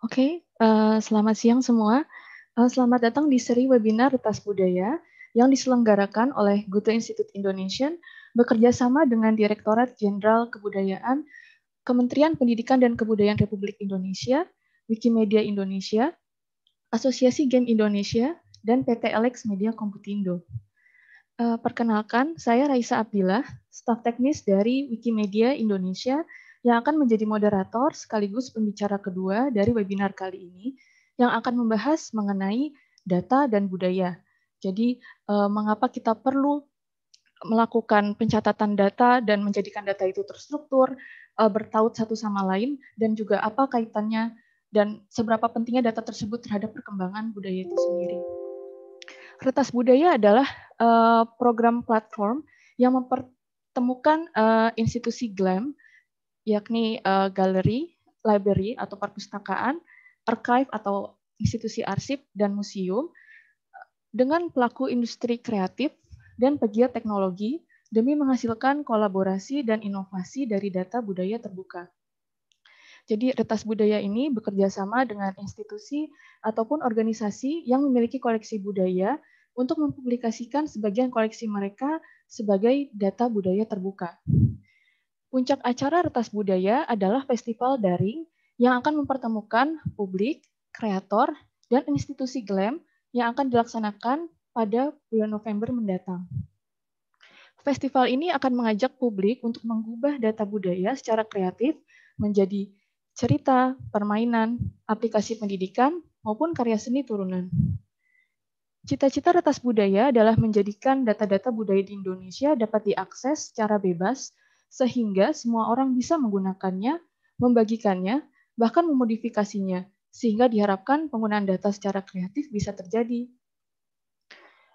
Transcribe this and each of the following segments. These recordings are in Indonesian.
Oke, okay, uh, eh, selamat siang semua. Uh, selamat datang di seri webinar Retas Budaya yang diselenggarakan oleh Goethe Institute Indonesia bekerja sama dengan Direktorat Jenderal Kebudayaan Kementerian Pendidikan dan Kebudayaan Republik Indonesia, Wikimedia Indonesia, Asosiasi Game Indonesia, dan PT Alex Media Komputindo. Uh, perkenalkan, saya Raisa Abdillah, staf teknis dari Wikimedia Indonesia yang akan menjadi moderator sekaligus pembicara kedua dari webinar kali ini yang akan membahas mengenai data dan budaya. Jadi, eh, mengapa kita perlu melakukan pencatatan data dan menjadikan data itu terstruktur, eh, bertaut satu sama lain, dan juga apa kaitannya dan seberapa pentingnya data tersebut terhadap perkembangan budaya itu sendiri. Retas Budaya adalah eh, program platform yang mempertemukan institusi GLAM yakni uh, galeri, library atau perpustakaan, archive atau institusi arsip dan museum, dengan pelaku industri kreatif dan pegiat teknologi demi menghasilkan kolaborasi dan inovasi dari data budaya terbuka. Jadi retas budaya ini bekerja sama dengan institusi ataupun organisasi yang memiliki koleksi budaya untuk mempublikasikan sebagian koleksi mereka sebagai data budaya terbuka. Puncak acara Retas Budaya adalah festival daring yang akan mempertemukan publik, kreator, dan institusi GLAM yang akan dilaksanakan pada bulan November mendatang. Festival ini akan mengajak publik untuk mengubah data budaya secara kreatif menjadi cerita, permainan, aplikasi pendidikan, maupun karya seni turunan. Cita-cita retas budaya adalah menjadikan data-data budaya di Indonesia dapat diakses secara bebas sehingga semua orang bisa menggunakannya, membagikannya, bahkan memodifikasinya, sehingga diharapkan penggunaan data secara kreatif bisa terjadi.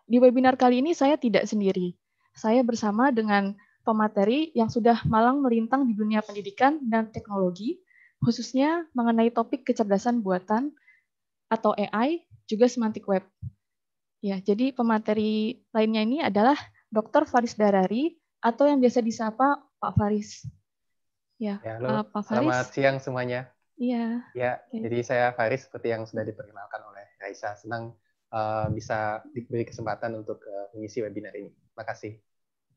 Di webinar kali ini saya tidak sendiri. Saya bersama dengan pemateri yang sudah malang melintang di dunia pendidikan dan teknologi, khususnya mengenai topik kecerdasan buatan atau AI, juga semantik web. Ya, jadi pemateri lainnya ini adalah Dr. Faris Darari atau yang biasa disapa Pak Faris. Ya, ya halo. Uh, Pak Faris. Selamat siang semuanya. Iya. Ya, okay. jadi saya Faris seperti yang sudah diperkenalkan oleh Raisa. Senang uh, bisa diberi kesempatan untuk uh, mengisi webinar ini. Terima kasih.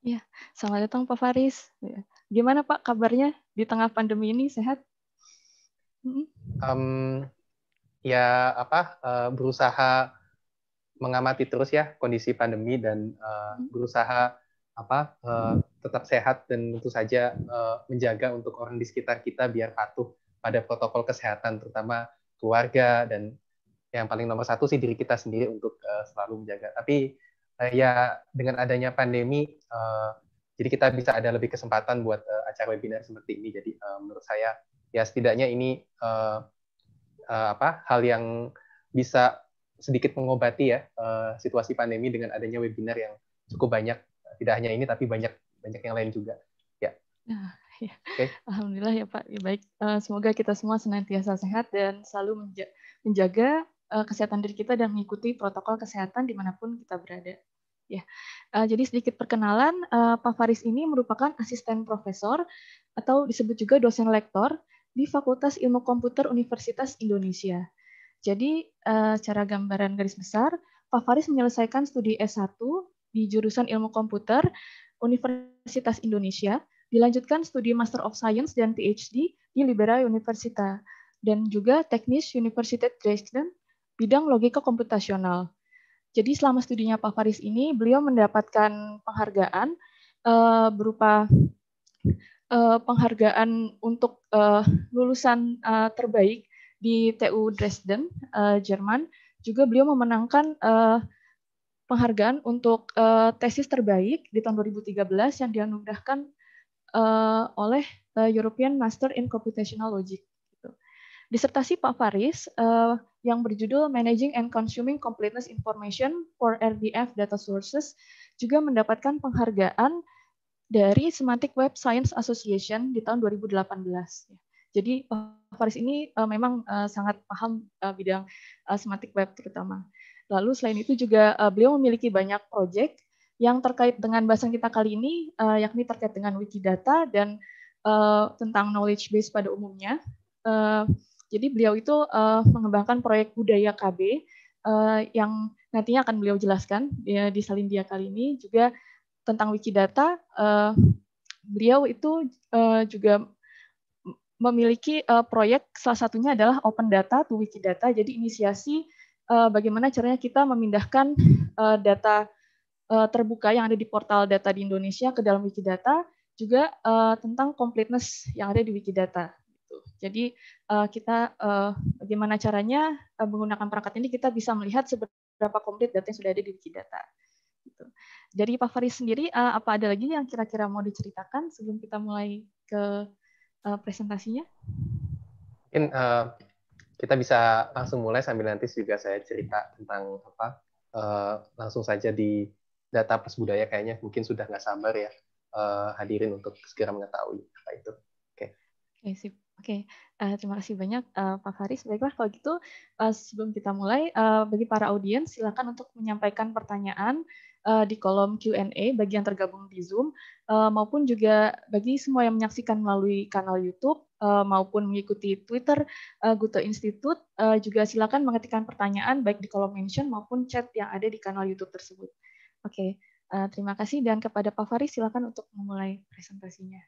Ya, selamat datang Pak Faris. Ya. Gimana Pak kabarnya di tengah pandemi ini sehat? Um, ya apa uh, berusaha mengamati terus ya kondisi pandemi dan uh, berusaha apa uh, tetap sehat dan tentu saja uh, menjaga untuk orang di sekitar kita biar patuh pada protokol kesehatan terutama keluarga dan yang paling nomor satu sih diri kita sendiri untuk uh, selalu menjaga tapi uh, ya dengan adanya pandemi uh, jadi kita bisa ada lebih kesempatan buat uh, acara webinar seperti ini jadi uh, menurut saya ya setidaknya ini uh, uh, apa hal yang bisa sedikit mengobati ya uh, situasi pandemi dengan adanya webinar yang cukup banyak tidak hanya ini tapi banyak banyak yang lain juga ya nah, Ya. Okay. Alhamdulillah ya Pak. Ya, baik, eh, semoga kita semua senantiasa sehat dan selalu menjaga eh, kesehatan diri kita dan mengikuti protokol kesehatan dimanapun kita berada. Ya, eh, jadi sedikit perkenalan, Pak Faris ini merupakan asisten profesor atau disebut juga dosen lektor di Fakultas Ilmu Komputer Universitas Indonesia. Jadi secara gambaran garis besar, Pak Faris menyelesaikan studi S1 di jurusan Ilmu Komputer Universitas Indonesia, dilanjutkan studi Master of Science dan PhD di Libera Universita, dan juga teknis Universitas Dresden, bidang logika komputasional. Jadi selama studinya Pak Faris ini, beliau mendapatkan penghargaan uh, berupa uh, penghargaan untuk uh, lulusan uh, terbaik di TU Dresden, uh, Jerman. Juga beliau memenangkan uh, penghargaan untuk uh, tesis terbaik di tahun 2013 yang dianugerahkan uh, oleh uh, European Master in Computational Logic. Gitu. Disertasi Pak Faris uh, yang berjudul Managing and Consuming Completeness Information for RDF Data Sources juga mendapatkan penghargaan dari Semantic Web Science Association di tahun 2018. Ya. Jadi Pak Faris ini uh, memang uh, sangat paham uh, bidang uh, semantik web terutama. Lalu selain itu juga uh, beliau memiliki banyak proyek yang terkait dengan bahasan kita kali ini, uh, yakni terkait dengan Wikidata dan uh, tentang knowledge base pada umumnya. Uh, jadi beliau itu uh, mengembangkan proyek budaya KB uh, yang nantinya akan beliau jelaskan ya, di Salindia kali ini juga tentang Wikidata. Uh, beliau itu uh, juga memiliki uh, proyek salah satunya adalah Open Data to Wikidata. Jadi inisiasi uh, bagaimana caranya kita memindahkan uh, data uh, terbuka yang ada di portal data di Indonesia ke dalam Wikidata, juga uh, tentang completeness yang ada di Wikidata. Gitu. Jadi uh, kita uh, bagaimana caranya uh, menggunakan perangkat ini kita bisa melihat seberapa komplit data yang sudah ada di Wikidata. Gitu. Dari Pak Faris sendiri, uh, apa ada lagi yang kira-kira mau diceritakan sebelum kita mulai ke uh, presentasinya? In, uh, kita bisa langsung mulai sambil nanti juga saya cerita tentang apa uh, langsung saja di data plus budaya kayaknya mungkin sudah nggak sabar ya uh, hadirin untuk segera mengetahui apa itu. Oke. Okay. Okay, okay. uh, eh, terima kasih banyak uh, Pak Faris. Baiklah kalau gitu uh, sebelum kita mulai uh, bagi para audiens silakan untuk menyampaikan pertanyaan uh, di kolom Q&A bagi yang tergabung di Zoom uh, maupun juga bagi semua yang menyaksikan melalui kanal YouTube uh, maupun mengikuti Twitter uh, Guto Institute, uh, juga silakan mengetikkan pertanyaan baik di kolom mention maupun chat yang ada di kanal YouTube tersebut. Oke, okay. uh, terima kasih dan kepada Pak Faris silakan untuk memulai presentasinya.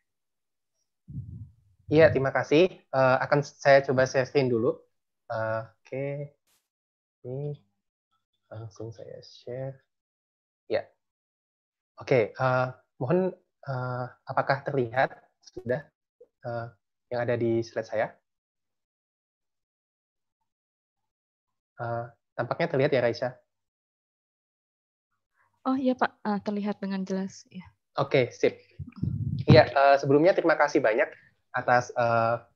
Iya, terima kasih. Uh, akan saya coba sharing dulu. Uh, Oke, okay. ini langsung saya share. Ya, oke. Okay, uh, mohon, uh, apakah terlihat sudah? Uh, yang ada di slide saya. Uh, tampaknya terlihat ya Raisa? Oh iya Pak, uh, terlihat dengan jelas. Ya. Oke, okay, sip. Ya uh, sebelumnya terima kasih banyak atas uh,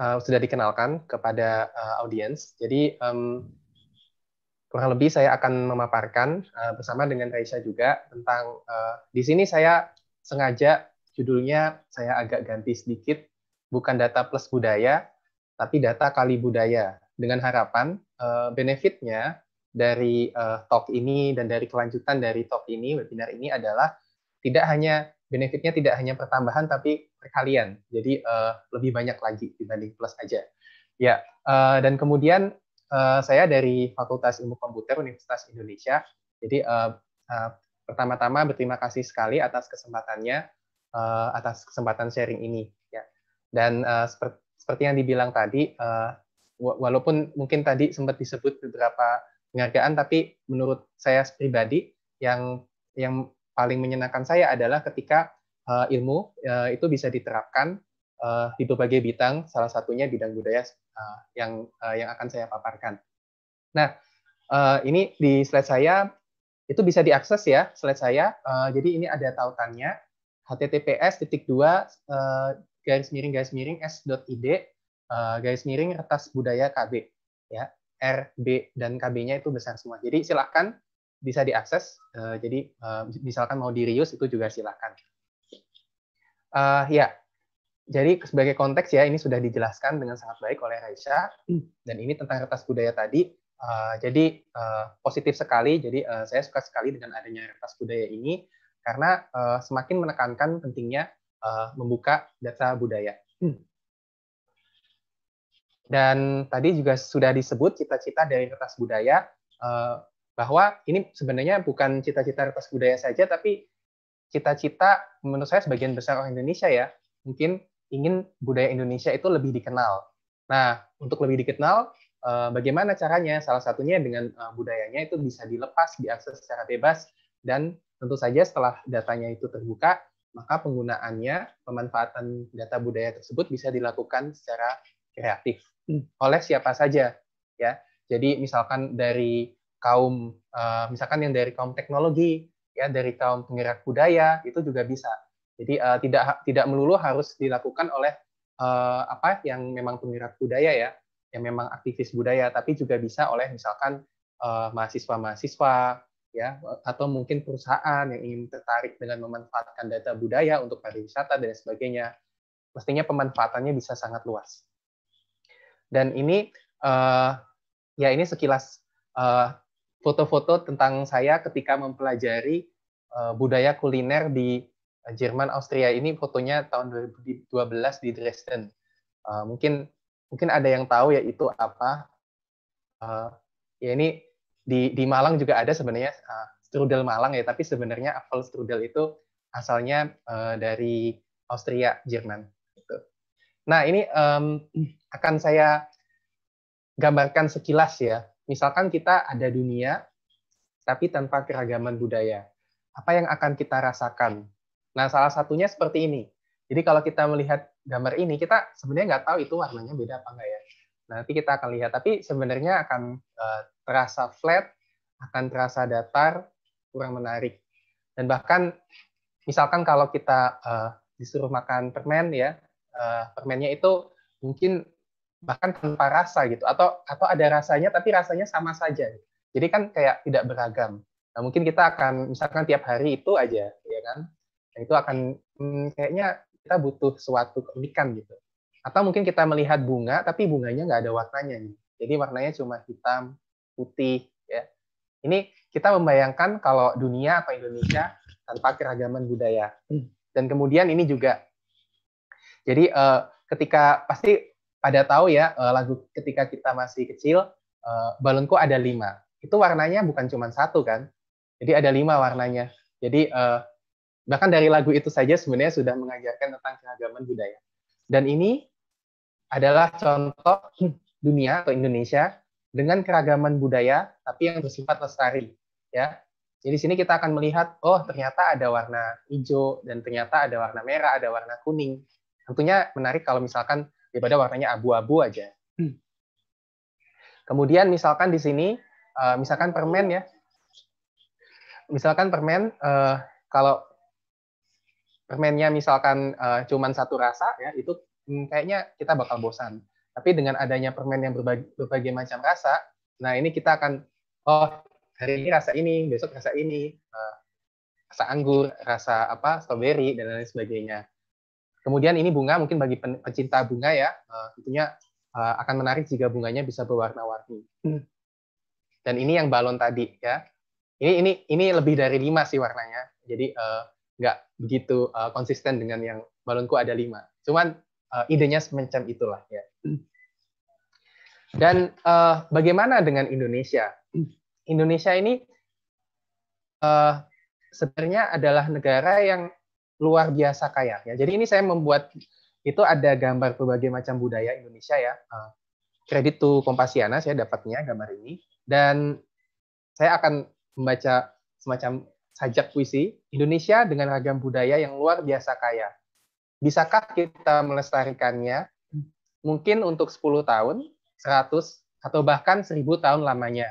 uh, sudah dikenalkan kepada uh, audiens. Jadi um, kurang lebih saya akan memaparkan uh, bersama dengan Raisa juga tentang uh, di sini saya sengaja judulnya saya agak ganti sedikit bukan data plus budaya, tapi data kali budaya. Dengan harapan uh, benefitnya dari uh, talk ini dan dari kelanjutan dari talk ini, webinar ini adalah tidak hanya benefitnya tidak hanya pertambahan tapi perkalian. Jadi uh, lebih banyak lagi dibanding plus aja. Ya, uh, dan kemudian uh, saya dari Fakultas Ilmu Komputer Universitas Indonesia. Jadi uh, uh, pertama-tama berterima kasih sekali atas kesempatannya, uh, atas kesempatan sharing ini. Dan uh, eh, seperti, seperti yang dibilang tadi, uh, walaupun mungkin tadi sempat disebut beberapa penghargaan, tapi menurut saya pribadi yang yang paling menyenangkan saya adalah ketika uh, ilmu uh, itu bisa diterapkan uh, di berbagai bidang, salah satunya bidang budaya uh, yang uh, yang akan saya paparkan. Nah, uh, ini di slide saya itu bisa diakses ya slide saya. Uh, jadi ini ada tautannya https titik dua garis miring garis miring s.id uh, eh, garis miring retas budaya KB ya R B dan KB-nya itu besar semua jadi silahkan bisa diakses uh, jadi uh, misalkan mau di reuse itu juga silahkan uh, ya jadi sebagai konteks ya ini sudah dijelaskan dengan sangat baik oleh Raisa dan ini tentang retas budaya tadi uh, jadi uh, positif sekali jadi uh, saya suka sekali dengan adanya retas budaya ini karena uh, semakin menekankan pentingnya uh, membuka data budaya. Hmm. Dan tadi juga sudah disebut cita-cita dari kertas budaya uh, bahwa ini sebenarnya bukan cita-cita kertas budaya saja, tapi cita-cita menurut saya sebagian besar orang Indonesia ya mungkin ingin budaya Indonesia itu lebih dikenal. Nah, untuk lebih dikenal, eh, bagaimana caranya? Salah satunya dengan budayanya itu bisa dilepas, diakses secara bebas, dan tentu saja setelah datanya itu terbuka, maka penggunaannya, pemanfaatan data budaya tersebut bisa dilakukan secara kreatif hmm. oleh siapa saja, ya. Jadi misalkan dari kaum, eh, misalkan yang dari kaum teknologi, ya dari kaum penggerak budaya itu juga bisa. Jadi eh, tidak tidak melulu harus dilakukan oleh eh, apa yang memang penggerak budaya ya, yang memang aktivis budaya, tapi juga bisa oleh misalkan mahasiswa-mahasiswa, ya atau mungkin perusahaan yang ingin tertarik dengan memanfaatkan data budaya untuk pariwisata dan sebagainya mestinya pemanfaatannya bisa sangat luas dan ini uh, ya ini sekilas foto eh, foto-foto tentang saya ketika mempelajari uh, budaya kuliner di Jerman Austria ini fotonya tahun 2012 di Dresden uh, mungkin mungkin ada yang tahu yaitu apa uh, ya ini di di Malang juga ada sebenarnya uh, strudel Malang ya, tapi sebenarnya apple strudel itu asalnya uh, dari Austria, Jerman. Gitu. Nah ini um, akan saya gambarkan sekilas ya. Misalkan kita ada dunia, tapi tanpa keragaman budaya. Apa yang akan kita rasakan? Nah salah satunya seperti ini. Jadi kalau kita melihat gambar ini, kita sebenarnya nggak tahu itu warnanya beda apa nggak ya nanti kita akan lihat. Tapi sebenarnya akan uh, terasa flat, akan terasa datar, kurang menarik. Dan bahkan misalkan kalau kita uh, disuruh makan permen ya, uh, permennya itu mungkin bahkan tanpa rasa gitu atau atau ada rasanya tapi rasanya sama saja. Jadi kan kayak tidak beragam. Nah, mungkin kita akan misalkan tiap hari itu aja ya kan. Nah, itu akan hmm, kayaknya kita butuh suatu keunikan gitu. Atau mungkin kita melihat bunga, tapi bunganya nggak ada warnanya. Nih. Jadi warnanya cuma hitam, putih. Ya. Ini kita membayangkan kalau dunia atau Indonesia tanpa keragaman budaya. Hmm. Dan kemudian ini juga. Jadi eh, ketika pasti ada tahu ya eh, lagu ketika kita masih kecil, eh, balonku ada lima. Itu warnanya bukan cuma satu kan? Jadi ada lima warnanya. Jadi eh, bahkan dari lagu itu saja sebenarnya sudah mengajarkan tentang keragaman budaya. Dan ini adalah contoh dunia atau Indonesia dengan keragaman budaya tapi yang bersifat lestari ya. Jadi sini kita akan melihat oh ternyata ada warna hijau dan ternyata ada warna merah, ada warna kuning. Tentunya menarik kalau misalkan daripada warnanya abu-abu aja. Kemudian misalkan di sini eh, misalkan permen ya. Misalkan permen eh, kalau permennya misalkan eh, cuman satu rasa ya itu hmm, kayaknya kita bakal bosan. Tapi dengan adanya permen yang berbagai, berbagai macam rasa, nah ini kita akan oh hari ini rasa ini, besok rasa ini, uh, rasa anggur, rasa apa, strawberry dan lain sebagainya. Kemudian ini bunga mungkin bagi pen, pencinta bunga ya, uh, tentunya uh, akan menarik jika bunganya bisa berwarna-warni. Hmm. Dan ini yang balon tadi ya. Ini ini ini lebih dari lima sih warnanya. Jadi uh, nggak begitu uh, konsisten dengan yang balonku ada lima. Cuman uh, idenya semacam itulah ya. Hmm. Dan uh, bagaimana dengan Indonesia? Hmm. Indonesia ini uh, sebenarnya adalah negara yang luar biasa kaya ya. Jadi ini saya membuat itu ada gambar berbagai macam budaya Indonesia ya. Uh, kredit to Kompasiana saya dapatnya gambar ini dan saya akan membaca semacam sajak puisi Indonesia dengan ragam budaya yang luar biasa kaya bisakah kita melestarikannya mungkin untuk 10 tahun, 100, atau bahkan 1000 tahun lamanya.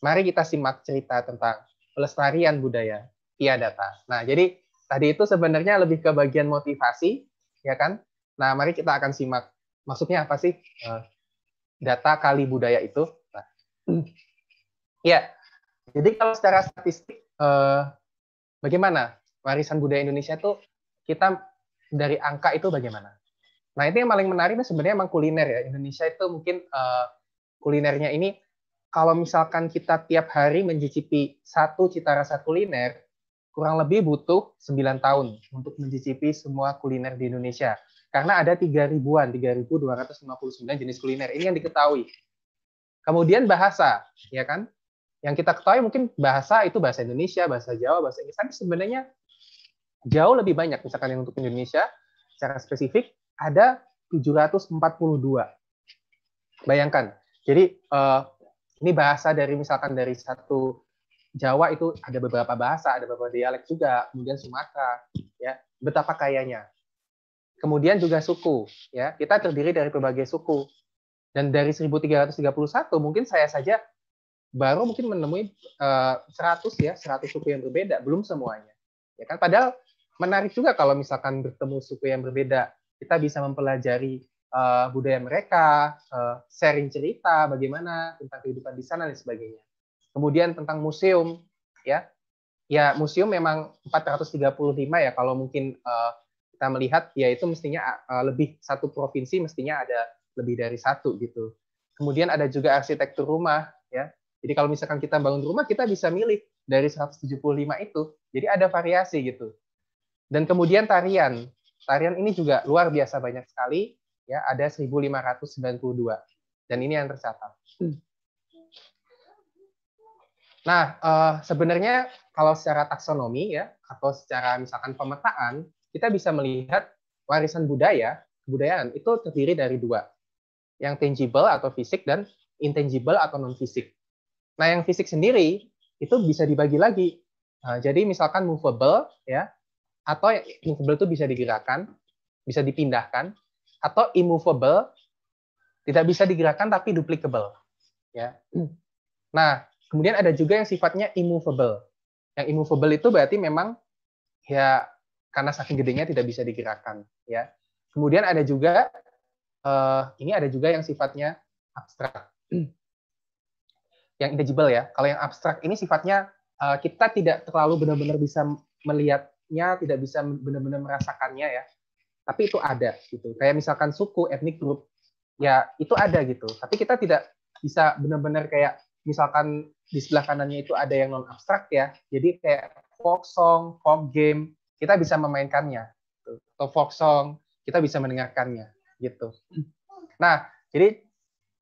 Mari kita simak cerita tentang pelestarian budaya via data. Nah, jadi tadi itu sebenarnya lebih ke bagian motivasi, ya kan? Nah, mari kita akan simak maksudnya apa sih eh, data kali budaya itu. Nah. Ya, jadi kalau secara statistik, eh, bagaimana warisan budaya Indonesia itu kita dari angka itu bagaimana? Nah itu yang paling menarik sebenarnya memang kuliner ya Indonesia itu mungkin uh, kulinernya ini kalau misalkan kita tiap hari mencicipi satu cita rasa kuliner kurang lebih butuh 9 tahun untuk mencicipi semua kuliner di Indonesia karena ada 3 ribuan 3.259 jenis kuliner ini yang diketahui. Kemudian bahasa ya kan yang kita ketahui mungkin bahasa itu bahasa Indonesia, bahasa Jawa, bahasa Inggris. Tapi sebenarnya jauh lebih banyak misalkan yang untuk Indonesia secara spesifik ada 742. Bayangkan. Jadi eh, ini bahasa dari misalkan dari satu Jawa itu ada beberapa bahasa, ada beberapa dialek juga, kemudian Sumatera, ya. Betapa kayanya. Kemudian juga suku, ya. Kita terdiri dari berbagai suku. Dan dari 1331 mungkin saya saja baru mungkin menemui uh, eh, 100 ya, 100 suku yang berbeda, belum semuanya. Ya kan padahal menarik juga kalau misalkan bertemu suku yang berbeda. Kita bisa mempelajari uh, budaya mereka, uh, sharing cerita bagaimana tentang kehidupan di sana dan sebagainya. Kemudian tentang museum, ya. Ya, museum memang 435 ya kalau mungkin uh, kita melihat ya itu mestinya uh, lebih satu provinsi mestinya ada lebih dari satu gitu. Kemudian ada juga arsitektur rumah ya. Jadi kalau misalkan kita bangun rumah kita bisa milih dari 175 itu. Jadi ada variasi gitu. Dan kemudian tarian. Tarian ini juga luar biasa banyak sekali, ya ada 1592. Dan ini yang tercatat. Hmm. Nah, eh, sebenarnya kalau secara taksonomi ya atau secara misalkan pemetaan, kita bisa melihat warisan budaya, kebudayaan itu terdiri dari dua. Yang tangible atau fisik dan intangible atau non fisik. Nah, yang fisik sendiri itu bisa dibagi lagi. Nah, jadi misalkan movable ya atau immovable itu bisa digerakkan, bisa dipindahkan, atau immovable tidak bisa digerakkan tapi duplicable. Ya. Nah, kemudian ada juga yang sifatnya immovable. Yang immovable itu berarti memang ya karena saking gedenya tidak bisa digerakkan. Ya. Kemudian ada juga eh, ini ada juga yang sifatnya abstrak. yang intangible ya. Kalau yang abstrak ini sifatnya eh, kita tidak terlalu benar-benar bisa melihat nya tidak bisa benar-benar merasakannya ya tapi itu ada gitu kayak misalkan suku etnik grup ya itu ada gitu tapi kita tidak bisa benar-benar kayak misalkan di sebelah kanannya itu ada yang non abstrak ya jadi kayak folk song folk game kita bisa memainkannya gitu. atau folk song kita bisa mendengarkannya gitu nah jadi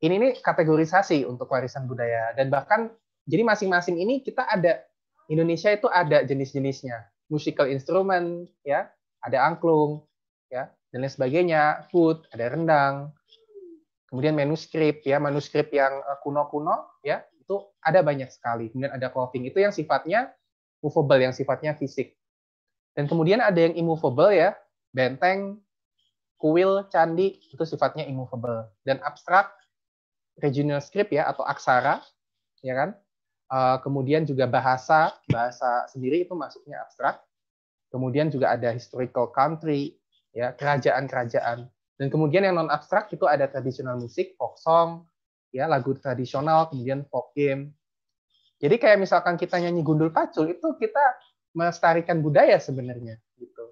ini nih kategorisasi untuk warisan budaya dan bahkan jadi masing-masing ini kita ada Indonesia itu ada jenis-jenisnya musical instrument, ya, ada angklung, ya, dan lain sebagainya, food, ada rendang. Kemudian manuskrip ya, manuskrip yang eh, kuno-kuno ya, itu ada banyak sekali. Kemudian ada clothing itu yang sifatnya movable, yang sifatnya fisik. Dan kemudian ada yang immovable ya, benteng, kuil, candi itu sifatnya immovable. Dan abstrak regional script ya atau aksara ya kan Uh, kemudian juga bahasa, bahasa sendiri itu masuknya abstrak. Kemudian juga ada historical country, ya kerajaan-kerajaan. Dan kemudian yang non abstrak itu ada tradisional musik, folk song, ya lagu tradisional, kemudian folk game. Jadi kayak misalkan kita nyanyi gundul pacul itu kita melestarikan budaya sebenarnya gitu.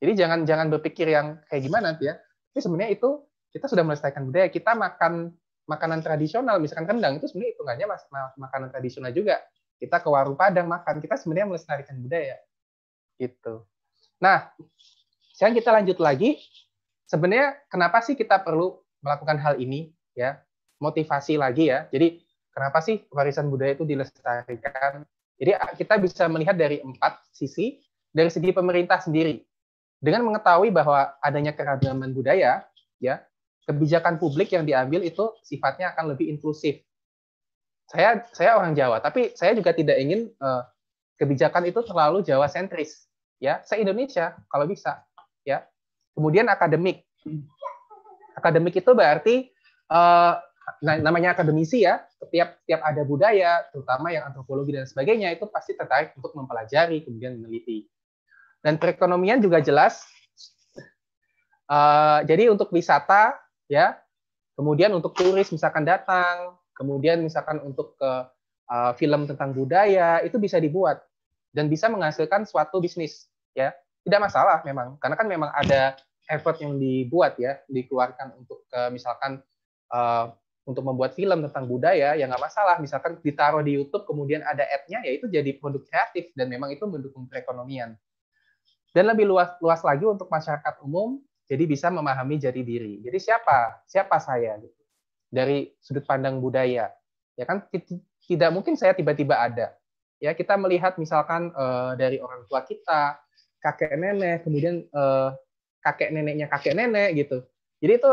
Jadi jangan jangan berpikir yang kayak gimana nanti ya. Tapi sebenarnya itu kita sudah melestarikan budaya. Kita makan makanan tradisional, misalkan kendang itu sebenarnya hitungannya mas, mas, makanan tradisional juga. Kita ke warung Padang makan, kita sebenarnya melestarikan budaya. Gitu. Nah, sekarang kita lanjut lagi. Sebenarnya kenapa sih kita perlu melakukan hal ini ya? Motivasi lagi ya. Jadi kenapa sih warisan budaya itu dilestarikan? Jadi kita bisa melihat dari empat sisi dari segi pemerintah sendiri. Dengan mengetahui bahwa adanya keragaman budaya, ya, kebijakan publik yang diambil itu sifatnya akan lebih inklusif. Saya saya orang Jawa, tapi saya juga tidak ingin uh, kebijakan itu terlalu Jawa sentris, ya. Saya Indonesia kalau bisa, ya. Kemudian akademik. Akademik itu berarti uh, namanya akademisi ya, setiap setiap ada budaya, terutama yang antropologi dan sebagainya itu pasti tertarik untuk mempelajari kemudian meneliti. Dan perekonomian juga jelas. Uh, jadi untuk wisata ya. Kemudian untuk turis misalkan datang, kemudian misalkan untuk ke uh, film tentang budaya itu bisa dibuat dan bisa menghasilkan suatu bisnis ya. Tidak masalah memang karena kan memang ada effort yang dibuat ya, dikeluarkan untuk ke misalkan uh, untuk membuat film tentang budaya ya nggak masalah misalkan ditaruh di YouTube kemudian ada ad-nya ya itu jadi produk kreatif dan memang itu mendukung perekonomian dan lebih luas luas lagi untuk masyarakat umum jadi bisa memahami jati diri. Jadi siapa? Siapa saya? Dari sudut pandang budaya. Ya kan tidak mungkin saya tiba-tiba ada. Ya kita melihat misalkan uh, dari orang tua kita, kakek nenek, kemudian uh, kakek neneknya kakek nenek gitu. Jadi itu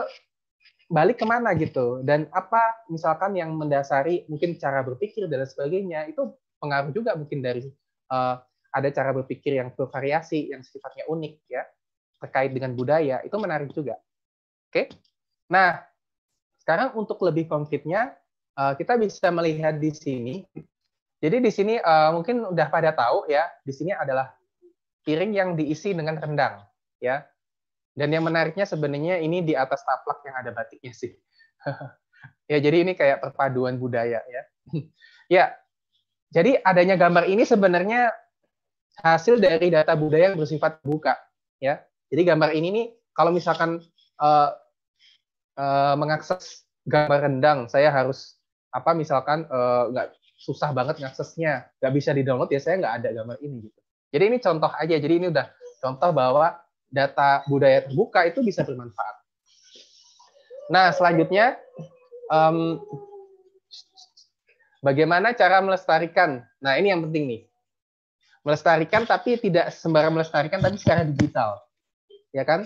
balik kemana gitu dan apa misalkan yang mendasari mungkin cara berpikir dan sebagainya itu pengaruh juga mungkin dari uh, ada cara berpikir yang bervariasi yang sifatnya unik ya terkait dengan budaya itu menarik juga. Oke. Nah, sekarang untuk lebih konkretnya eh, kita bisa melihat di sini. Jadi di sini eh, mungkin udah pada tahu ya, di sini adalah piring yang diisi dengan rendang, ya. Dan yang menariknya sebenarnya ini di atas taplak yang ada batiknya sih. ya, jadi ini kayak perpaduan budaya ya. ya. Jadi adanya gambar ini sebenarnya hasil dari data budaya yang bersifat buka, ya. Jadi gambar ini nih kalau misalkan uh, uh, mengakses gambar rendang, saya harus apa misalkan eh, nggak uh, susah banget mengaksesnya nggak bisa di download ya saya nggak ada gambar ini gitu. Jadi ini contoh aja, jadi ini udah contoh bahwa data budaya terbuka itu bisa bermanfaat. Nah selanjutnya um, bagaimana cara melestarikan? Nah ini yang penting nih, melestarikan tapi tidak sembarang melestarikan tapi secara digital ya kan?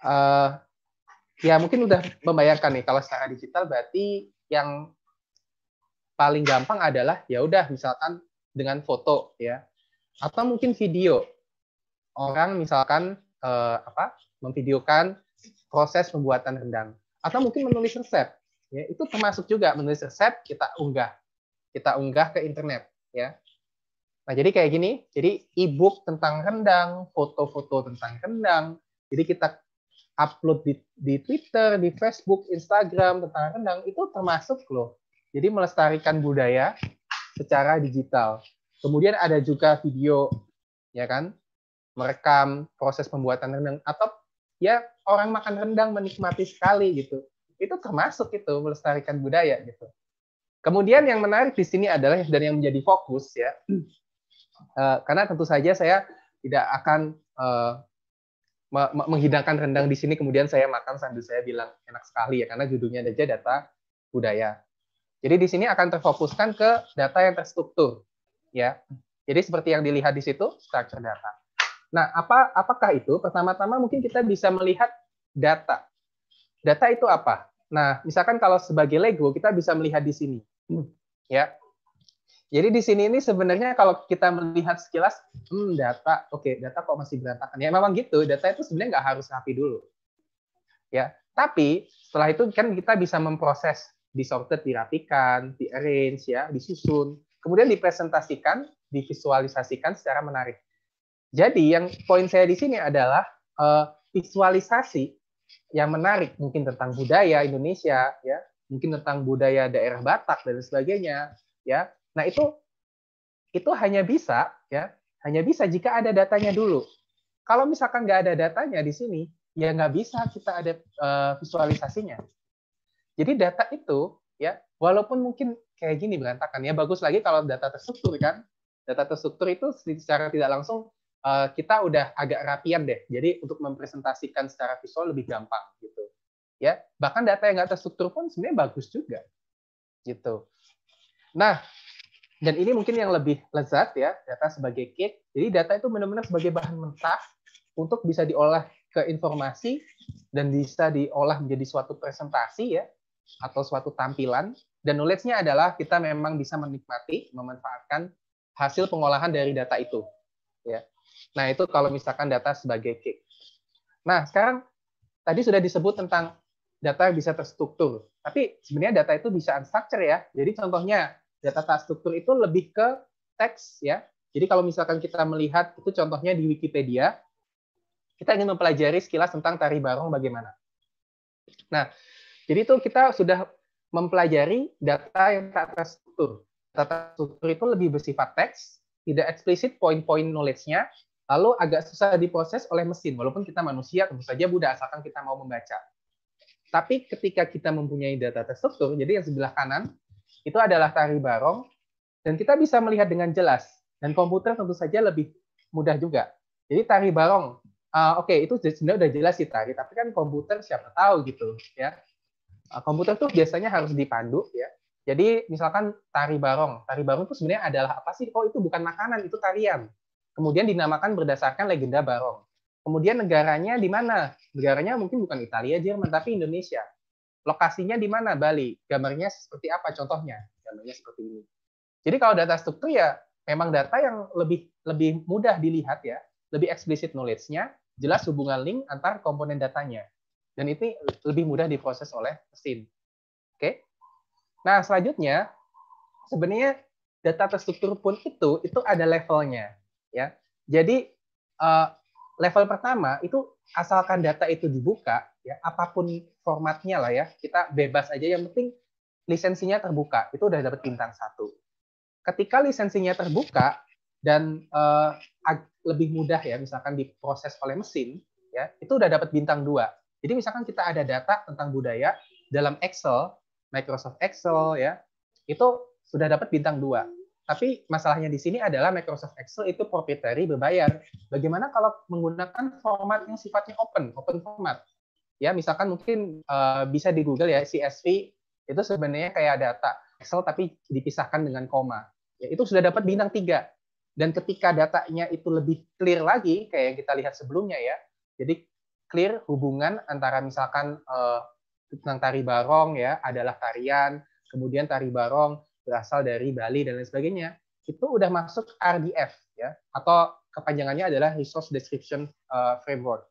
Uh, ya mungkin udah membayarkan nih kalau secara digital berarti yang paling gampang adalah ya udah misalkan dengan foto ya atau mungkin video orang misalkan uh, apa memvideokan proses pembuatan rendang atau mungkin menulis resep ya itu termasuk juga menulis resep kita unggah kita unggah ke internet ya Nah, jadi kayak gini. Jadi e-book tentang kendang, foto-foto tentang kendang. Jadi kita upload di, di Twitter, di Facebook, Instagram tentang rendang itu termasuk loh. Jadi melestarikan budaya secara digital. Kemudian ada juga video, ya kan, merekam proses pembuatan rendang atau ya orang makan rendang menikmati sekali gitu. Itu termasuk itu melestarikan budaya gitu. Kemudian yang menarik di sini adalah dan yang menjadi fokus ya Eh, karena tentu saja saya tidak akan eh, menghidangkan rendang di sini kemudian saya makan sambil saya bilang enak sekali ya karena judulnya aja data budaya. Jadi di sini akan terfokuskan ke data yang terstruktur ya. Jadi seperti yang dilihat di situ structure data. Nah, apa apakah itu? Pertama-tama mungkin kita bisa melihat data. Data itu apa? Nah, misalkan kalau sebagai Lego kita bisa melihat di sini. Ya. Jadi di sini ini sebenarnya kalau kita melihat sekilas, hmm, data, oke, okay, data kok masih berantakan. Ya memang gitu, data itu sebenarnya nggak harus rapi dulu. Ya, tapi setelah itu kan kita bisa memproses disorted, dirapikan, di arrange ya, disusun, kemudian dipresentasikan, divisualisasikan secara menarik. Jadi yang poin saya di sini adalah uh, visualisasi yang menarik mungkin tentang budaya Indonesia ya, mungkin tentang budaya daerah Batak dan sebagainya ya Nah, itu itu hanya bisa ya, hanya bisa jika ada datanya dulu. Kalau misalkan nggak ada datanya di sini, ya nggak bisa kita ada uh, visualisasinya. Jadi data itu ya, walaupun mungkin kayak gini berantakan ya, bagus lagi kalau data terstruktur kan. Data terstruktur itu secara tidak langsung uh, kita udah agak rapian deh. Jadi untuk mempresentasikan secara visual lebih gampang gitu. Ya, bahkan data yang nggak terstruktur pun sebenarnya bagus juga gitu. Nah, dan ini mungkin yang lebih lezat ya data sebagai cake jadi data itu benar-benar sebagai bahan mentah untuk bisa diolah ke informasi dan bisa diolah menjadi suatu presentasi ya atau suatu tampilan dan knowledge-nya adalah kita memang bisa menikmati memanfaatkan hasil pengolahan dari data itu ya nah itu kalau misalkan data sebagai cake nah sekarang tadi sudah disebut tentang data bisa terstruktur tapi sebenarnya data itu bisa unstructured ya jadi contohnya Data tata struktur itu lebih ke teks ya. Jadi kalau misalkan kita melihat itu contohnya di Wikipedia, kita ingin mempelajari sekilas tentang tari barong bagaimana. Nah, jadi itu kita sudah mempelajari data yang tak terstruktur. Data struktur itu lebih bersifat teks, tidak eksplisit poin-poin knowledge-nya, lalu agak susah diproses oleh mesin, walaupun kita manusia tentu saja mudah asalkan kita mau membaca. Tapi ketika kita mempunyai data terstruktur, jadi yang sebelah kanan itu adalah tari barong dan kita bisa melihat dengan jelas dan komputer tentu saja lebih mudah juga. Jadi tari barong, uh, oke okay, itu sebenarnya udah jelas sih tari, tapi kan komputer siapa tahu gitu ya. Uh, komputer tuh biasanya harus dipandu ya. Jadi misalkan tari barong, tari barong itu sebenarnya adalah apa sih? Oh itu bukan makanan, itu tarian. Kemudian dinamakan berdasarkan legenda barong. Kemudian negaranya di mana? Negaranya mungkin bukan Italia, Jerman, tapi Indonesia. Lokasinya di mana Bali? Gambarnya seperti apa contohnya? Gambarnya seperti ini. Jadi kalau data struktur ya memang data yang lebih lebih mudah dilihat ya, lebih eksplisit knowledge-nya, jelas hubungan link antar komponen datanya. Dan itu lebih mudah diproses oleh mesin. Oke. Nah, selanjutnya sebenarnya data terstruktur pun itu itu ada levelnya ya. Jadi eh, level pertama itu asalkan data itu dibuka ya apapun formatnya lah ya kita bebas aja yang penting lisensinya terbuka itu udah dapat bintang satu ketika lisensinya terbuka dan uh, lebih mudah ya misalkan diproses oleh mesin ya itu udah dapat bintang dua jadi misalkan kita ada data tentang budaya dalam Excel Microsoft Excel ya itu sudah dapat bintang dua tapi masalahnya di sini adalah Microsoft Excel itu proprietary berbayar. Bagaimana kalau menggunakan format yang sifatnya open, open format? ya misalkan mungkin uh, bisa di Google ya CSV itu sebenarnya kayak data Excel tapi dipisahkan dengan koma. Ya, itu sudah dapat bintang tiga. Dan ketika datanya itu lebih clear lagi, kayak yang kita lihat sebelumnya ya, jadi clear hubungan antara misalkan uh, tentang tari barong ya adalah tarian, kemudian tari barong berasal dari Bali dan lain sebagainya, itu udah masuk RDF ya atau kepanjangannya adalah Resource Description eh, Framework.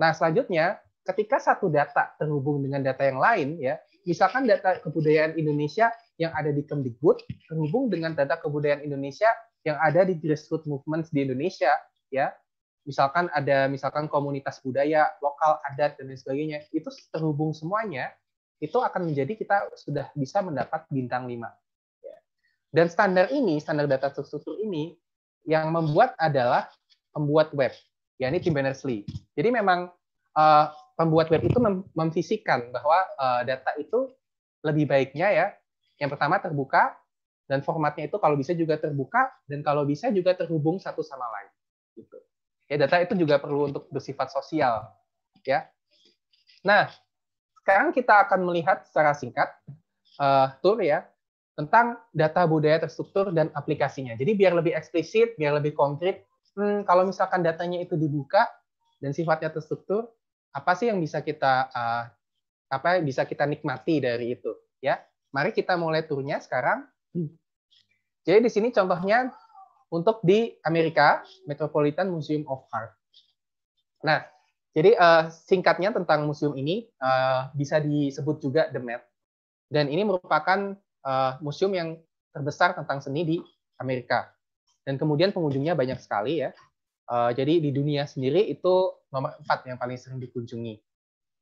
Nah selanjutnya ketika satu data terhubung dengan data yang lain ya misalkan data kebudayaan Indonesia yang ada di Kemdikbud terhubung dengan data kebudayaan Indonesia yang ada di grassroots movements di Indonesia ya misalkan ada misalkan komunitas budaya lokal adat dan lain sebagainya itu terhubung semuanya itu akan menjadi kita sudah bisa mendapat bintang 5 ya. dan standar ini standar data struktur ini yang membuat adalah pembuat web yakni Tim Berners-Lee jadi memang eh, pembuat web itu mem memfisikan bahwa uh, data itu lebih baiknya ya yang pertama terbuka dan formatnya itu kalau bisa juga terbuka dan kalau bisa juga terhubung satu sama lain gitu. Ya data itu juga perlu untuk bersifat sosial ya. Nah, sekarang kita akan melihat secara singkat uh, tour ya tentang data budaya terstruktur dan aplikasinya. Jadi biar lebih eksplisit, biar lebih konkret, hmm, kalau misalkan datanya itu dibuka dan sifatnya terstruktur, apa sih yang bisa kita uh, apa yang bisa kita nikmati dari itu ya mari kita mulai turunnya sekarang hmm. jadi di sini contohnya untuk di Amerika Metropolitan Museum of Art nah jadi uh, singkatnya tentang museum ini uh, bisa disebut juga the Met dan ini merupakan uh, museum yang terbesar tentang seni di Amerika dan kemudian pengunjungnya banyak sekali ya Uh, jadi di dunia sendiri itu nomor empat yang paling sering dikunjungi.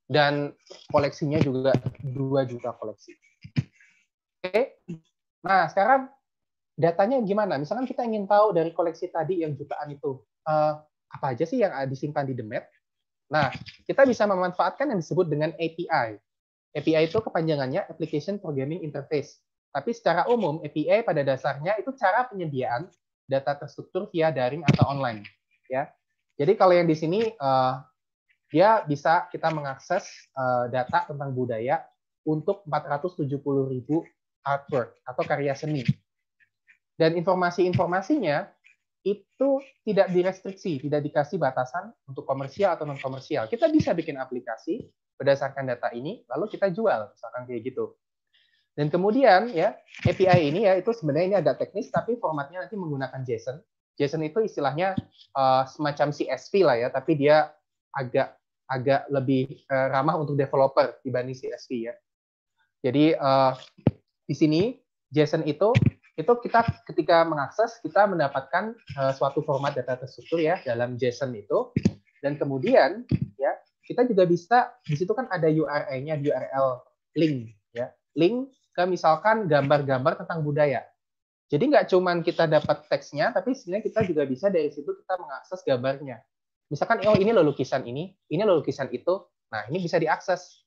Dan koleksinya juga dua juta koleksi. Oke. Okay. Nah, sekarang datanya gimana? Misalkan kita ingin tahu dari koleksi tadi yang jutaan itu, uh, apa aja sih yang disimpan di Demet? Nah, kita bisa memanfaatkan yang disebut dengan API. API itu kepanjangannya Application Programming Interface. Tapi secara umum, API pada dasarnya itu cara penyediaan data terstruktur via daring atau online ya. Jadi kalau yang di sini uh, dia bisa kita mengakses uh, data tentang budaya untuk 470.000 artwork atau karya seni. Dan informasi-informasinya itu tidak direstriksi, tidak dikasih batasan untuk komersial atau non komersial. Kita bisa bikin aplikasi berdasarkan data ini, lalu kita jual, misalkan kayak gitu. Dan kemudian ya API ini ya itu sebenarnya ini agak teknis, tapi formatnya nanti menggunakan JSON JSON itu istilahnya uh, semacam CSV lah ya, tapi dia agak agak lebih uh, ramah untuk developer dibanding CSV ya. Jadi uh, di sini JSON itu itu kita ketika mengakses kita mendapatkan uh, suatu format data terstruktur ya dalam JSON itu dan kemudian ya kita juga bisa di situ kan ada URL-nya URL link ya link ke misalkan gambar-gambar tentang budaya jadi nggak cuma kita dapat teksnya, tapi sebenarnya kita juga bisa dari situ kita mengakses gambarnya. Misalkan, oh ini lo lukisan ini, ini lo lukisan itu. Nah, ini bisa diakses.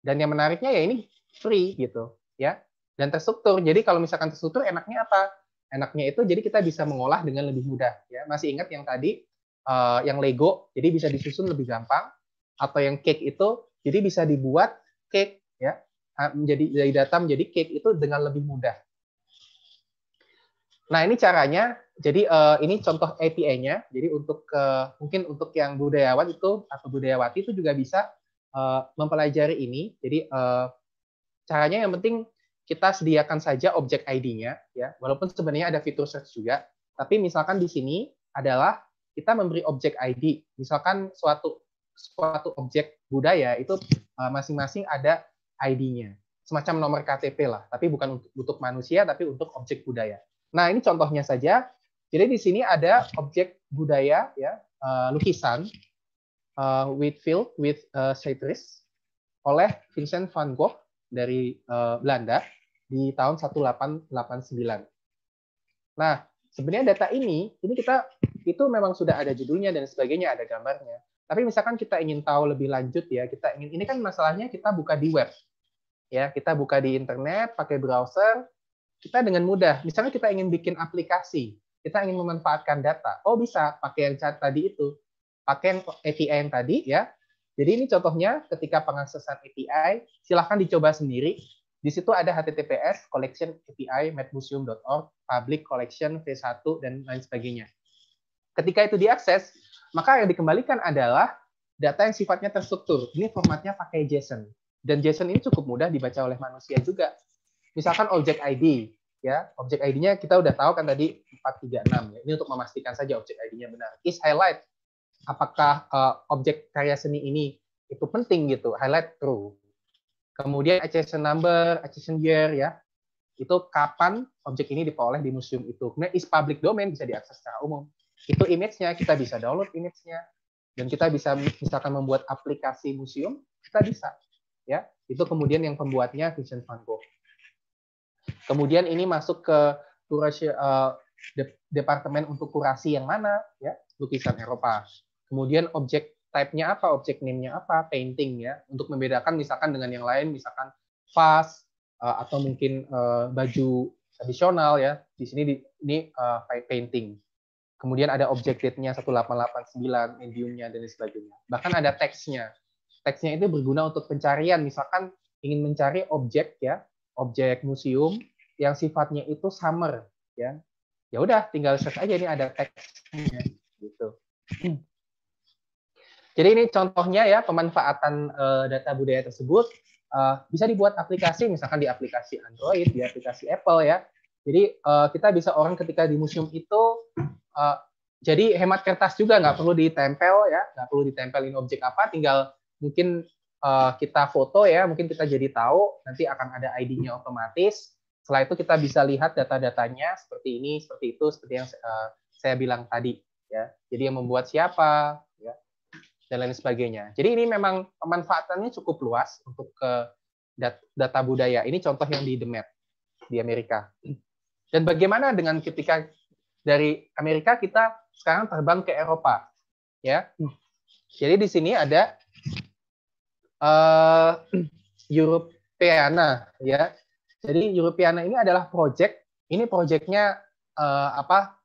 Dan yang menariknya ya ini free gitu, ya. Dan terstruktur. Jadi kalau misalkan terstruktur, enaknya apa? Enaknya itu jadi kita bisa mengolah dengan lebih mudah. Ya, masih ingat yang tadi uh, yang Lego, jadi bisa disusun lebih gampang. Atau yang cake itu, jadi bisa dibuat cake ya ah, menjadi dari data menjadi cake itu dengan lebih mudah Nah, ini caranya. Jadi uh, ini contoh API-nya. Jadi untuk uh, mungkin untuk yang budayawan itu atau budayawati itu juga bisa uh, mempelajari ini. Jadi uh, caranya yang penting kita sediakan saja objek ID-nya ya. Walaupun sebenarnya ada fitur search juga, tapi misalkan di sini adalah kita memberi objek ID. Misalkan suatu suatu objek budaya itu masing-masing uh, ada ID-nya. Semacam nomor KTP lah, tapi bukan untuk, untuk manusia tapi untuk objek budaya. Nah, ini contohnya saja. Jadi di sini ada objek budaya ya, uh, lukisan uh, field with uh, oleh Vincent van Gogh dari uh, Belanda di tahun 1889. Nah, sebenarnya data ini ini kita itu memang sudah ada judulnya dan sebagainya, ada gambarnya. Tapi misalkan kita ingin tahu lebih lanjut ya, kita ingin ini kan masalahnya kita buka di web. Ya, kita buka di internet pakai browser, kita dengan mudah, misalnya kita ingin bikin aplikasi, kita ingin memanfaatkan data, oh bisa pakai yang chat tadi itu, pakai yang API yang tadi ya. Jadi ini contohnya ketika pengaksesan API, silahkan dicoba sendiri. Di situ ada HTTPS collection API medmuseum.org, public collection V1 dan lain sebagainya. Ketika itu diakses, maka yang dikembalikan adalah data yang sifatnya terstruktur. Ini formatnya pakai JSON. Dan JSON ini cukup mudah dibaca oleh manusia juga. Misalkan objek ID, ya objek ID-nya kita udah tahu kan tadi 436 ya. Ini untuk memastikan saja objek ID-nya benar. Is highlight apakah uh, objek karya seni ini itu penting gitu, highlight true. Kemudian accession number, accession year ya. Itu kapan objek ini diperoleh di museum itu. Kemudian is public domain bisa diakses secara umum. Itu image-nya, kita bisa download image-nya dan kita bisa misalkan membuat aplikasi museum, kita bisa ya. Itu kemudian yang pembuatnya Vincent van Gogh. Kemudian ini masuk ke kurasi, uh, eh, departemen untuk kurasi yang mana, ya lukisan Eropa. Kemudian objek type-nya apa, objek name-nya apa, painting ya, untuk membedakan misalkan dengan yang lain, misalkan vas uh, atau mungkin uh, baju tradisional ya. Di sini di, ini uh, painting. Kemudian ada objek date-nya 1889, mediumnya dan sebagainya. Bahkan ada teksnya. Teksnya itu berguna untuk pencarian, misalkan ingin mencari objek ya, objek museum yang sifatnya itu summer ya ya udah tinggal search aja ini ada teksnya gitu jadi ini contohnya ya pemanfaatan uh, data budaya tersebut uh, bisa dibuat aplikasi misalkan di aplikasi Android di aplikasi Apple ya jadi uh, kita bisa orang ketika di museum itu uh, jadi hemat kertas juga nggak perlu ditempel ya nggak perlu ditempelin objek apa tinggal mungkin kita foto ya mungkin kita jadi tahu nanti akan ada ID-nya otomatis setelah itu kita bisa lihat data-datanya seperti ini, seperti itu, seperti yang eh, saya bilang tadi. Ya. Jadi yang membuat siapa, ya, dan lain sebagainya. Jadi ini memang pemanfaatannya cukup luas untuk ke data budaya. Ini contoh yang di Demet di Amerika. Dan bagaimana dengan ketika dari Amerika kita sekarang terbang ke Eropa, ya? Jadi di sini ada uh, Europeana, ya, jadi Europeana ini adalah proyek, ini proyeknya uh, eh, apa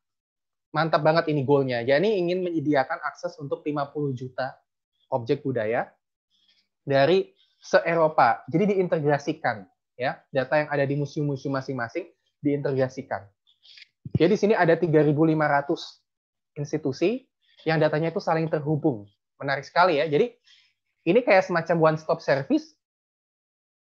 mantap banget ini goalnya. Jadi ingin menyediakan akses untuk 50 juta objek budaya dari se-Eropa. Jadi diintegrasikan ya, data yang ada di museum-museum masing-masing diintegrasikan. Jadi di sini ada 3.500 institusi yang datanya itu saling terhubung. Menarik sekali ya. Jadi ini kayak semacam one stop service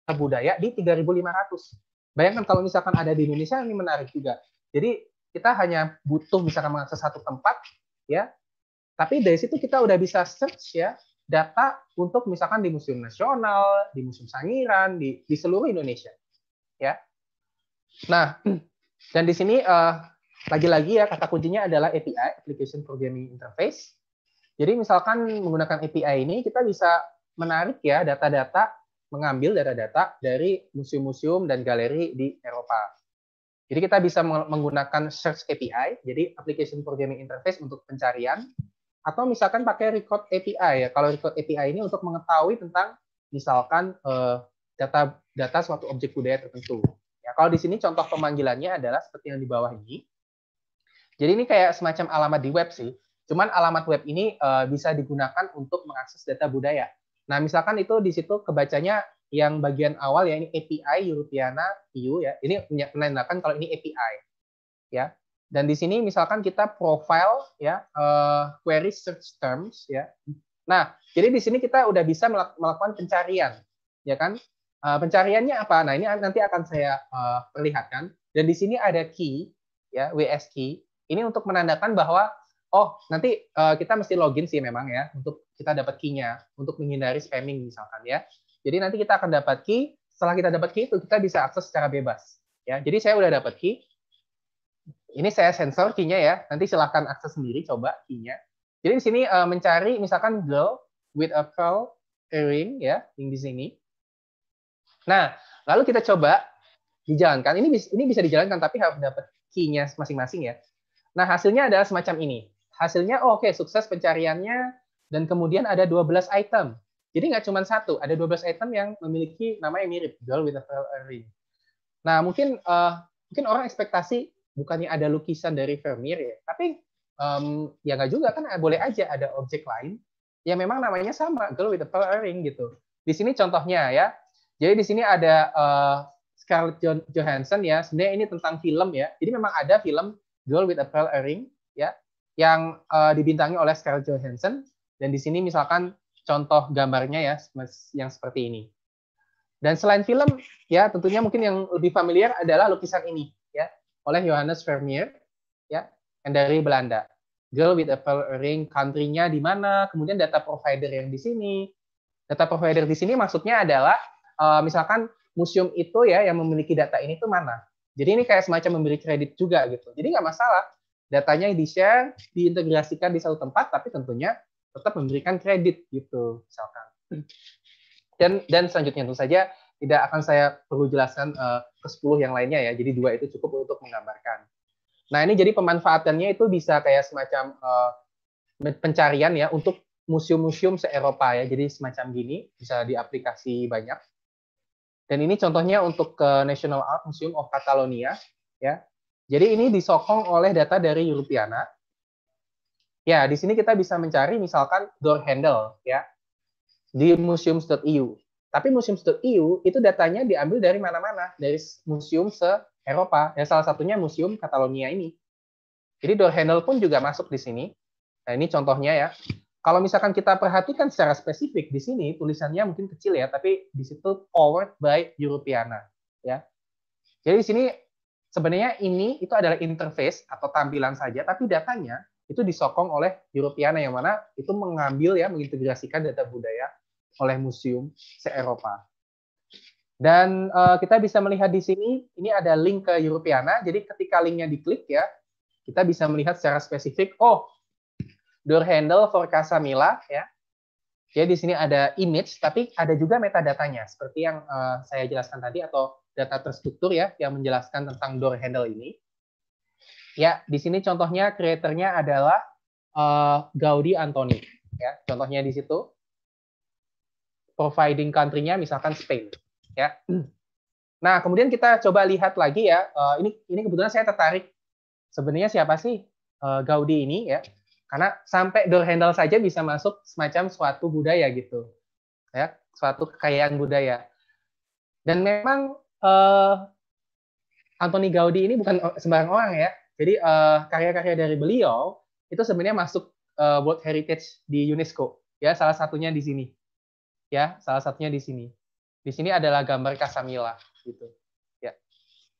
Nah, budaya di 3.500. Bayangkan kalau misalkan ada di Indonesia ini menarik juga. Jadi kita hanya butuh misalkan mengakses satu tempat ya. Tapi dari situ kita udah bisa search ya data untuk misalkan di Museum Nasional, di Museum Sangiran, di, di seluruh Indonesia. Ya. Nah, dan di sini lagi eh, lagi-lagi ya kata kuncinya adalah API, Application Programming Interface. Jadi misalkan menggunakan API ini kita bisa menarik ya data-data mengambil data-data dari museum-museum dan galeri di Eropa. Jadi kita bisa menggunakan Search API, jadi Application Programming Interface untuk pencarian, atau misalkan pakai Record API ya. Kalau Record API ini untuk mengetahui tentang misalkan data-data eh, suatu objek budaya tertentu. Ya, kalau di sini contoh pemanggilannya adalah seperti yang di bawah ini. Jadi ini kayak semacam alamat di web sih. Cuman alamat web ini uh, bisa digunakan untuk mengakses data budaya. Nah, misalkan itu di situ kebacanya yang bagian awal ya ini API Europeana EU ya. Ini menandakan kalau ini API. Ya. Dan di sini misalkan kita profile ya uh, query search terms ya. Nah, jadi di sini kita udah bisa melakukan pencarian, ya kan? Uh, pencariannya apa? Nah, ini nanti akan saya uh, perlihatkan. Dan di sini ada key ya, WS key. Ini untuk menandakan bahwa oh nanti uh, kita mesti login sih memang ya untuk kita dapat key-nya untuk menghindari spamming misalkan ya. Jadi nanti kita akan dapat key, setelah kita dapat key itu kita bisa akses secara bebas ya. Jadi saya udah dapat key. Ini saya sensor key-nya ya. Nanti silahkan akses sendiri coba key-nya. Jadi di sini uh, mencari misalkan girl with a pearl earring ya, yang di sini. Nah, lalu kita coba dijalankan. Ini ini bisa dijalankan tapi harus dapat key-nya masing-masing ya. Nah, hasilnya adalah semacam ini hasilnya oh, oke okay, sukses pencariannya dan kemudian ada 12 item. Jadi nggak cuma satu, ada 12 item yang memiliki nama yang mirip, Girl with a Pearl ring. Nah, mungkin uh, mungkin orang ekspektasi bukannya ada lukisan dari Vermeer ya, tapi um, ya nggak juga kan boleh aja ada objek lain yang memang namanya sama, Girl with a Pearl ring gitu. Di sini contohnya ya. Jadi di sini ada uh, Scarlett Johansson ya. Sebenarnya ini tentang film ya. Jadi memang ada film Girl with a Pearl Earring ya yang uh, dibintangi oleh Scarlett Johansson dan di sini misalkan contoh gambarnya ya yang seperti ini. Dan selain film ya tentunya mungkin yang lebih familiar adalah lukisan ini ya oleh Johannes Vermeer ya yang dari Belanda. Girl with a Pearl Ring country-nya di mana, kemudian data provider yang di sini. Data provider di sini maksudnya adalah uh, misalkan museum itu ya yang memiliki data ini tuh mana. Jadi ini kayak semacam memberi kredit juga gitu. Jadi nggak masalah datanya yang di-share diintegrasikan di satu tempat tapi tentunya tetap memberikan kredit gitu misalkan. Dan dan selanjutnya tentu saja tidak akan saya perlu jelaskan uh, ke 10 yang lainnya ya. Jadi dua itu cukup untuk menggambarkan. Nah, ini jadi pemanfaatannya itu bisa kayak semacam uh, pencarian ya untuk museum-museum se-Eropa ya. Jadi semacam gini bisa diaplikasi banyak. Dan ini contohnya untuk ke National Art Museum of Catalonia ya. Jadi ini disokong oleh data dari Europeana. Ya, di sini kita bisa mencari misalkan door handle ya di museums.eu. Tapi museums.eu itu datanya diambil dari mana-mana, dari museum se-Eropa. Yang salah satunya museum Catalonia ini. Jadi door handle pun juga masuk di sini. Nah, ini contohnya ya. Kalau misalkan kita perhatikan secara spesifik di sini tulisannya mungkin kecil ya, tapi di situ powered by Europeana ya. Jadi di sini Sebenarnya ini itu adalah interface atau tampilan saja, tapi datanya itu disokong oleh Europeana yang mana itu mengambil ya mengintegrasikan data budaya oleh museum se-Eropa. Dan uh, kita bisa melihat di sini ini ada link ke Europeana. Jadi ketika linknya diklik ya, kita bisa melihat secara spesifik. Oh, door handle for Mila ya. Jadi di sini ada image, tapi ada juga metadatanya seperti yang uh, saya jelaskan tadi atau data terstruktur ya yang menjelaskan tentang door handle ini. Ya, di sini contohnya kreatornya adalah uh, Gaudi Antoni. Ya, contohnya di situ providing country-nya misalkan Spain. Ya. Nah, kemudian kita coba lihat lagi ya. Uh, ini ini kebetulan saya tertarik. Sebenarnya siapa sih uh, Gaudi ini ya? Karena sampai door handle saja bisa masuk semacam suatu budaya gitu. Ya, suatu kekayaan budaya. Dan memang uh, Anthony Gaudi ini bukan sembarang orang ya. Jadi karya eh, karya-karya dari beliau itu sebenarnya masuk uh, World Heritage di UNESCO. Ya, salah satunya di sini. Ya, salah satunya di sini. Di sini adalah gambar Kasamila gitu. Ya.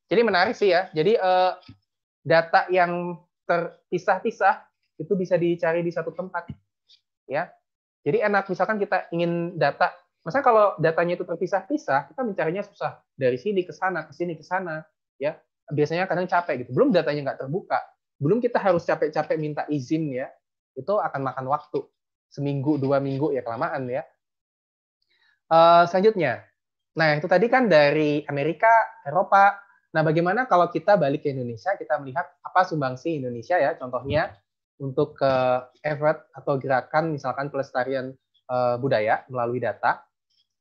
Jadi menarik sih ya. Jadi uh, data yang terpisah-pisah itu bisa dicari di satu tempat. Ya. Jadi enak misalkan kita ingin data Masa kalau datanya itu terpisah-pisah, kita mencarinya susah. Dari sini ke sana, ke sini ke sana, ya. Biasanya kadang capek gitu. Belum datanya nggak terbuka, belum kita harus capek-capek minta izin ya. Itu akan makan waktu. Seminggu, dua minggu ya kelamaan ya. Eh, selanjutnya, nah itu tadi kan dari Amerika, Eropa. Nah bagaimana kalau kita balik ke Indonesia, kita melihat apa sumbangsi Indonesia ya, contohnya untuk ke uh, effort atau gerakan misalkan pelestarian eh, budaya melalui data.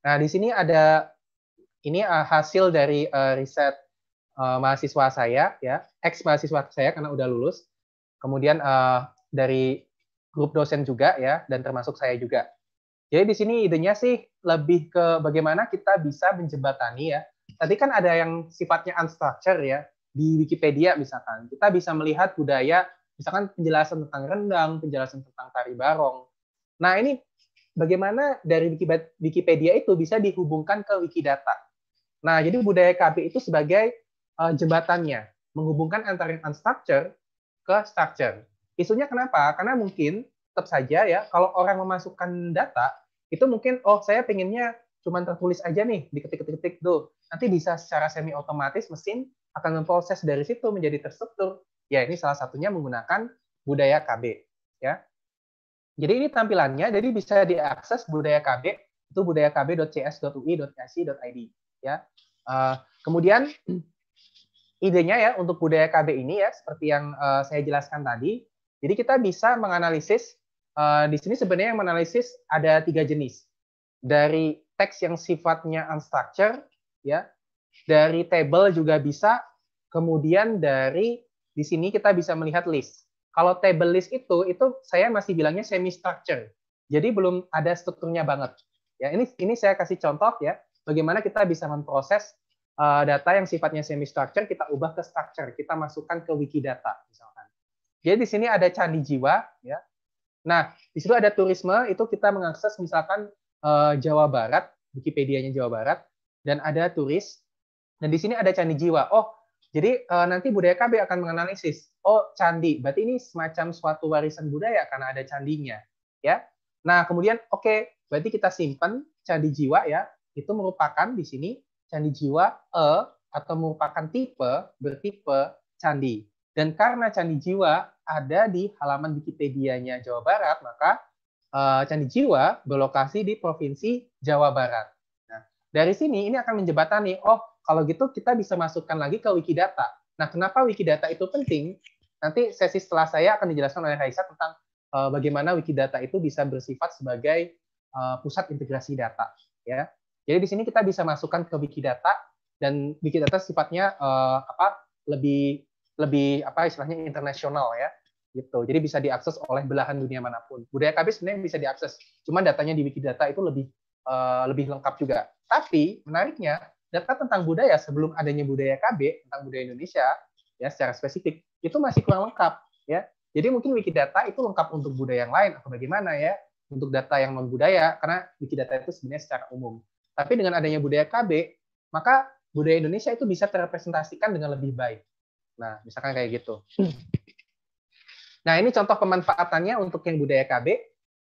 Nah, di sini ada ini eh, hasil dari uh, riset uh, mahasiswa saya ya, ex mahasiswa saya karena udah lulus. Kemudian uh, dari grup dosen juga ya dan termasuk saya juga. Jadi di sini idenya sih lebih ke bagaimana kita bisa menjembatani ya. Tadi kan ada yang sifatnya unstructured ya di Wikipedia misalkan. Kita bisa melihat budaya misalkan penjelasan tentang rendang, penjelasan tentang tari barong. Nah, ini bagaimana dari Wikipedia itu bisa dihubungkan ke Wikidata. Nah, jadi budaya KB itu sebagai uh, jembatannya, menghubungkan antara yang unstructured ke structure. Isunya kenapa? Karena mungkin tetap saja ya, kalau orang memasukkan data, itu mungkin, oh saya pengennya cuma tertulis aja nih, diketik-ketik tuh. Nanti bisa secara semi-otomatis mesin akan memproses dari situ menjadi terstruktur. Ya, ini salah satunya menggunakan budaya KB. Ya, jadi ini tampilannya, jadi bisa diakses budaya KB itu budaya budayakb.cs.ui.ac.id ya. Uh, kemudian idenya ya untuk budaya KB ini ya seperti yang uh, saya jelaskan tadi. Jadi kita bisa menganalisis uh, di sini sebenarnya yang menganalisis ada tiga jenis dari teks yang sifatnya unstructured ya, dari table juga bisa, kemudian dari di sini kita bisa melihat list kalau table list itu, itu saya masih bilangnya semi structure. Jadi belum ada strukturnya banget. Ya, ini ini saya kasih contoh ya, bagaimana kita bisa memproses uh, data yang sifatnya semi structure kita ubah ke structure, kita masukkan ke Wikidata misalkan. Jadi di sini ada candi jiwa ya. Nah, di situ ada turisme, itu kita mengakses misalkan uh, Jawa Barat, Wikipedia-nya Jawa Barat dan ada turis dan di sini ada candi jiwa. Oh, jadi uh, nanti budaya KB akan menganalisis, oh candi, berarti ini semacam suatu warisan budaya karena ada candinya, ya. Nah kemudian oke, okay, berarti kita simpan candi jiwa ya, itu merupakan di sini candi jiwa e atau merupakan tipe bertipe candi. Dan karena candi jiwa ada di halaman Wikipedia-nya Jawa Barat, maka uh, candi jiwa berlokasi di provinsi Jawa Barat. Nah, dari sini ini akan menjebatani, oh kalau gitu kita bisa masukkan lagi ke Wikidata. Nah, kenapa Wikidata itu penting? Nanti sesi setelah saya akan dijelaskan oleh Raisa tentang uh, bagaimana Wikidata itu bisa bersifat sebagai uh, pusat integrasi data. Ya, jadi di sini kita bisa masukkan ke Wikidata dan Wikidata sifatnya uh, apa? Lebih lebih apa istilahnya internasional ya gitu. Jadi bisa diakses oleh belahan dunia manapun. Budaya KB sebenarnya bisa diakses, Cuma datanya di Wikidata itu lebih uh, lebih lengkap juga. Tapi menariknya data tentang budaya sebelum adanya budaya KB tentang budaya Indonesia ya secara spesifik itu masih kurang lengkap ya. Jadi mungkin Wikidata itu lengkap untuk budaya yang lain atau bagaimana ya untuk data yang non budaya karena Wikidata itu sebenarnya secara umum. Tapi dengan adanya budaya KB maka budaya Indonesia itu bisa terrepresentasikan dengan lebih baik. Nah, misalkan kayak gitu. Nah, ini contoh pemanfaatannya untuk yang budaya KB.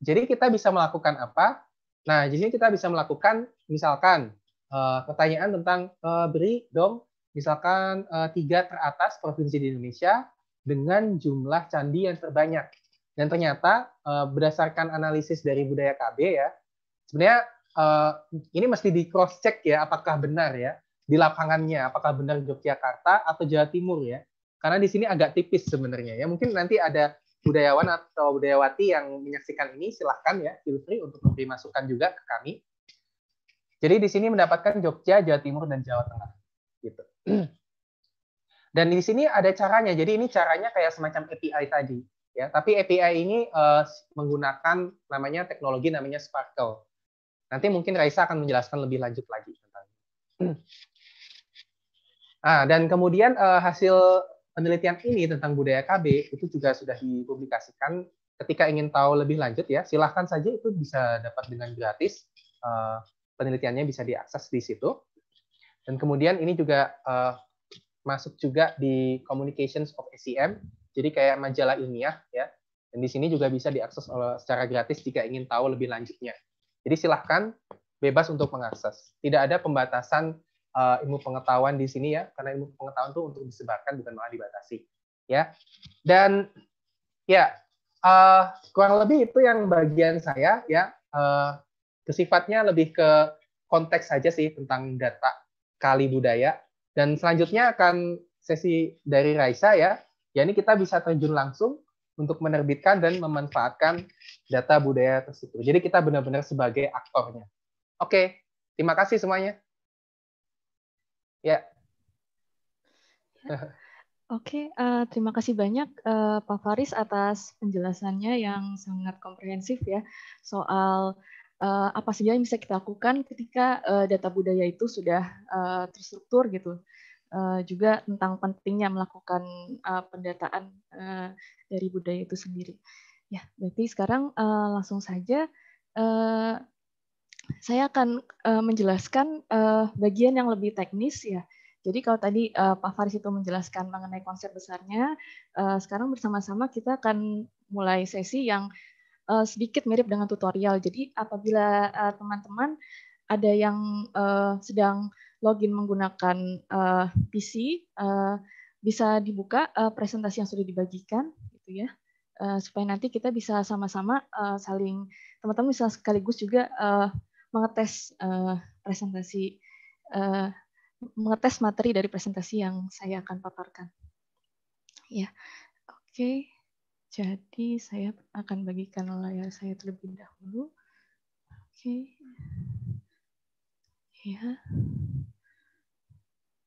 Jadi kita bisa melakukan apa? Nah, jadi kita bisa melakukan misalkan Eh, pertanyaan tentang uh, beri dong misalkan uh, tiga teratas provinsi di Indonesia dengan jumlah candi yang terbanyak. Dan ternyata uh, berdasarkan analisis dari budaya KB ya, sebenarnya uh, ini mesti di cross check ya apakah benar ya di lapangannya apakah benar Yogyakarta atau Jawa Timur ya. Karena di sini agak tipis sebenarnya ya. Mungkin nanti ada budayawan atau budayawati yang menyaksikan ini silahkan ya feel free untuk memberi masukan juga ke kami jadi di sini mendapatkan Jogja, Jawa Timur, dan Jawa Tengah. Gitu. Dan di sini ada caranya. Jadi ini caranya kayak semacam API tadi. Ya, tapi API ini uh, menggunakan namanya teknologi namanya Sparkle. Nanti mungkin Raisa akan menjelaskan lebih lanjut lagi tentang. Ah, dan kemudian uh, hasil penelitian ini tentang budaya KB itu juga sudah dipublikasikan. Ketika ingin tahu lebih lanjut ya, silahkan saja itu bisa dapat dengan gratis. Uh, penelitiannya bisa diakses di situ. Dan kemudian ini juga uh, masuk juga di Communications of SEM, jadi kayak majalah ilmiah ya. Dan di sini juga bisa diakses secara gratis jika ingin tahu lebih lanjutnya. Jadi silahkan bebas untuk mengakses. Tidak ada pembatasan uh, ilmu pengetahuan di sini ya, karena ilmu pengetahuan itu untuk disebarkan bukan malah dibatasi. Ya, dan ya uh, kurang lebih itu yang bagian saya ya. Uh, Kesifatnya lebih ke konteks saja sih tentang data kali budaya. Dan selanjutnya akan sesi dari Raisa ya. Ya ini kita bisa terjun langsung untuk menerbitkan dan memanfaatkan data budaya tersebut. Jadi kita benar-benar sebagai aktornya. Oke, terima kasih semuanya. Ya. ya. Oke, uh, terima kasih banyak uh, Pak Faris atas penjelasannya yang sangat komprehensif ya soal uh, apa saja yang bisa kita lakukan ketika uh, data budaya itu sudah uh, terstruktur gitu. Uh, juga tentang pentingnya melakukan uh, pendataan uh, dari budaya itu sendiri. Ya, berarti sekarang uh, langsung saja uh, saya akan uh, menjelaskan uh, bagian yang lebih teknis ya. Jadi kalau tadi uh, Pak Faris itu menjelaskan mengenai konsep besarnya, uh, sekarang bersama-sama kita akan mulai sesi yang uh, sedikit mirip dengan tutorial. Jadi apabila eh, teman-teman uh, ada yang uh, sedang login menggunakan uh, PC, uh, bisa dibuka uh, presentasi yang sudah dibagikan, gitu ya, uh, supaya nanti kita bisa sama-sama uh, saling teman-teman bisa sekaligus juga uh, mengetes uh, presentasi. Uh, mengetes materi dari presentasi yang saya akan paparkan. Ya, oke. Okay. Jadi saya akan bagikan layar saya terlebih dahulu. Oke. Okay. Ya.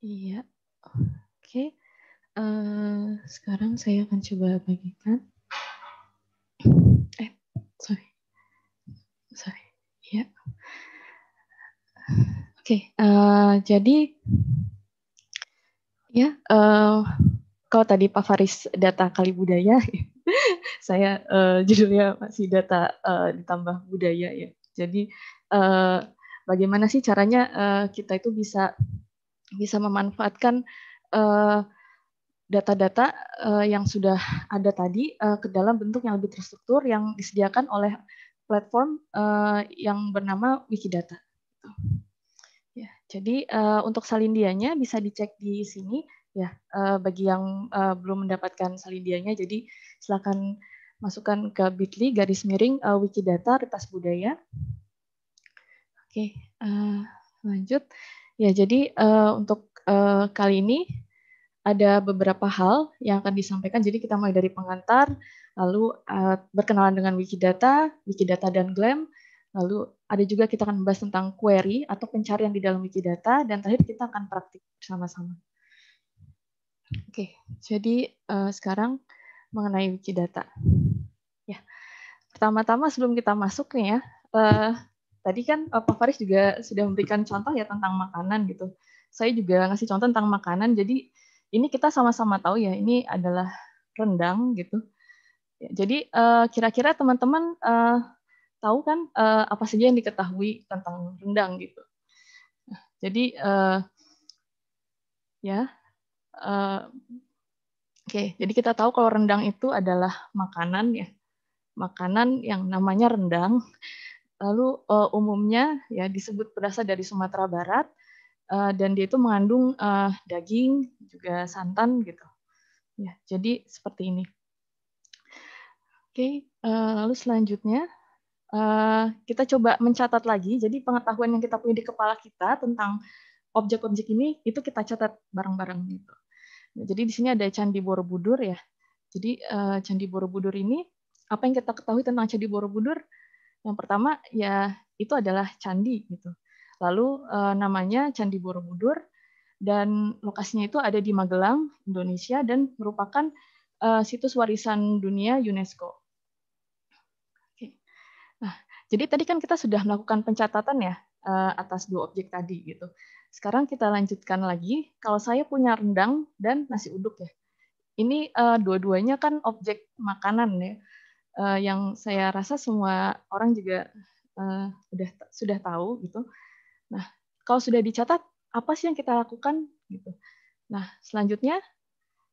Iya. Oke. Okay. Uh, eh, sekarang saya akan coba bagikan. Eh, sorry. Sorry. Ya. Oke. Okay. Uh, eh, jadi ya. Yeah, uh, kalau tadi Pak Faris data kali budaya saya uh, judulnya masih data uh, ditambah budaya ya. Jadi uh, bagaimana sih caranya uh, kita itu bisa bisa memanfaatkan data data-data uh, yang sudah ada tadi uh, ke dalam bentuk yang lebih terstruktur yang disediakan oleh platform uh, yang bernama Wikidata. Gitu. Ya, jadi uh, untuk salindianya bisa dicek di sini Ya, uh, bagi yang uh, belum mendapatkan salindianya, jadi silakan masukkan ke bit.ly garis miring uh, Wikidata Retas Budaya. Oke, uh, lanjut. Ya, jadi uh, untuk uh, kali ini ada beberapa hal yang akan disampaikan. Jadi kita mulai dari pengantar, lalu uh, berkenalan dengan Wikidata, Wikidata dan Glam, lalu ada juga kita akan membahas tentang query atau pencarian di dalam Wikidata, dan terakhir kita akan praktik sama sama Oke, jadi uh, sekarang mengenai Wikidata. Ya, pertama-tama sebelum kita masuk nih ya, uh, tadi kan uh, Pak Faris juga sudah memberikan contoh ya tentang makanan gitu. Saya juga ngasih contoh tentang makanan. Jadi ini kita sama-sama tahu ya, ini adalah rendang gitu. Ya, jadi uh, kira-kira teman-teman uh, tahu kan uh, apa saja yang diketahui tentang rendang gitu. Nah, jadi uh, ya Eh, oke okay, jadi kita tahu kalau rendang itu adalah makanan ya makanan yang namanya rendang lalu uh, umumnya ya disebut berasal dari Sumatera Barat uh, dan dia itu mengandung uh, daging juga santan gitu ya jadi seperti ini oke okay, uh, lalu selanjutnya Uh, kita coba mencatat lagi. Jadi pengetahuan yang kita punya di kepala kita tentang objek-objek ini itu kita catat bareng-bareng gitu. Jadi di sini ada Candi Borobudur ya. Jadi uh, Candi Borobudur ini apa yang kita ketahui tentang Candi Borobudur? Yang pertama ya itu adalah candi gitu. Lalu uh, namanya Candi Borobudur dan lokasinya itu ada di Magelang, Indonesia dan merupakan uh, situs warisan dunia UNESCO. Oke. Nah, jadi tadi kan kita sudah melakukan pencatatan ya uh, atas dua objek tadi gitu. Sekarang kita lanjutkan lagi. Kalau saya punya rendang dan nasi uduk ya. Ini uh, dua-duanya kan objek makanan ya. Uh, yang saya rasa semua orang juga uh, udah sudah tahu gitu. Nah, kalau sudah dicatat apa sih yang kita lakukan gitu. Nah, selanjutnya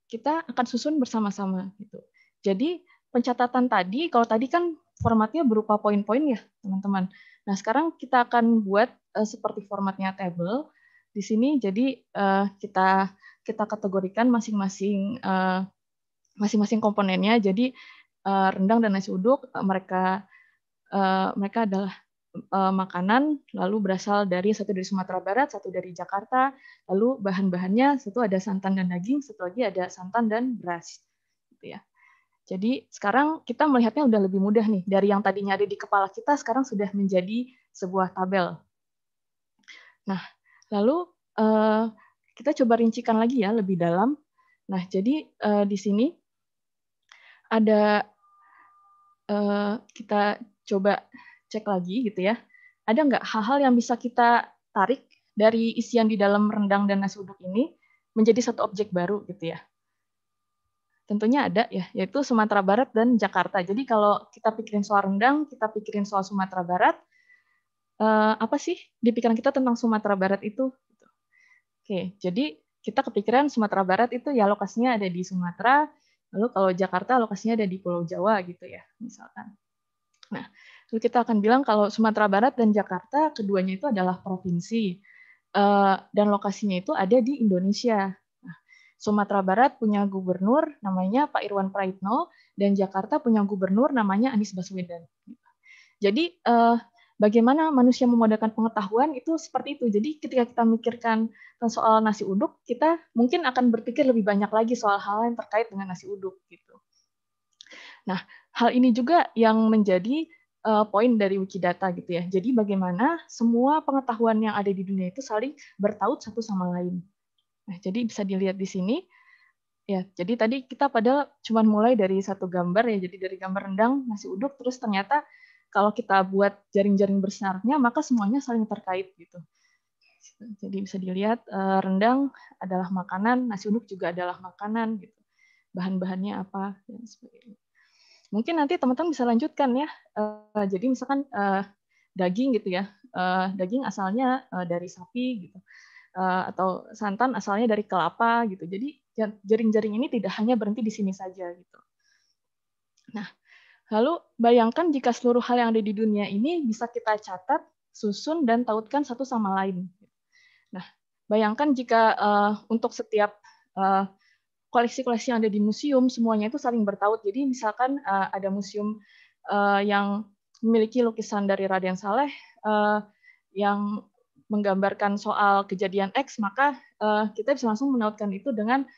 kita akan susun bersama-sama gitu. Jadi pencatatan tadi kalau tadi kan formatnya berupa poin-poin ya, teman-teman. Nah, sekarang kita akan buat uh, seperti formatnya table di sini jadi uh, kita kita kategorikan masing-masing uh, masing-masing komponennya jadi uh, rendang dan nasi uduk uh, mereka uh, mereka adalah makanan lalu berasal dari satu dari Sumatera Barat satu dari Jakarta lalu bahan-bahannya satu ada santan dan daging satu lagi ada santan dan beras gitu ya jadi sekarang kita melihatnya udah lebih mudah nih dari yang tadinya ada di kepala kita sekarang sudah menjadi sebuah tabel nah Lalu uh, kita coba rincikan lagi ya lebih dalam. Nah, jadi uh, di sini ada uh, kita coba cek lagi gitu ya. Ada nggak hal-hal yang bisa kita tarik dari isian di dalam rendang dan nasi uduk ini menjadi satu objek baru gitu ya. Tentunya ada ya, yaitu Sumatera Barat dan Jakarta. Jadi kalau kita pikirin soal rendang, kita pikirin soal Sumatera Barat, uh, apa sih di pikiran kita tentang Sumatera Barat itu? Oke, jadi kita kepikiran Sumatera Barat itu ya lokasinya ada di Sumatera, lalu kalau Jakarta lokasinya ada di Pulau Jawa gitu ya, misalkan. Nah, lalu kita akan bilang kalau Sumatera Barat dan Jakarta keduanya itu adalah provinsi uh, dan lokasinya itu ada di Indonesia. Nah, Sumatera Barat punya gubernur namanya Pak Irwan Praitno dan Jakarta punya gubernur namanya Anies Baswedan. Jadi eh, bagaimana manusia memodalkan pengetahuan itu seperti itu. Jadi ketika kita mikirkan soal nasi uduk, kita mungkin akan berpikir lebih banyak lagi soal hal yang terkait dengan nasi uduk gitu. Nah, hal ini juga yang menjadi uh, poin dari Wikidata gitu ya. Jadi bagaimana semua pengetahuan yang ada di dunia itu saling bertaut satu sama lain. Nah, jadi bisa dilihat di sini ya jadi tadi kita pada cuma mulai dari satu gambar ya jadi dari gambar rendang nasi uduk terus ternyata kalau kita buat jaring-jaring bersinarnya, maka semuanya saling terkait gitu. gitu. Jadi bisa dilihat eh, rendang adalah makanan, nasi uduk juga adalah makanan gitu. Bahan-bahannya apa dan sebagainya. Mungkin nanti teman-teman bisa lanjutkan ya. Eh, jadi misalkan eh, daging gitu ya, daging asalnya dari sapi gitu, atau santan asalnya dari kelapa gitu. Jadi jaring-jaring ini tidak hanya berhenti di sini saja gitu. Nah, Lalu bayangkan jika seluruh hal yang ada di dunia ini bisa kita catat, susun, dan tautkan satu sama lain. Nah, bayangkan jika uh, untuk setiap koleksi eh, koleksi-koleksi yang ada di museum semuanya itu saling bertaut. Jadi misalkan uh, ada museum uh, yang memiliki lukisan dari Raden Saleh uh, yang menggambarkan soal kejadian X, maka uh, kita bisa langsung menautkan itu dengan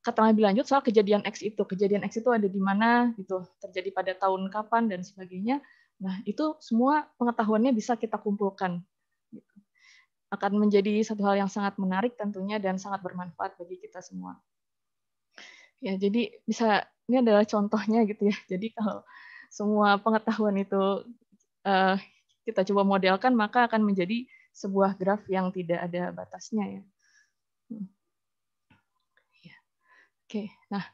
kata lebih lanjut soal kejadian X itu. Kejadian X itu ada di mana gitu, terjadi pada tahun kapan dan sebagainya. Nah, itu semua pengetahuannya bisa kita kumpulkan. Gitu. Akan menjadi satu hal yang sangat menarik tentunya dan sangat bermanfaat bagi kita semua. Ya, jadi bisa ini adalah contohnya gitu ya. Jadi kalau semua pengetahuan itu uh, kita coba modelkan, maka akan menjadi sebuah graf yang tidak ada batasnya ya. Hmm. Oke, nah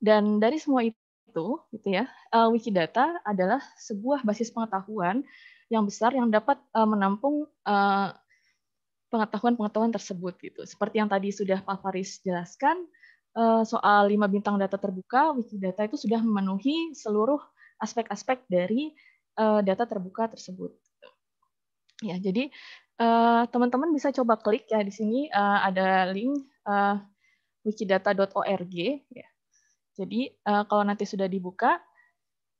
dan dari semua itu, gitu ya, eh, Wikidata adalah sebuah basis pengetahuan yang besar yang dapat eh, menampung eh, pengetahuan-pengetahuan tersebut gitu. Seperti yang tadi sudah Pak Faris jelaskan soal lima bintang data terbuka, Wikidata itu sudah memenuhi seluruh aspek-aspek dari data terbuka tersebut. Ya, jadi teman-teman bisa coba klik ya di sini ada link wikidata.org ya. Jadi uh, kalau nanti sudah dibuka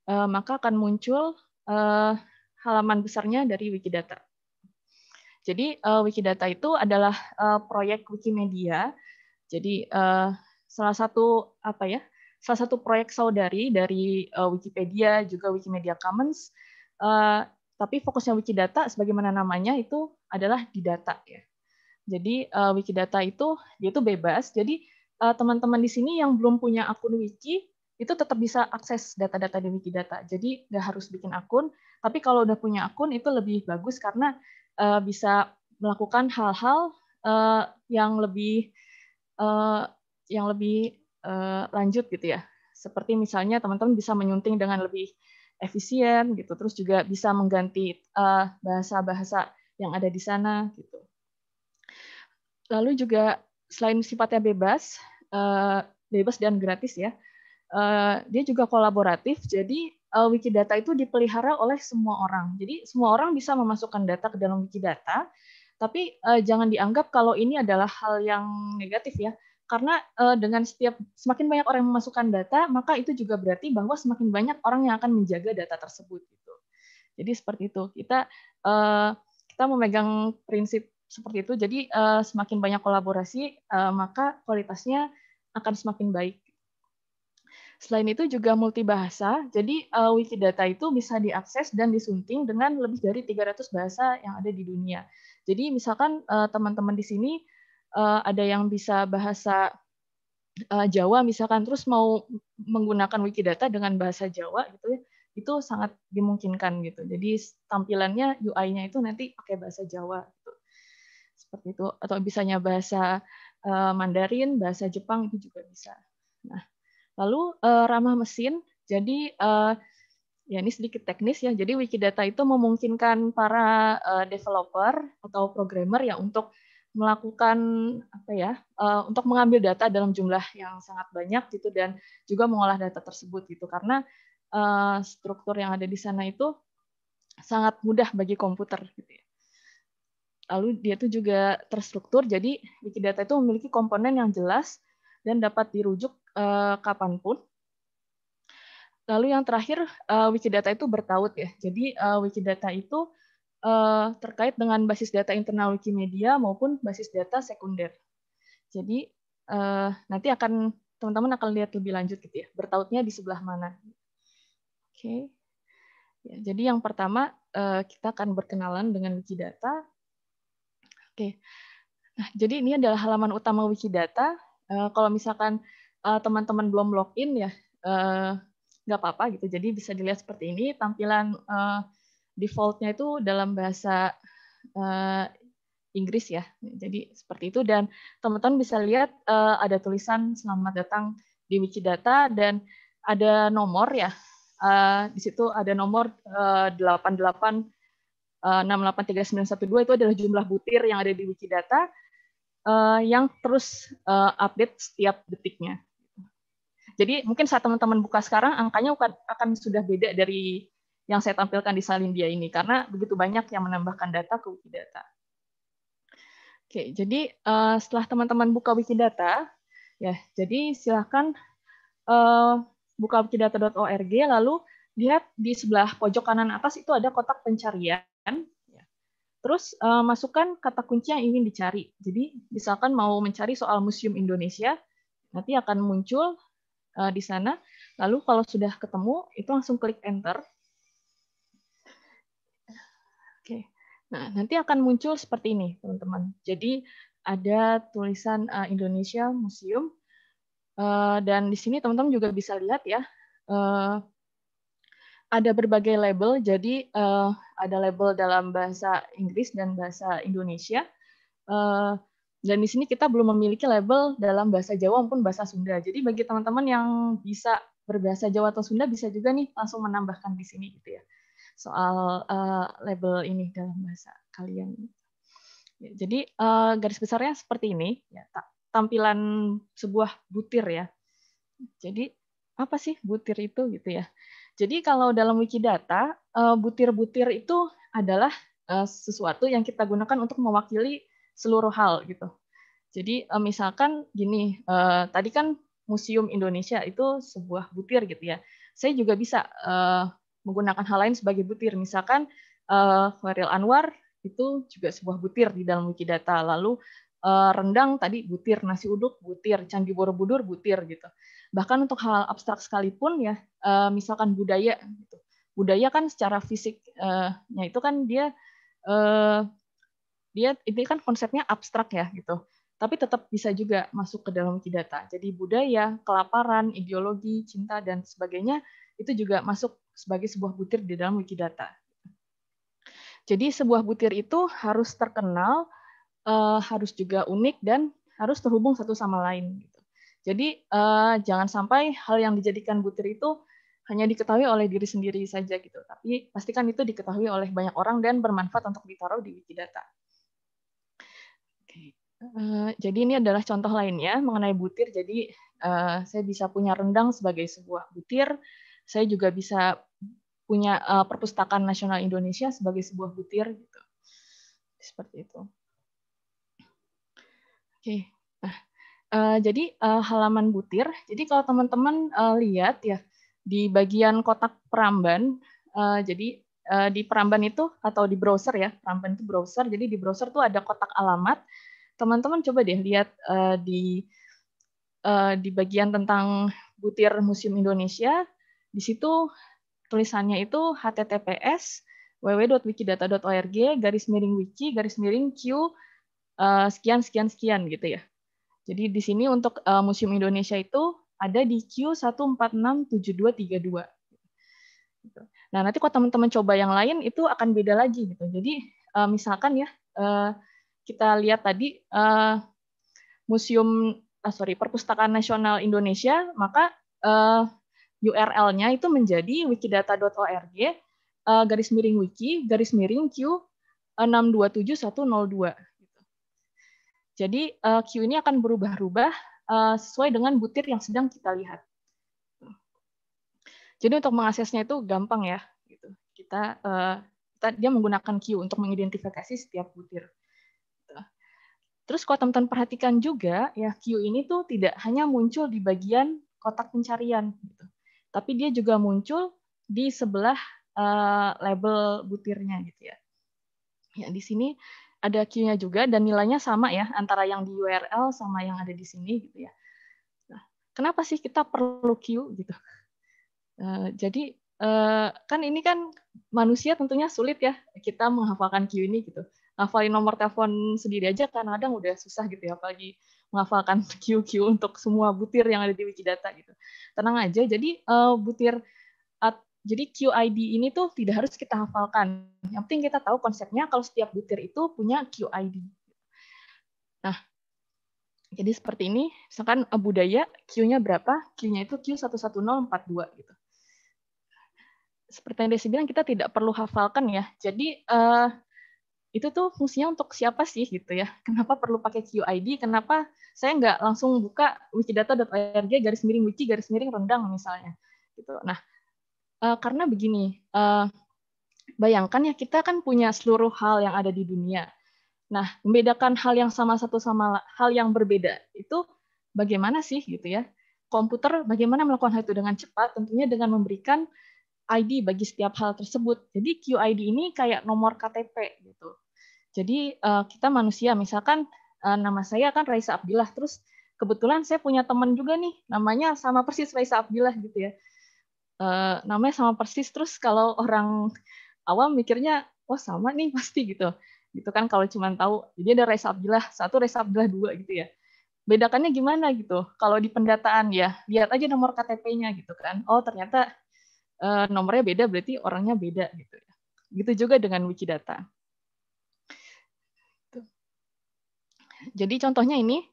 uh, maka akan muncul uh, halaman besarnya dari Wikidata. Jadi uh, Wikidata itu adalah uh, proyek Wikimedia. Jadi uh, salah satu apa ya? Salah satu proyek saudari dari uh, Wikipedia juga Wikimedia Commons. Uh, tapi fokusnya Wikidata sebagaimana namanya itu adalah di data ya. Jadi uh, Wikidata itu dia itu bebas. Jadi Eh, teman-teman di sini yang belum punya akun wiki itu tetap bisa akses data-data di Wikidata. Jadi nggak harus bikin akun, tapi kalau udah punya akun itu lebih bagus karena eh, bisa melakukan hal-hal eh, yang lebih yang lebih lanjut gitu ya. Seperti misalnya teman-teman bisa menyunting dengan lebih efisien gitu, terus juga bisa mengganti bahasa -bahasa yang ada di sana gitu. Lalu juga selain sifatnya bebas, Eh, bebas dan gratis ya. Eh, dia juga kolaboratif, jadi eh, Wikidata itu dipelihara oleh semua orang. Jadi semua orang bisa memasukkan data ke dalam Wikidata, tapi jangan dianggap kalau ini adalah hal yang negatif ya. Karena dengan setiap semakin banyak orang yang memasukkan data, maka itu juga berarti bahwa semakin banyak orang yang akan menjaga data tersebut gitu. Jadi seperti itu. Kita kita memegang prinsip seperti itu. Jadi uh, semakin banyak kolaborasi, uh, maka kualitasnya akan semakin baik. Selain itu juga multibahasa, jadi uh, Wikidata itu bisa diakses dan disunting dengan lebih dari 300 bahasa yang ada di dunia. Jadi misalkan teman-teman uh, di sini uh, ada yang bisa bahasa uh, Jawa misalkan, terus mau menggunakan Wikidata dengan bahasa Jawa gitu ya, itu sangat dimungkinkan gitu. Jadi tampilannya UI-nya itu nanti pakai bahasa Jawa seperti itu atau bisanya bahasa eh, Mandarin, bahasa Jepang itu juga bisa. Nah, lalu eh, ramah mesin. Jadi eh, ya ini sedikit teknis ya. Jadi Wikidata itu memungkinkan para developer atau programmer ya untuk melakukan apa ya untuk mengambil data dalam jumlah yang sangat banyak gitu dan juga mengolah data tersebut gitu karena struktur yang ada di sana itu sangat mudah bagi komputer gitu ya. Lalu dia itu juga terstruktur, jadi Wikidata itu memiliki komponen yang jelas dan dapat dirujuk uh, kapanpun. Lalu yang terakhir, wiki eh, Wikidata itu bertaut ya. Jadi wiki eh, Wikidata itu uh, terkait dengan basis data internal Wikimedia maupun basis data sekunder. Jadi uh, nanti akan teman-teman akan lihat lebih lanjut gitu ya, bertautnya di sebelah mana. Oke. Okay. Ya, jadi yang pertama kita akan berkenalan dengan Wikidata. Oke. Nah, jadi ini adalah halaman utama Wikidata. Uh, kalau misalkan eh, teman-teman belum login ya, uh, nggak apa-apa gitu. Jadi bisa dilihat seperti ini. Tampilan uh, defaultnya itu dalam bahasa uh, Inggris ya. Jadi seperti itu. Dan teman-teman bisa lihat uh, ada tulisan "Selamat datang di Wikidata" dan ada nomor ya. Uh, di situ ada nomor uh, 88 683912 eh, itu adalah jumlah butir yang ada di Wikidata eh, yang terus eh, update setiap detiknya. Jadi mungkin saat teman-teman buka sekarang angkanya akan sudah beda dari yang saya tampilkan di Salindia ini karena begitu banyak yang menambahkan data ke Wikidata. Oke, jadi setelah teman-teman buka Wikidata, ya jadi silahkan buka wikidata.org lalu lihat di sebelah pojok kanan atas itu ada kotak pencarian kan ya. terus uh, masukkan kata kunci yang ingin dicari jadi misalkan mau mencari soal museum Indonesia nanti akan muncul uh, di sana lalu kalau sudah ketemu itu langsung klik enter oke nah nanti akan muncul seperti ini teman-teman jadi ada tulisan uh, Indonesia Museum uh, dan di sini teman-teman juga bisa lihat ya uh, ada berbagai label, jadi uh, ada label dalam bahasa Inggris dan bahasa Indonesia. Uh, dan di sini kita belum memiliki label dalam bahasa Jawa maupun bahasa Sunda. Jadi bagi teman-teman yang bisa berbahasa Jawa atau Sunda bisa juga nih langsung menambahkan di sini gitu ya soal uh, label ini dalam bahasa kalian. Ya, jadi uh, garis besarnya seperti ini ya tampilan sebuah butir ya. Jadi apa sih butir itu gitu ya? Jadi kalau dalam Wikidata, eh, butir-butir itu adalah eh, sesuatu yang kita gunakan untuk mewakili seluruh hal gitu. Jadi eh, misalkan gini, tadi kan Museum Indonesia itu sebuah butir gitu ya. Saya juga bisa menggunakan hal lain sebagai butir. Misalkan Khairil Anwar itu juga sebuah butir di dalam Wikidata. Lalu uh, rendang tadi butir, nasi uduk butir, candi borobudur butir gitu. Bahkan untuk hal abstrak sekalipun ya, uh, misalkan budaya gitu. Budaya kan secara fisiknya eh, itu kan dia uh, dia ini kan konsepnya abstrak ya gitu tapi tetap bisa juga masuk ke dalam data Jadi budaya, kelaparan, ideologi, cinta, dan sebagainya itu juga masuk sebagai sebuah butir di dalam Wikidata. Jadi sebuah butir itu harus terkenal uh, harus juga unik dan harus terhubung satu sama lain. Gitu. Jadi uh, jangan sampai hal yang dijadikan butir itu hanya diketahui oleh diri sendiri saja gitu, tapi pastikan itu diketahui oleh banyak orang dan bermanfaat untuk ditaruh di Wikidata. Oke. Uh, jadi ini adalah contoh lainnya mengenai butir. Jadi uh, saya bisa punya rendang sebagai sebuah butir. Saya juga bisa punya uh, perpustakaan nasional Indonesia sebagai sebuah butir gitu. Seperti itu. Oke. Nah, uh, jadi uh, halaman butir. Jadi kalau teman-teman uh, lihat ya di bagian kotak peramban, uh, jadi uh, di peramban itu atau di browser ya, peramban itu browser. Jadi di browser itu ada kotak alamat. Teman-teman coba deh lihat uh, di uh, di bagian tentang butir Museum Indonesia. Di situ tulisannya itu https www.wikidata.org garis miring wiki garis miring q Eh, sekian sekian sekian gitu ya. Jadi di sini untuk uh, Museum Indonesia itu ada di Q1467232. Gitu. Nah nanti kalau teman-teman coba yang lain itu akan beda lagi gitu. Jadi uh, misalkan ya uh, kita lihat tadi uh, Museum uh, sorry Perpustakaan Nasional Indonesia maka uh, URL-nya itu menjadi wikidata.org uh, garis miring wiki garis miring Q627102 jadi uh, Q ini akan berubah-ubah uh, sesuai dengan butir yang sedang kita lihat. Jadi untuk mengaksesnya itu gampang ya. Gitu. Kita, uh, kita dia menggunakan Q untuk mengidentifikasi setiap butir. Terus kalau teman-teman perhatikan juga ya Q ini tuh tidak hanya muncul di bagian kotak pencarian, gitu. tapi dia juga muncul di sebelah uh, label butirnya gitu ya. Ya di sini ada Q-nya juga dan nilainya sama ya antara yang di URL sama yang ada di sini gitu ya. Nah, kenapa sih kita perlu Q gitu? Uh, jadi uh, kan ini kan manusia tentunya sulit ya kita menghafalkan Q ini gitu. Hafalin nomor telepon sendiri aja kadang-kadang udah susah gitu ya apalagi menghafalkan Q-Q untuk semua butir yang ada di Wikidata gitu. Tenang aja, jadi uh, butir jadi QID ini tuh tidak harus kita hafalkan. Yang penting kita tahu konsepnya kalau setiap butir itu punya QID. Nah, jadi seperti ini, misalkan eh, budaya Q-nya berapa? Q-nya itu Q11042 gitu. Seperti yang Desi bilang, kita tidak perlu hafalkan ya. Jadi uh, itu tuh fungsinya untuk siapa sih gitu ya? Kenapa perlu pakai QID? Kenapa saya nggak langsung buka wikidata.org garis miring wiki garis miring rendang misalnya? Gitu. Nah, Uh, karena begini, uh, bayangkan ya kita kan punya seluruh hal yang ada di dunia. Nah, membedakan hal yang sama satu sama hal yang berbeda itu bagaimana sih gitu ya? Komputer bagaimana melakukan hal itu dengan cepat? Tentunya dengan memberikan ID bagi setiap hal tersebut. Jadi QID ini kayak nomor KTP gitu. Jadi uh, kita manusia misalkan uh, nama saya kan Raisa Abdillah terus kebetulan saya punya teman juga nih namanya sama persis Raisa Abdillah gitu ya. Eh, namanya sama persis terus kalau orang awam mikirnya oh sama nih pasti gitu gitu kan kalau cuma tahu jadi ada Reza Abdillah satu Reza Abdillah dua gitu ya bedakannya gimana gitu kalau di pendataan ya lihat aja nomor KTP-nya gitu kan oh ternyata uh, nomornya beda berarti orangnya beda gitu ya gitu juga dengan Wikidata jadi contohnya ini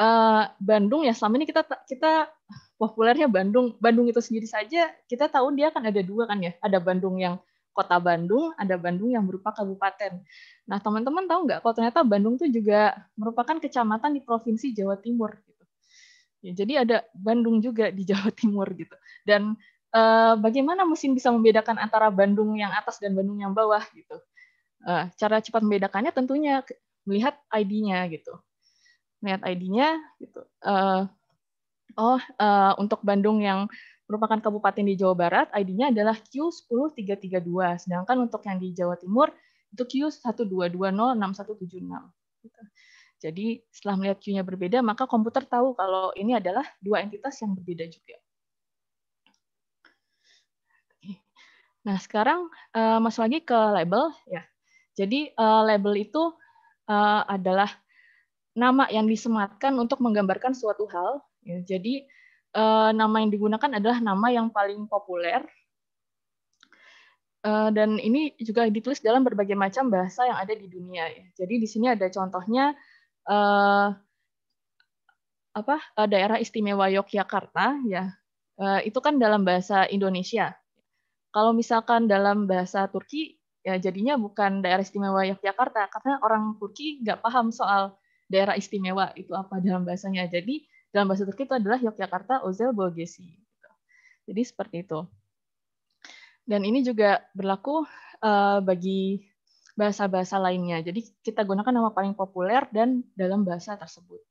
Eh, Bandung ya selama ini kita kita populernya Bandung. Bandung itu sendiri saja kita tahu dia kan ada dua kan ya. Ada Bandung yang kota Bandung, ada Bandung yang berupa kabupaten. Nah teman-teman tahu nggak kalau ternyata Bandung itu juga merupakan kecamatan di provinsi Jawa Timur. Gitu. Ya, jadi ada Bandung juga di Jawa Timur gitu. Dan eh, bagaimana mesin bisa membedakan antara Bandung yang atas dan Bandung yang bawah gitu? Eh, cara cepat membedakannya tentunya melihat ID-nya gitu Niat ID-nya gitu. Uh, oh, uh, untuk Bandung yang merupakan kabupaten di Jawa Barat, ID-nya adalah Q10332. Sedangkan untuk yang di Jawa Timur itu q 12206176 gitu. Jadi setelah melihat Q-nya berbeda, maka komputer tahu kalau ini adalah dua entitas yang berbeda juga. Nah, sekarang uh, masuk lagi ke label ya. Jadi label itu adalah nama yang disematkan untuk menggambarkan suatu hal. Ya, jadi eh, nama yang digunakan adalah nama yang paling populer eh, dan ini juga ditulis dalam berbagai macam bahasa yang ada di dunia. Ya. Jadi di sini ada contohnya eh, apa daerah istimewa Yogyakarta ya itu kan dalam bahasa Indonesia. Kalau misalkan dalam bahasa Turki ya jadinya bukan daerah istimewa Yogyakarta karena orang Turki nggak paham soal daerah istimewa itu apa dalam bahasanya. Jadi dalam bahasa Turki itu adalah Yogyakarta Ozel Bogesi. Gitu. Jadi seperti itu. Dan ini juga berlaku eh, bagi bahasa-bahasa lainnya. Jadi kita gunakan nama paling populer dan dalam bahasa tersebut.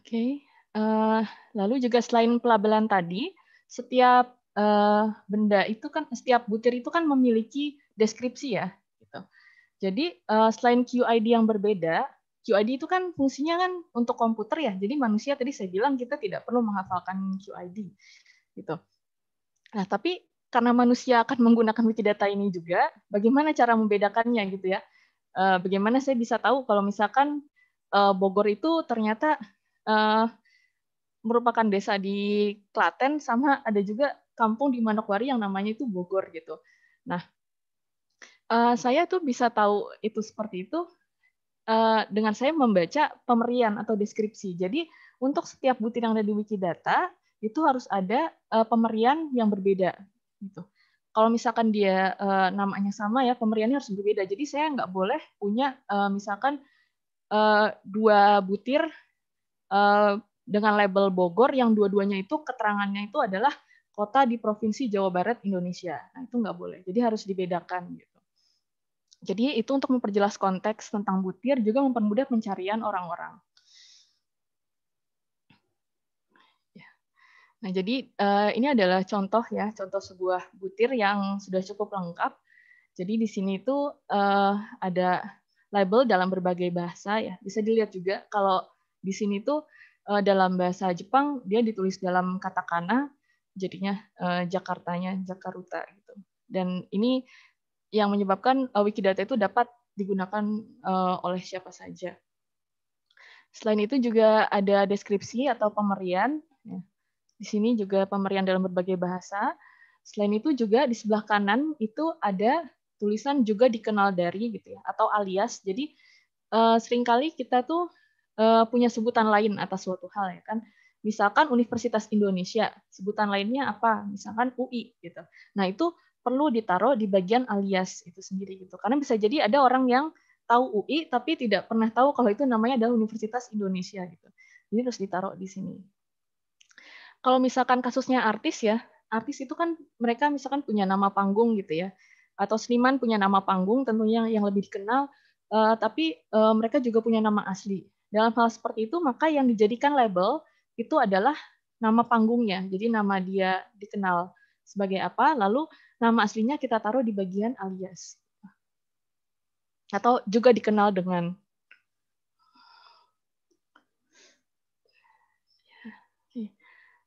Oke, eh, lalu juga selain pelabelan tadi, setiap eh, benda itu kan, setiap butir itu kan memiliki deskripsi ya. Jadi uh, selain QID yang berbeda, QID itu kan fungsinya kan untuk komputer ya. Jadi manusia tadi saya bilang kita tidak perlu menghafalkan QID gitu. Nah, tapi karena manusia akan menggunakan Wikidata ini juga, bagaimana cara membedakannya gitu ya? Uh, bagaimana saya bisa tahu kalau misalkan uh, Bogor itu ternyata uh, merupakan desa di Klaten sama ada juga kampung di Manokwari yang namanya itu Bogor gitu. Nah, uh, saya tuh bisa tahu itu seperti itu uh, dengan saya membaca pemerian atau deskripsi. Jadi untuk setiap butir yang ada di Wikidata itu harus ada uh, eh, pemerian yang berbeda gitu. Kalau misalkan dia uh, namanya sama ya pemeriannya harus berbeda. Jadi saya nggak boleh punya uh, misalkan uh, dua butir uh, dengan label Bogor yang dua-duanya itu keterangannya itu adalah kota di provinsi Jawa Barat Indonesia. Nah, itu nggak boleh. Jadi harus dibedakan. Gitu. Jadi itu untuk memperjelas konteks tentang butir juga mempermudah pencarian orang-orang. Ya. Nah, jadi eh, ini adalah contoh ya, contoh sebuah butir yang sudah cukup lengkap. Jadi di sini itu eh, ada label dalam berbagai bahasa ya. Bisa dilihat juga kalau di sini itu eh, dalam bahasa Jepang dia ditulis dalam katakana, jadinya uh, Jakartanya Jakarta gitu. Dan ini yang menyebabkan uh, Wikidata itu dapat digunakan uh, oleh siapa saja. Selain itu juga ada deskripsi atau pemerian. Ya. Di sini juga pemerian dalam berbagai bahasa. Selain itu juga di sebelah kanan itu ada tulisan juga dikenal dari gitu ya atau alias. Jadi uh, seringkali kita tuh uh, punya sebutan lain atas suatu hal ya kan. Misalkan Universitas Indonesia, sebutan lainnya apa? Misalkan UI gitu. Nah, itu perlu ditaruh di bagian alias itu sendiri gitu. Karena bisa jadi ada orang yang tahu UI tapi tidak pernah tahu kalau itu namanya adalah Universitas Indonesia gitu. Jadi harus ditaruh di sini. Kalau misalkan kasusnya artis ya, artis itu kan mereka misalkan punya nama panggung gitu ya, atau seniman punya nama panggung tentunya yang, lebih dikenal, uh, tapi uh, mereka juga punya nama asli. Dalam hal seperti itu maka yang dijadikan label itu adalah nama panggungnya, jadi nama dia dikenal sebagai apa, lalu nama aslinya kita taruh di bagian alias. Atau juga dikenal dengan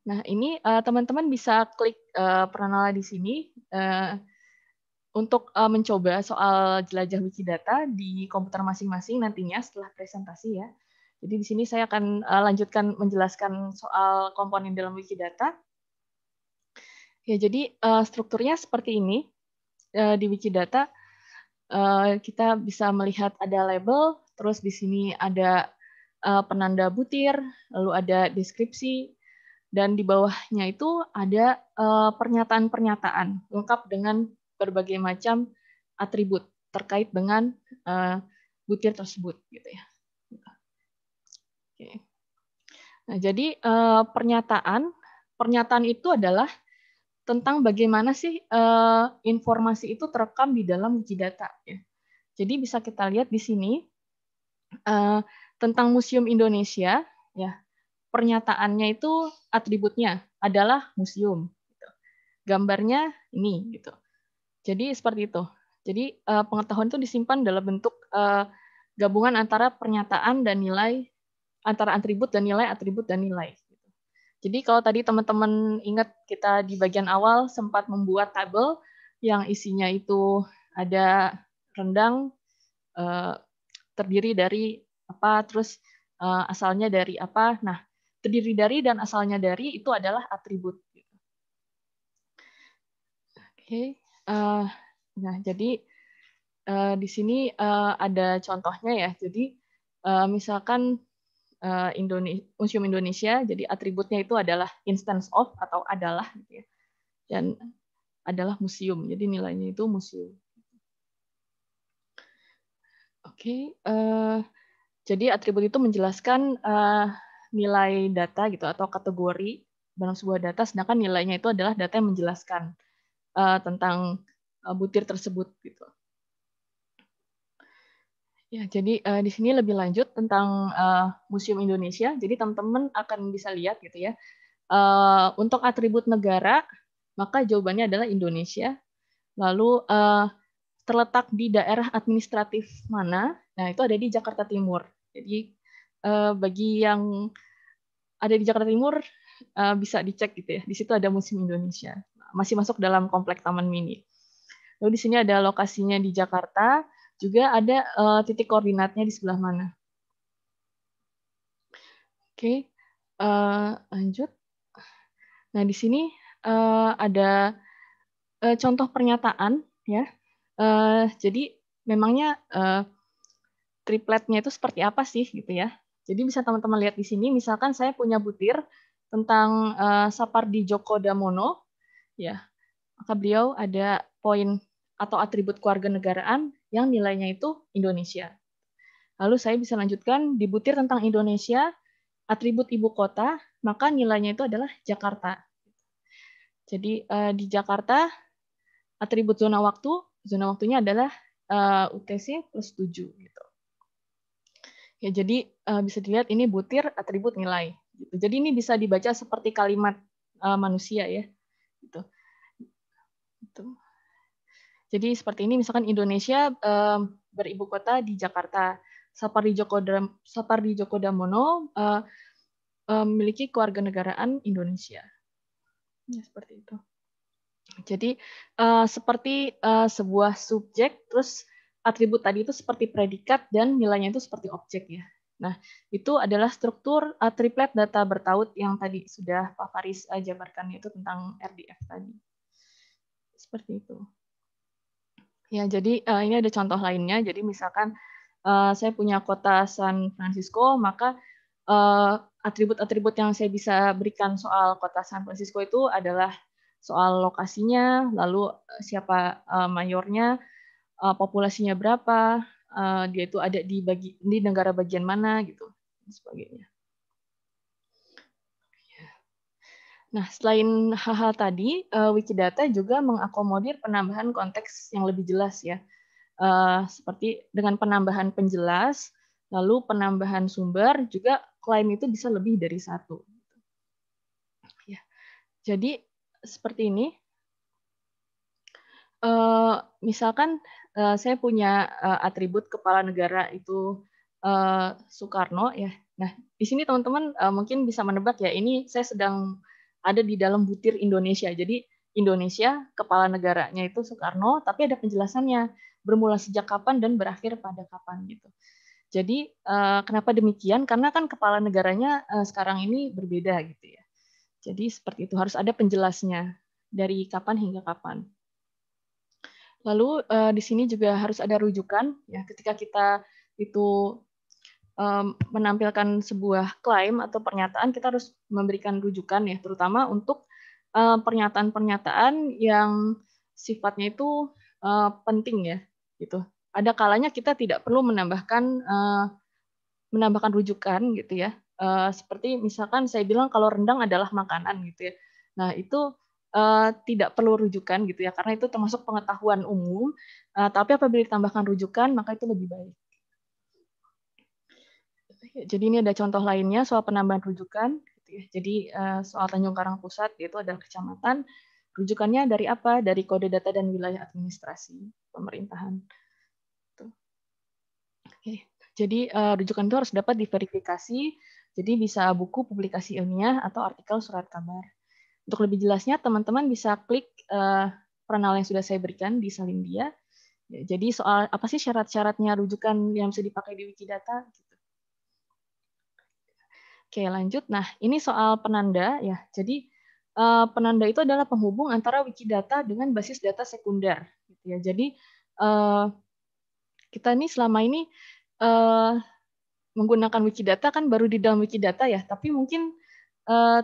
Nah, ini eh, teman-teman bisa klik uh, di sini eh, untuk mencoba soal jelajah Wikidata di komputer masing-masing nantinya setelah presentasi ya. Jadi di sini saya akan lanjutkan menjelaskan soal komponen dalam Wikidata. Ya, jadi uh, strukturnya seperti ini uh, di Wikidata. Uh, kita bisa melihat ada label, terus di sini ada uh, penanda butir, lalu ada deskripsi, dan di bawahnya itu ada pernyataan-pernyataan uh, lengkap dengan berbagai macam atribut terkait dengan uh, butir tersebut, gitu ya. Nah, jadi uh, pernyataan, pernyataan itu adalah tentang bagaimana sih uh, informasi itu terekam di dalam Wikidata. Ya. Jadi bisa kita lihat di sini uh, tentang Museum Indonesia, ya pernyataannya itu atributnya adalah museum. Gitu. Gambarnya ini gitu. Jadi seperti itu. Jadi uh, pengetahuan itu disimpan dalam bentuk uh, gabungan antara pernyataan dan nilai, antara atribut dan nilai, atribut dan nilai. Jadi kalau tadi teman-teman ingat kita di bagian awal sempat membuat tabel yang isinya itu ada rendang eh, terdiri dari apa, terus eh, asalnya dari apa. Nah, terdiri dari dan asalnya dari itu adalah atribut. Oke, eh, nah jadi uh, di sini ada contohnya ya. Jadi misalkan uh, eh, Indonesia, Museum Indonesia. Jadi atributnya itu adalah instance of atau adalah gitu ya. Dan adalah museum. Jadi nilainya itu museum. Oke, okay, uh, eh, jadi atribut itu menjelaskan uh, nilai data gitu atau kategori dalam sebuah data, sedangkan nilainya itu adalah data yang menjelaskan uh, tentang uh, butir tersebut gitu. Ya, jadi uh, di sini lebih lanjut tentang uh, Museum Indonesia. Jadi teman-teman akan bisa lihat gitu ya. Uh, untuk atribut negara, maka jawabannya adalah Indonesia. Lalu uh, terletak di daerah administratif mana? Nah, itu ada di Jakarta Timur. Jadi uh, bagi yang ada di Jakarta Timur uh, bisa dicek gitu ya. Di situ ada Museum Indonesia. Masih masuk dalam komplek Taman Mini. Lalu di sini ada lokasinya di Jakarta juga ada uh, titik koordinatnya di sebelah mana. Oke, uh, lanjut. Nah, di sini uh, ada uh, contoh pernyataan ya. Uh, jadi memangnya uh, tripletnya itu seperti apa sih gitu ya. Jadi bisa teman-teman lihat di sini, misalkan saya punya butir tentang uh, Sapardi Djoko Damono, ya, maka beliau ada poin atau atribut keluarga negaraan yang nilainya itu Indonesia. Lalu saya bisa lanjutkan di butir tentang Indonesia, atribut ibu kota, maka nilainya itu adalah Jakarta. Jadi eh, di Jakarta atribut zona waktu, zona waktunya adalah eh, UTC plus 7 gitu. Ya, jadi eh, bisa dilihat ini butir atribut nilai. Gitu. Jadi ini bisa dibaca seperti kalimat manusia ya. Jadi seperti ini misalkan Indonesia um, beribu kota di Jakarta. Sapardi Djoko Sapardi Djoko Damono uh, eh, eh, memiliki kewarganegaraan Indonesia. Ya, seperti itu. Jadi uh, seperti uh, sebuah subjek, terus atribut tadi itu seperti predikat dan nilainya itu seperti objek ya. Nah, itu adalah struktur uh, triplet data bertaut yang tadi sudah Pak Faris uh, jabarkan itu tentang RDF tadi. Seperti itu. Ya, jadi uh, ini ada contoh lainnya. Jadi misalkan uh, saya punya kota San Francisco, maka eh, atribut-atribut uh, yang saya bisa berikan soal kota San Francisco itu adalah soal lokasinya, lalu siapa uh, mayornya, uh, populasinya berapa, uh, dia itu ada di bagi di negara bagian mana gitu, dan sebagainya. Nah, selain hal-hal tadi, uh, Wikidata juga mengakomodir penambahan konteks yang lebih jelas ya. Uh, seperti dengan penambahan penjelas, lalu penambahan sumber, juga klaim itu bisa lebih dari satu. Ya. Jadi, seperti ini. Uh, misalkan uh, saya punya uh, atribut kepala negara itu uh, Soekarno ya. Nah, di sini teman-teman uh, mungkin bisa menebak ya, ini saya sedang ada di dalam butir Indonesia. Jadi Indonesia kepala negaranya itu Soekarno, tapi ada penjelasannya bermula sejak kapan dan berakhir pada kapan gitu. Jadi eh, kenapa demikian? Karena kan kepala negaranya eh, sekarang ini berbeda gitu ya. Jadi seperti itu harus ada penjelasnya dari kapan hingga kapan. Lalu eh, di sini juga harus ada rujukan ya ketika kita itu um, menampilkan sebuah klaim atau pernyataan kita harus memberikan rujukan ya terutama untuk eh, pernyataan-pernyataan yang sifatnya itu uh, penting ya gitu ada kalanya kita tidak perlu menambahkan uh, menambahkan rujukan gitu ya uh, seperti misalkan saya bilang kalau rendang adalah makanan gitu ya nah itu Uh, tidak perlu rujukan gitu ya karena itu termasuk pengetahuan umum uh, tapi apabila ditambahkan rujukan maka itu lebih baik jadi ini ada contoh lainnya soal penambahan rujukan. Gitu ya. Jadi eh, soal Tanjung Karang Pusat itu adalah kecamatan. Rujukannya dari apa? Dari kode data dan wilayah administrasi pemerintahan. Oke. Jadi eh, rujukan itu harus dapat diverifikasi. Jadi bisa buku, publikasi ilmiah, atau artikel surat kabar. Untuk lebih jelasnya, teman-teman bisa klik uh, yang sudah saya berikan di Salindia. Ya, jadi soal apa sih syarat-syaratnya rujukan yang bisa dipakai di Wikidata? Gitu. Oke, lanjut. Nah, ini soal penanda ya. Jadi eh, penanda itu adalah penghubung antara Wikidata dengan basis data sekunder gitu ya. Jadi eh, kita ini selama ini uh, menggunakan Wikidata kan baru di dalam Wikidata ya, tapi mungkin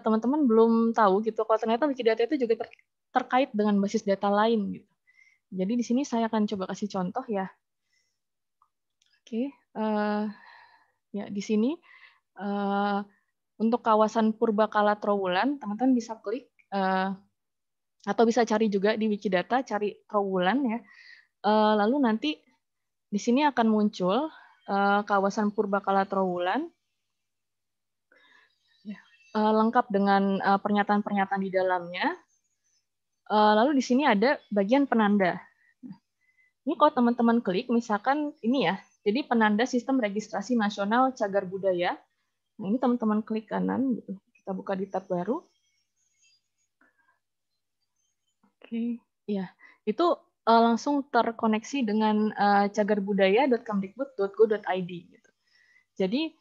teman-teman belum tahu gitu kalau ternyata Wikidata itu juga terkait dengan basis data lain gitu. Jadi di sini saya akan coba kasih contoh ya. Oke, ya di sini untuk kawasan Purbakala Trowulan, teman-teman bisa klik uh, atau bisa cari juga di Wikidata, cari Trowulan ya. Uh, lalu nanti di sini akan muncul uh, kawasan Purbakala Trowulan uh, lengkap dengan pernyataan-pernyataan di dalamnya. Uh, lalu di sini ada bagian penanda. Ini kalau teman-teman klik, misalkan ini ya, jadi penanda sistem registrasi nasional cagar budaya Nah, ini teman-teman klik kanan gitu. Kita buka di tab baru. Oke, ya. Itu uh, langsung terkoneksi dengan uh, eh, cagarbudaya.kemdikbud.go.id. id gitu. Jadi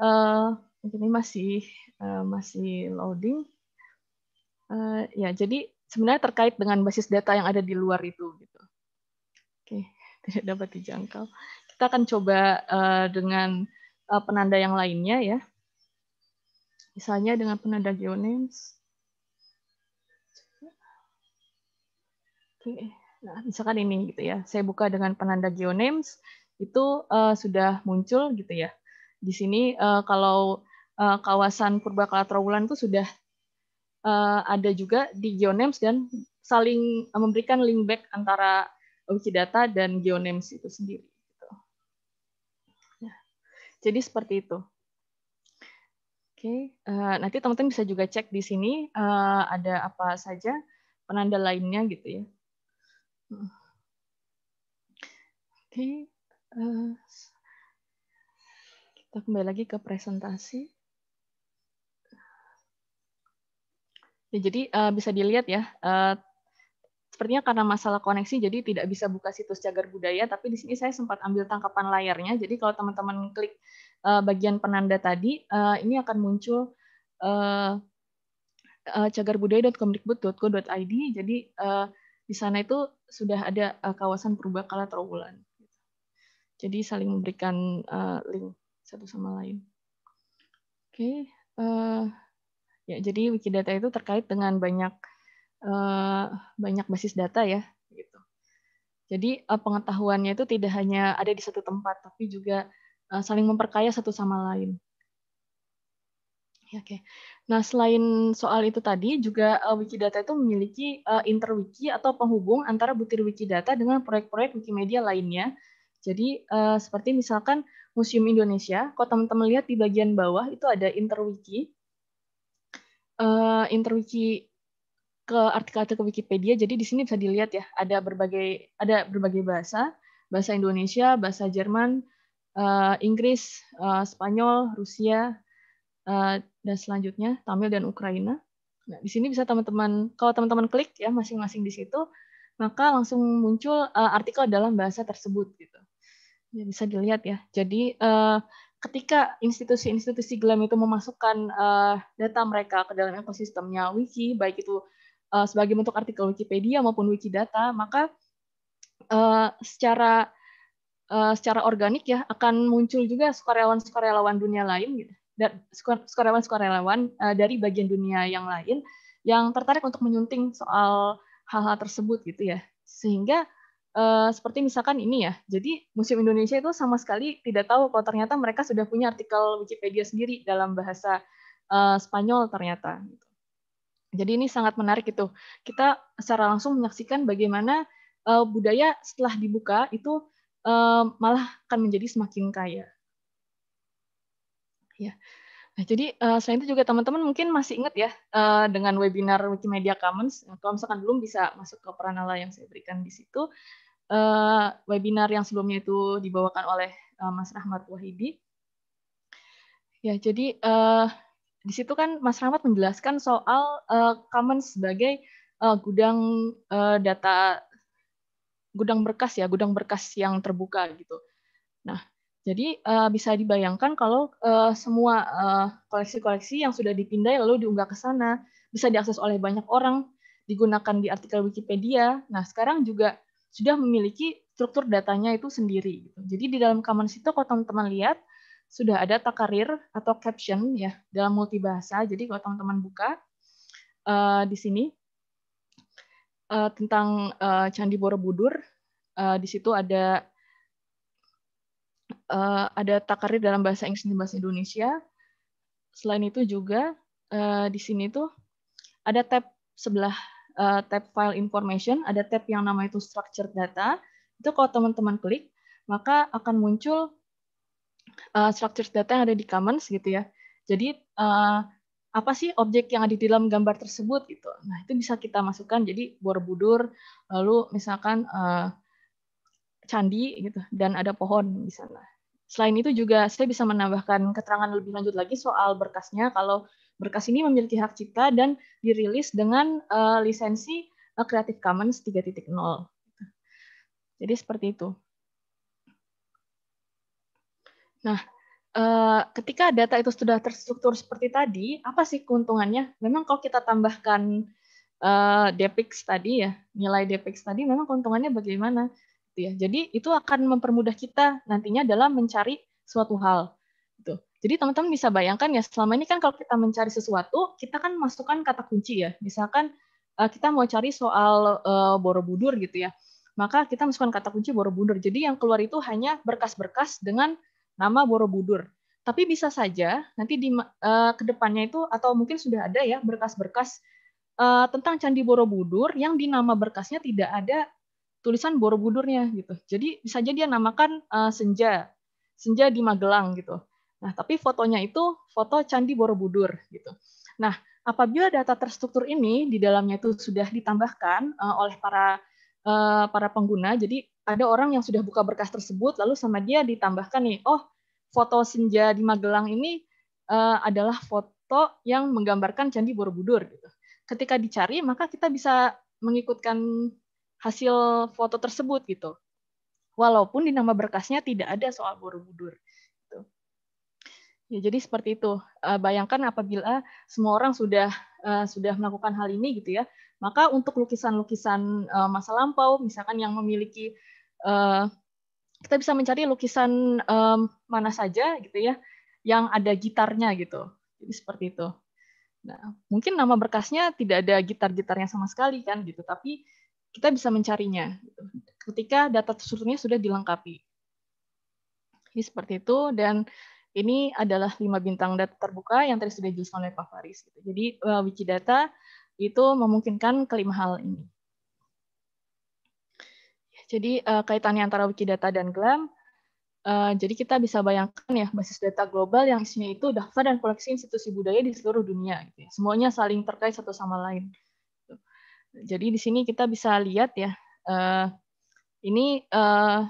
uh, ini masih uh, masih loading. Uh, ya, jadi sebenarnya terkait dengan basis data yang ada di luar itu gitu. Oke, tidak dapat dijangkau. Kita akan coba uh, dengan uh, penanda yang lainnya ya misalnya dengan penanda geonames. Oke, nah misalkan ini gitu ya. Saya buka dengan penanda geonames itu uh, sudah muncul gitu ya. Di sini uh, kalau uh, kawasan Purba kalatrawulan itu sudah uh, ada juga di geonames dan saling memberikan link back antara Wikidata dan geonames itu sendiri. Gitu. Nah, jadi seperti itu. Oke, okay. uh, eh, nanti teman-teman bisa juga cek di sini uh, ada apa saja penanda lainnya gitu ya. Oke, okay. uh, eh, kita kembali lagi ke presentasi. Ya, jadi uh, bisa dilihat ya uh, sepertinya karena masalah koneksi jadi tidak bisa buka situs cagar budaya, tapi di sini saya sempat ambil tangkapan layarnya. Jadi kalau teman-teman klik eh, bagian penanda tadi, eh, ini akan muncul uh, Jadi di sana itu sudah ada kawasan perubahan purbakala terowulan Jadi saling memberikan link satu sama lain. Oke, okay. uh, ya jadi Wikidata itu terkait dengan banyak Eh, banyak basis data ya gitu. Jadi eh, pengetahuannya itu tidak hanya ada di satu tempat tapi juga eh, saling memperkaya satu sama lain. Oke. Nah, selain soal itu tadi juga uh, Wikidata itu memiliki uh, interwiki atau penghubung antara butir Wikidata dengan proyek-proyek Wikimedia lainnya. Jadi seperti misalkan Museum Indonesia, kalau teman-teman lihat di bagian bawah itu ada interwiki. Uh, interwiki ke artikel-artikel Wikipedia. Jadi di sini bisa dilihat ya, ada berbagai ada berbagai bahasa, bahasa Indonesia, bahasa Jerman, uh, Inggris, uh, Spanyol, Rusia, uh, dan selanjutnya Tamil dan Ukraina. Nah, di sini bisa teman-teman kalau teman-teman klik ya masing-masing di situ, maka langsung muncul uh, artikel dalam bahasa tersebut gitu. Ya, bisa dilihat ya. Jadi uh, ketika institusi-institusi Glam itu memasukkan uh, data mereka ke dalam ekosistemnya wiki, baik itu uh, sebagai bentuk artikel Wikipedia maupun Wikidata, maka uh, secara uh, secara organik ya akan muncul juga sukarelawan-sukarelawan dunia lain gitu. Dan sukarelawan-sukarelawan uh, dari bagian dunia yang lain yang tertarik untuk menyunting soal hal-hal tersebut gitu ya. Sehingga Uh, seperti misalkan ini ya. Jadi Museum Indonesia itu sama sekali tidak tahu kalau ternyata mereka sudah punya artikel Wikipedia sendiri dalam bahasa uh, Spanyol ternyata. Gitu. Jadi ini sangat menarik itu. Kita secara langsung menyaksikan bagaimana uh, budaya setelah dibuka itu uh, malah akan menjadi semakin kaya. Ya. Nah, jadi uh, selain itu juga teman-teman mungkin masih ingat ya uh, dengan webinar Wikimedia Commons. Nah, kalau misalkan belum bisa masuk ke peranala yang saya berikan di situ. Uh, webinar yang sebelumnya itu dibawakan oleh uh, Mas Rahmat Wahidi. Ya, jadi uh, di situ kan Mas Rahmat menjelaskan soal uh, eh, Commons sebagai uh, gudang uh, data gudang berkas ya, gudang berkas yang terbuka gitu. Nah, jadi uh, bisa dibayangkan kalau uh, semua koleksi koleksi-koleksi yang sudah dipindai lalu diunggah ke sana bisa diakses oleh banyak orang, digunakan di artikel Wikipedia. Nah, sekarang juga sudah memiliki struktur datanya itu sendiri. Gitu. Jadi di dalam Commons itu kalau teman-teman lihat, sudah ada takarir atau caption ya dalam multibahasa. Jadi kalau teman-teman buka uh, di sini uh, tentang uh, Candi Borobudur, uh, di situ ada uh, ada takarir dalam bahasa Inggris dan bahasa Indonesia. Selain itu juga uh, di sini tuh ada tab sebelah uh, tab file information, ada tab yang namanya itu structured data. Itu kalau teman-teman klik, maka akan muncul uh, eh, structure data yang ada di Commons gitu ya. Jadi uh, apa sih objek yang ada di dalam gambar tersebut gitu. Nah, itu bisa kita masukkan jadi Borobudur, lalu misalkan uh, candi gitu dan ada pohon di sana. Selain itu juga saya bisa menambahkan keterangan lebih lanjut lagi soal berkasnya kalau berkas ini memiliki hak cipta dan dirilis dengan uh, lisensi Creative Commons 3.0. Jadi seperti itu. Nah, eh, ketika data itu sudah terstruktur seperti tadi, apa sih keuntungannya? Memang kalau kita tambahkan eh, depix tadi ya, nilai depix tadi memang keuntungannya bagaimana? Gitu ya. Jadi itu akan mempermudah kita nantinya dalam mencari suatu hal. Gitu. Jadi teman-teman bisa bayangkan ya, selama ini kan kalau kita mencari sesuatu, kita kan masukkan kata kunci ya. Misalkan eh, kita mau cari soal Borobudur gitu ya. Maka kita masukkan kata kunci Borobudur. Jadi yang keluar itu hanya berkas-berkas dengan nama Borobudur. Tapi bisa saja nanti di uh, eh, kedepannya itu atau mungkin sudah ada ya berkas-berkas uh, tentang Candi Borobudur yang di nama berkasnya tidak ada tulisan Borobudurnya gitu. Jadi bisa saja dia namakan uh, Senja, Senja di Magelang gitu. Nah, tapi fotonya itu foto Candi Borobudur gitu. Nah, apabila data terstruktur ini di dalamnya itu sudah ditambahkan uh, oleh para uh, para pengguna, jadi ada orang yang sudah buka berkas tersebut lalu sama dia ditambahkan nih, oh foto senja di Magelang ini uh, adalah foto yang menggambarkan Candi Borobudur. Gitu. Ketika dicari, maka kita bisa mengikutkan hasil foto tersebut gitu. Walaupun di nama berkasnya tidak ada soal Borobudur. Gitu. Ya, jadi seperti itu. Uh, bayangkan apabila semua orang sudah uh, sudah melakukan hal ini gitu ya, maka untuk lukisan-lukisan masa lampau, misalkan yang memiliki uh, kita bisa mencari lukisan um, mana saja gitu ya yang ada gitarnya gitu. Jadi seperti itu. Nah, mungkin nama berkasnya tidak ada gitar-gitarnya sama sekali kan gitu, tapi kita bisa mencarinya gitu. ketika data tersebutnya sudah dilengkapi. Jadi seperti itu dan ini adalah lima bintang data terbuka yang tadi sudah dijelaskan oleh Pak Faris. Gitu. Jadi eh, Wikidata itu memungkinkan kelima hal ini. Jadi uh, kaitannya antara Wikidata dan GLAM, uh, jadi kita bisa bayangkan ya basis data global yang isinya itu daftar dan koleksi institusi budaya di seluruh dunia. Gitu ya. Semuanya saling terkait satu sama lain. Gitu. Jadi di sini kita bisa lihat ya, uh, ini uh,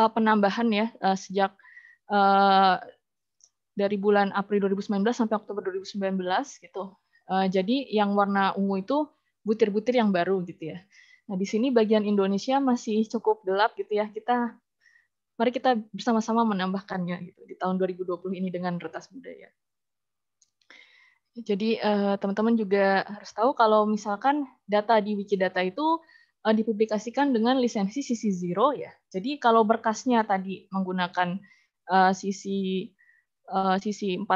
uh, penambahan ya uh, sejak uh, dari bulan April 2019 sampai Oktober 2019 gitu. Uh, jadi yang warna ungu itu butir-butir yang baru gitu ya. Nah, di sini bagian Indonesia masih cukup gelap gitu ya. Kita mari kita bersama-sama menambahkannya gitu di tahun 2020 ini dengan retas budaya. Jadi eh, teman-teman juga harus tahu kalau misalkan data di Wikidata itu eh, dipublikasikan dengan lisensi CC 0 ya. Jadi kalau berkasnya tadi menggunakan CC CC 4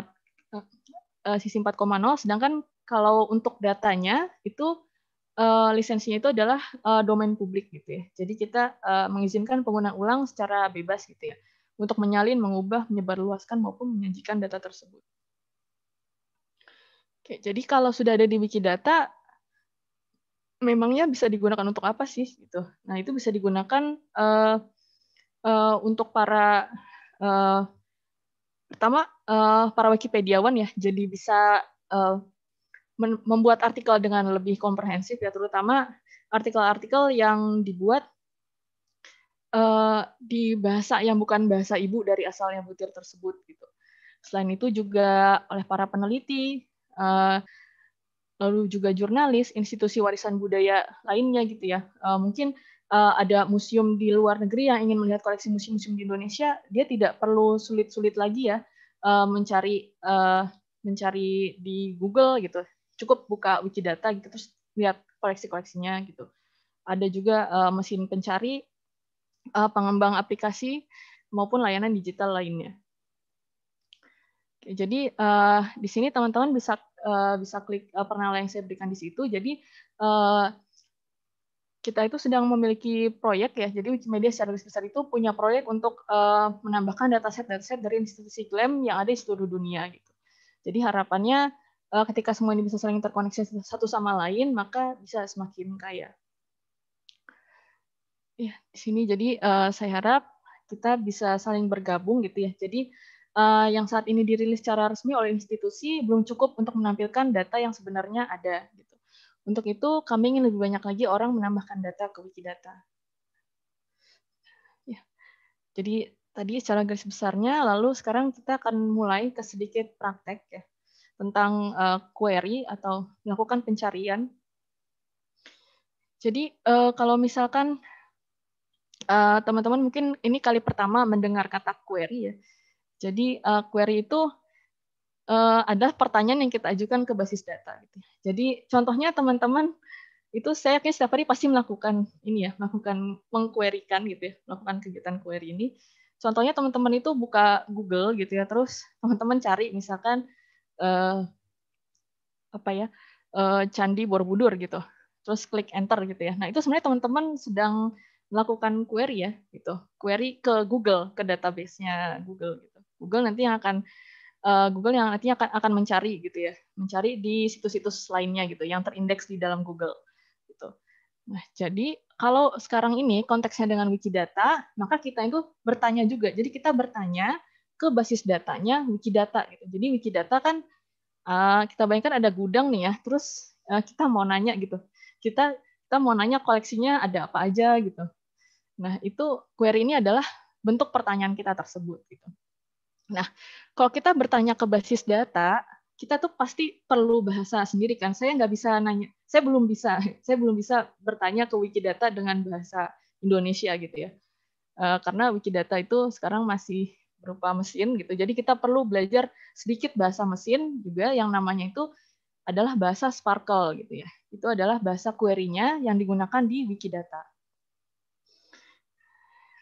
CC 4,0 sedangkan kalau untuk datanya itu uh, lisensinya itu adalah uh, domain publik gitu ya. Jadi kita uh, mengizinkan penggunaan ulang secara bebas gitu ya untuk menyalin, mengubah, menyebarluaskan maupun menyajikan data tersebut. Oke, jadi kalau sudah ada di Wikidata memangnya bisa digunakan untuk apa sih gitu. Nah, itu bisa digunakan uh, uh, untuk para uh, pertama uh, para Wikipediawan ya. Jadi bisa uh, membuat artikel dengan lebih komprehensif ya terutama artikel-artikel yang dibuat uh, di bahasa yang bukan bahasa ibu dari asalnya butir tersebut gitu. Selain itu juga oleh para peneliti uh, lalu juga jurnalis, institusi warisan budaya lainnya gitu ya. Uh, mungkin uh, ada museum di luar negeri yang ingin melihat koleksi museum-museum di Indonesia, dia tidak perlu sulit-sulit lagi ya uh, mencari uh, mencari di Google gitu cukup buka Wikidata gitu terus lihat koleksi-koleksinya gitu. Ada juga uh, mesin pencari, uh, pengembang aplikasi maupun layanan digital lainnya. Oke, jadi uh, di sini teman-teman bisa uh, bisa klik uh, pernah yang saya berikan di situ. Jadi uh, kita itu sedang memiliki proyek ya. Jadi Wikimedia secara besar itu punya proyek untuk uh, menambahkan dataset-dataset dari institusi klaim yang ada di seluruh dunia gitu. Jadi harapannya uh, ketika semua ini bisa saling terkoneksi satu sama lain maka bisa semakin kaya ya di sini jadi uh, saya harap kita bisa saling bergabung gitu ya jadi uh, yang saat ini dirilis secara resmi oleh institusi belum cukup untuk menampilkan data yang sebenarnya ada gitu untuk itu kami ingin lebih banyak lagi orang menambahkan data ke Wikidata ya jadi tadi secara garis besarnya lalu sekarang kita akan mulai ke sedikit praktek ya tentang uh, query atau melakukan pencarian. Jadi uh, kalau misalkan eh, teman-teman uh, mungkin ini kali pertama mendengar kata query ya. Jadi uh, query itu uh, ada pertanyaan yang kita ajukan ke basis data. Gitu. Jadi contohnya teman-teman itu saya yakin setiap hari pasti melakukan ini ya, melakukan mengquerykan gitu ya, melakukan kegiatan query ini. Contohnya teman-teman itu buka Google gitu ya, terus teman-teman cari misalkan uh, apa ya uh, candi Borobudur gitu terus klik enter gitu ya nah itu sebenarnya teman-teman sedang melakukan query ya gitu query ke Google ke database-nya Google gitu Google nanti yang akan uh, Google yang nantinya akan akan mencari gitu ya mencari di situs-situs lainnya gitu yang terindeks di dalam Google gitu nah jadi kalau sekarang ini konteksnya dengan Wikidata, maka kita itu bertanya juga. Jadi kita bertanya ke basis datanya Wikidata gitu. Jadi Wikidata kan uh, kita bayangkan ada gudang nih ya, terus uh, kita mau nanya gitu. Kita kita mau nanya koleksinya ada apa aja gitu. Nah, itu query ini adalah bentuk pertanyaan kita tersebut gitu. Nah, kalau kita bertanya ke basis data, kita tuh pasti perlu bahasa sendiri kan. Saya nggak bisa nanya, saya belum bisa, saya belum bisa bertanya ke Wikidata dengan bahasa Indonesia gitu ya. Eh, karena Wikidata itu sekarang masih berupa mesin gitu. Jadi kita perlu belajar sedikit bahasa mesin juga yang namanya itu adalah bahasa Sparkle gitu ya. Itu adalah bahasa query-nya yang digunakan di Wikidata.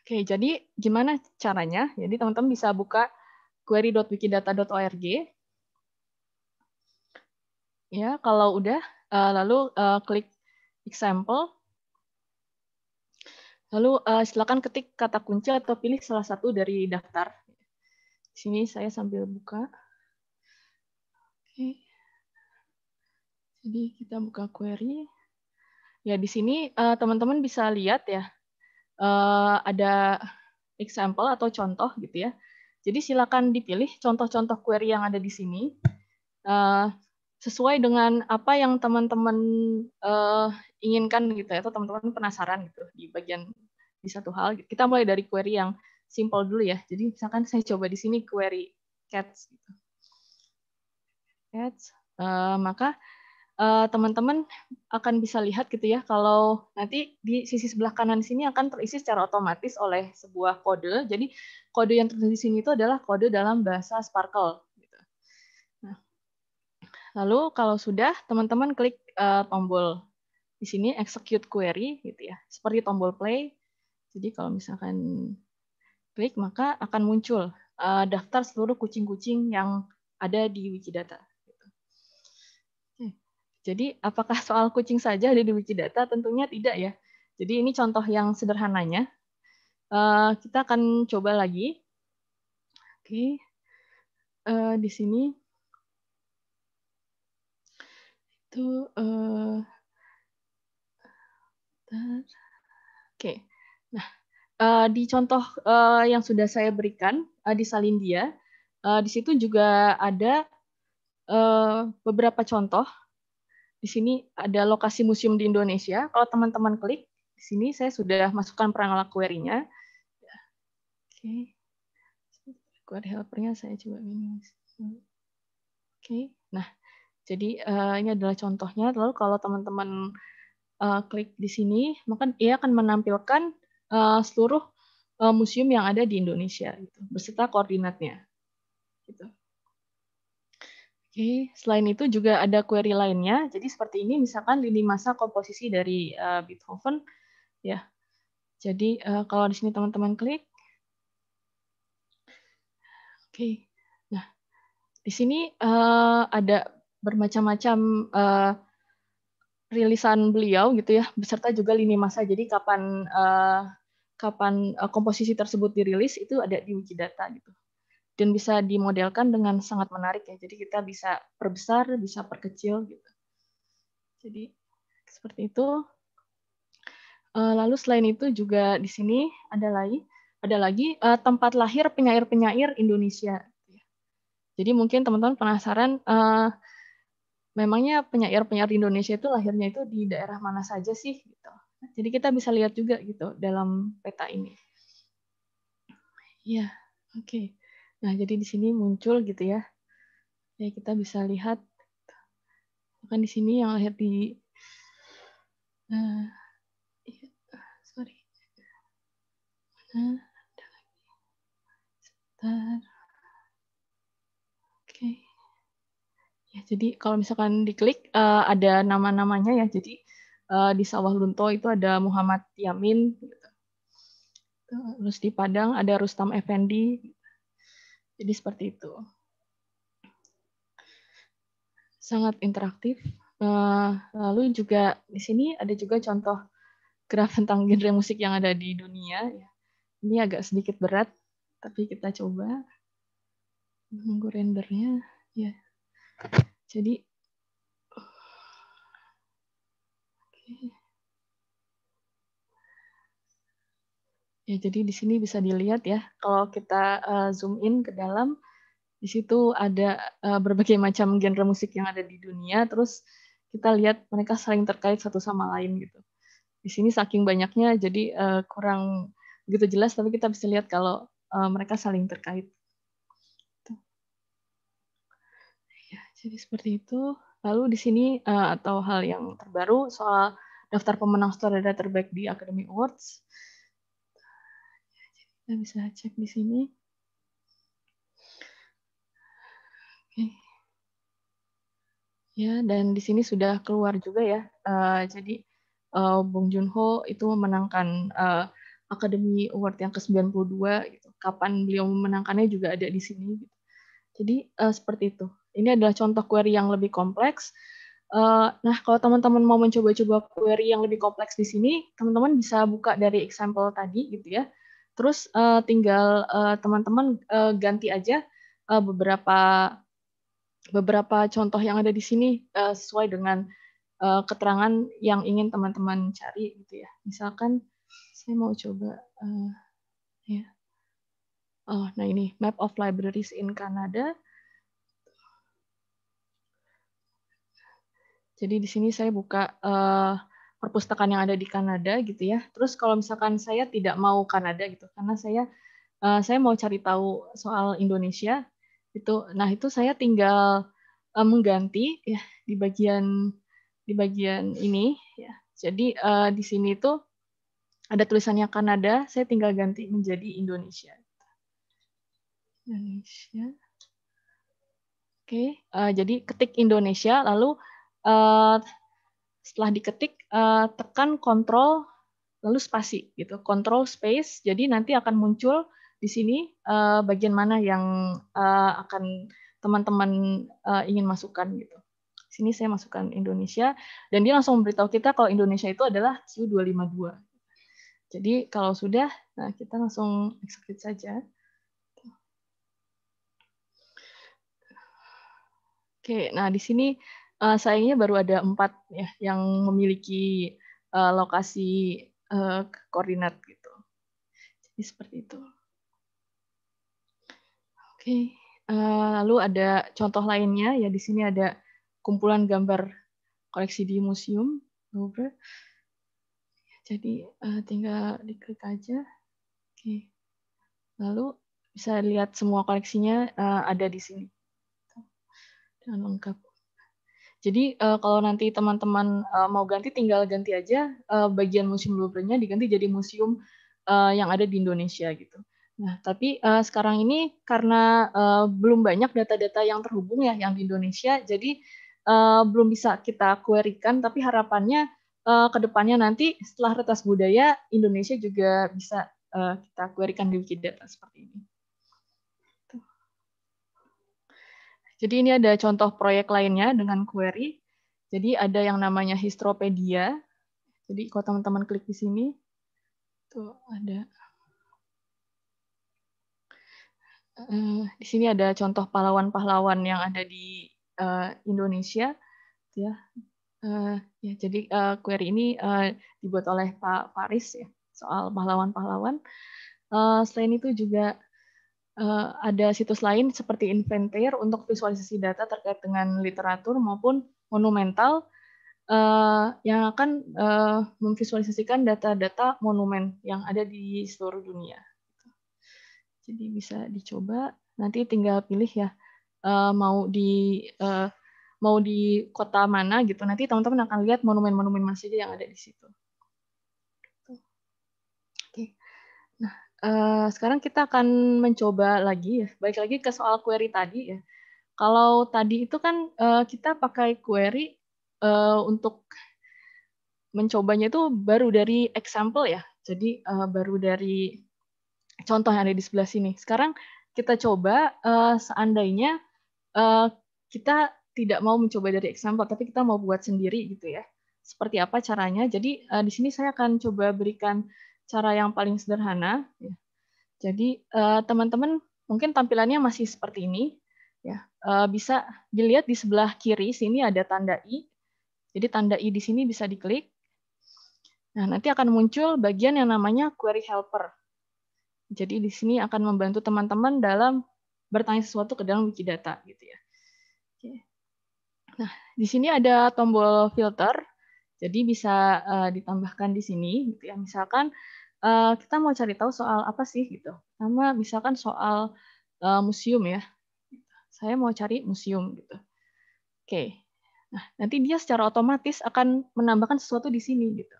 Oke, jadi gimana caranya? Jadi teman-teman bisa buka query.wikidata.org. Ya, kalau udah eh, lalu eh, klik example. Lalu eh, silakan ketik kata kunci atau pilih salah satu dari daftar sini saya sambil buka. Oke. Jadi kita buka query. Ya di sini eh, teman-teman bisa lihat ya eh, ada example atau contoh gitu ya. Jadi silakan dipilih contoh-contoh query yang ada di sini eh, sesuai dengan apa yang teman-teman uh, inginkan gitu ya, atau teman-teman penasaran gitu di bagian di satu hal. Kita mulai dari query yang simpel dulu ya. Jadi misalkan saya coba di sini query cats. Gitu. Cats. Uh, maka eh, teman-teman uh, akan bisa lihat gitu ya kalau nanti di sisi sebelah kanan sini akan terisi secara otomatis oleh sebuah kode. Jadi kode yang tertulis di sini itu adalah kode dalam bahasa Sparkle. Gitu. Nah, lalu kalau sudah teman-teman klik uh, tombol di sini execute query gitu ya seperti tombol play. Jadi kalau misalkan Klik maka akan muncul uh, daftar seluruh kucing-kucing yang ada di Wikidata. Jadi apakah soal kucing saja ada di Wikidata? Tentunya tidak ya. Jadi ini contoh yang sederhananya. Uh, kita akan coba lagi. Oke, okay. uh, eh, di sini itu. Uh, Oke, okay. nah uh, di contoh uh, yang sudah saya berikan uh, di Salindia, uh, di situ juga ada uh, beberapa contoh. Di sini ada lokasi museum di Indonesia. Kalau teman-teman klik di sini, saya sudah masukkan perangkat query-nya. Oke, okay. query saya coba minus. Oke, okay. nah jadi uh, ini adalah contohnya. Lalu kalau teman-teman uh, klik di sini, maka ia akan menampilkan uh, seluruh uh, museum yang ada di Indonesia gitu, beserta koordinatnya. Gitu. Oke, selain itu juga ada query lainnya. Jadi seperti ini misalkan lini masa komposisi dari uh, Beethoven ya. Jadi uh, kalau di sini teman-teman klik Oke. Nah, di sini uh, ada bermacam-macam uh, rilisan beliau gitu ya, beserta juga lini masa. Jadi kapan uh, kapan uh, komposisi tersebut dirilis itu ada di Wikidata gitu. Dan bisa dimodelkan dengan sangat menarik ya. Jadi kita bisa perbesar, bisa perkecil gitu. Jadi seperti itu. Eh, lalu selain itu juga di sini ada lagi ada lagi eh, tempat lahir penyair-penyair Indonesia. Jadi mungkin teman-teman penasaran memangnya penyair-penyair Indonesia itu lahirnya itu di daerah mana saja sih gitu. Jadi kita bisa lihat juga gitu dalam peta ini. Ya, oke. Okay. Nah, jadi di sini muncul gitu ya. Ya, kita bisa lihat Bukan di sini yang lihat di uh, sorry. Oke. Ya, jadi kalau misalkan diklik uh, ada nama-namanya ya. Jadi uh, di Sawah Lunto itu ada Muhammad Yamin, gitu. gitu. terus di Padang ada Rustam Effendi. Gitu. Jadi seperti itu. Sangat interaktif. Uh, lalu juga di sini ada juga contoh graf tentang genre musik yang ada di dunia. Ya. Ini agak sedikit berat, tapi kita coba menunggu rendernya. Ya, jadi Ya, jadi di sini bisa dilihat ya, kalau kita uh, zoom in ke dalam, di situ ada uh, berbagai macam genre musik yang ada di dunia, terus kita lihat mereka saling terkait satu sama lain gitu. Di sini saking banyaknya, jadi uh, kurang gitu jelas, tapi kita bisa lihat kalau uh, mereka saling terkait. Ya, jadi seperti itu. Lalu di sini uh, atau hal yang terbaru soal daftar pemenang sutradara terbaik di Academy Awards. kita bisa cek di sini. Oke. Ya, dan di sini sudah keluar juga ya. Uh, jadi uh, eh, Bong Joon-ho itu memenangkan uh, Academy Award yang ke-92 gitu. Kapan beliau memenangkannya juga ada di sini gitu. Jadi seperti itu. Ini adalah contoh query yang lebih kompleks. Eh, nah, kalau teman-teman mau mencoba-coba query yang lebih kompleks di sini, teman-teman bisa buka dari example tadi gitu ya. Terus eh, tinggal eh, teman-teman ganti aja beberapa beberapa contoh yang ada di sini sesuai dengan keterangan yang ingin teman-teman cari gitu ya. Misalkan saya mau coba ya. Oh, nah ini map of libraries in Canada. Jadi di sini saya buka uh, perpustakaan yang ada di Kanada gitu ya. Terus kalau misalkan saya tidak mau Kanada gitu, karena saya uh, saya mau cari tahu soal Indonesia itu. Nah itu saya tinggal uh, mengganti ya di bagian di bagian ini ya. Jadi uh, di sini itu ada tulisannya Kanada, saya tinggal ganti menjadi Indonesia. Indonesia. Oke, okay. uh, jadi ketik Indonesia, lalu uh, setelah diketik uh, tekan kontrol lalu spasi gitu kontrol space jadi nanti akan muncul di sini uh, bagian mana yang uh, akan teman-teman uh, ingin masukkan gitu sini saya masukkan Indonesia dan dia langsung memberitahu kita kalau Indonesia itu adalah Q252 jadi kalau sudah nah kita langsung execute saja oke nah di sini uh, sayangnya baru ada empat ya yang memiliki uh, lokasi uh, koordinat gitu. Jadi seperti itu. Oke, okay. uh, lalu ada contoh lainnya ya di sini ada kumpulan gambar koleksi di museum Louvre. Jadi uh, tinggal diklik aja. Oke. Okay. Lalu bisa lihat semua koleksinya uh, ada di sini. Dengan lengkap. Jadi uh, kalau nanti teman-teman uh, mau ganti, tinggal ganti aja uh, bagian museum Louvre-nya diganti jadi museum uh, yang ada di Indonesia gitu. Nah, tapi uh, sekarang ini karena uh, belum banyak data-data yang terhubung ya yang di Indonesia, jadi uh, belum bisa kita kuerikan. Tapi harapannya uh, depannya nanti setelah retas budaya Indonesia juga bisa uh, kita kuerikan di Wikidata seperti ini. Jadi ini ada contoh proyek lainnya dengan query. Jadi ada yang namanya Histropedia. Jadi kalau teman-teman klik di sini, tuh ada. Eh, di sini ada contoh pahlawan-pahlawan yang ada di eh, Indonesia. Ya, eh, ya jadi query ini dibuat oleh Pak Faris ya soal pahlawan-pahlawan. selain itu juga uh, ada situs lain seperti Inventair untuk visualisasi data terkait dengan literatur maupun monumental uh, yang akan uh, memvisualisasikan data-data monumen yang ada di seluruh dunia. Jadi bisa dicoba, nanti tinggal pilih ya uh, mau di uh, mau di kota mana gitu. Nanti teman-teman akan lihat monumen-monumen masjid yang ada di situ. Eh, sekarang kita akan mencoba lagi ya, baik lagi ke soal query tadi ya. Kalau tadi itu kan uh, kita pakai query uh, untuk mencobanya itu baru dari example ya, jadi uh, baru dari contoh yang ada di sebelah sini. Sekarang kita coba uh, seandainya uh, kita tidak mau mencoba dari example, tapi kita mau buat sendiri gitu ya. Seperti apa caranya? Jadi uh, di sini saya akan coba berikan cara yang paling sederhana. Ya. Jadi eh, teman-teman mungkin tampilannya masih seperti ini. Ya, eh, bisa dilihat di sebelah kiri sini ada tanda i. Jadi tanda i di sini bisa diklik. Nah, nanti akan muncul bagian yang namanya query helper. Jadi di sini akan membantu teman-teman dalam bertanya sesuatu ke dalam Wikidata gitu ya. Nah, di sini ada tombol filter. Jadi bisa uh, ditambahkan di sini gitu ya. Misalkan uh, kita mau cari tahu soal apa sih gitu. Sama misalkan soal uh, museum ya. Saya mau cari museum gitu. Oke. Nah, nanti dia secara otomatis akan menambahkan sesuatu di sini gitu.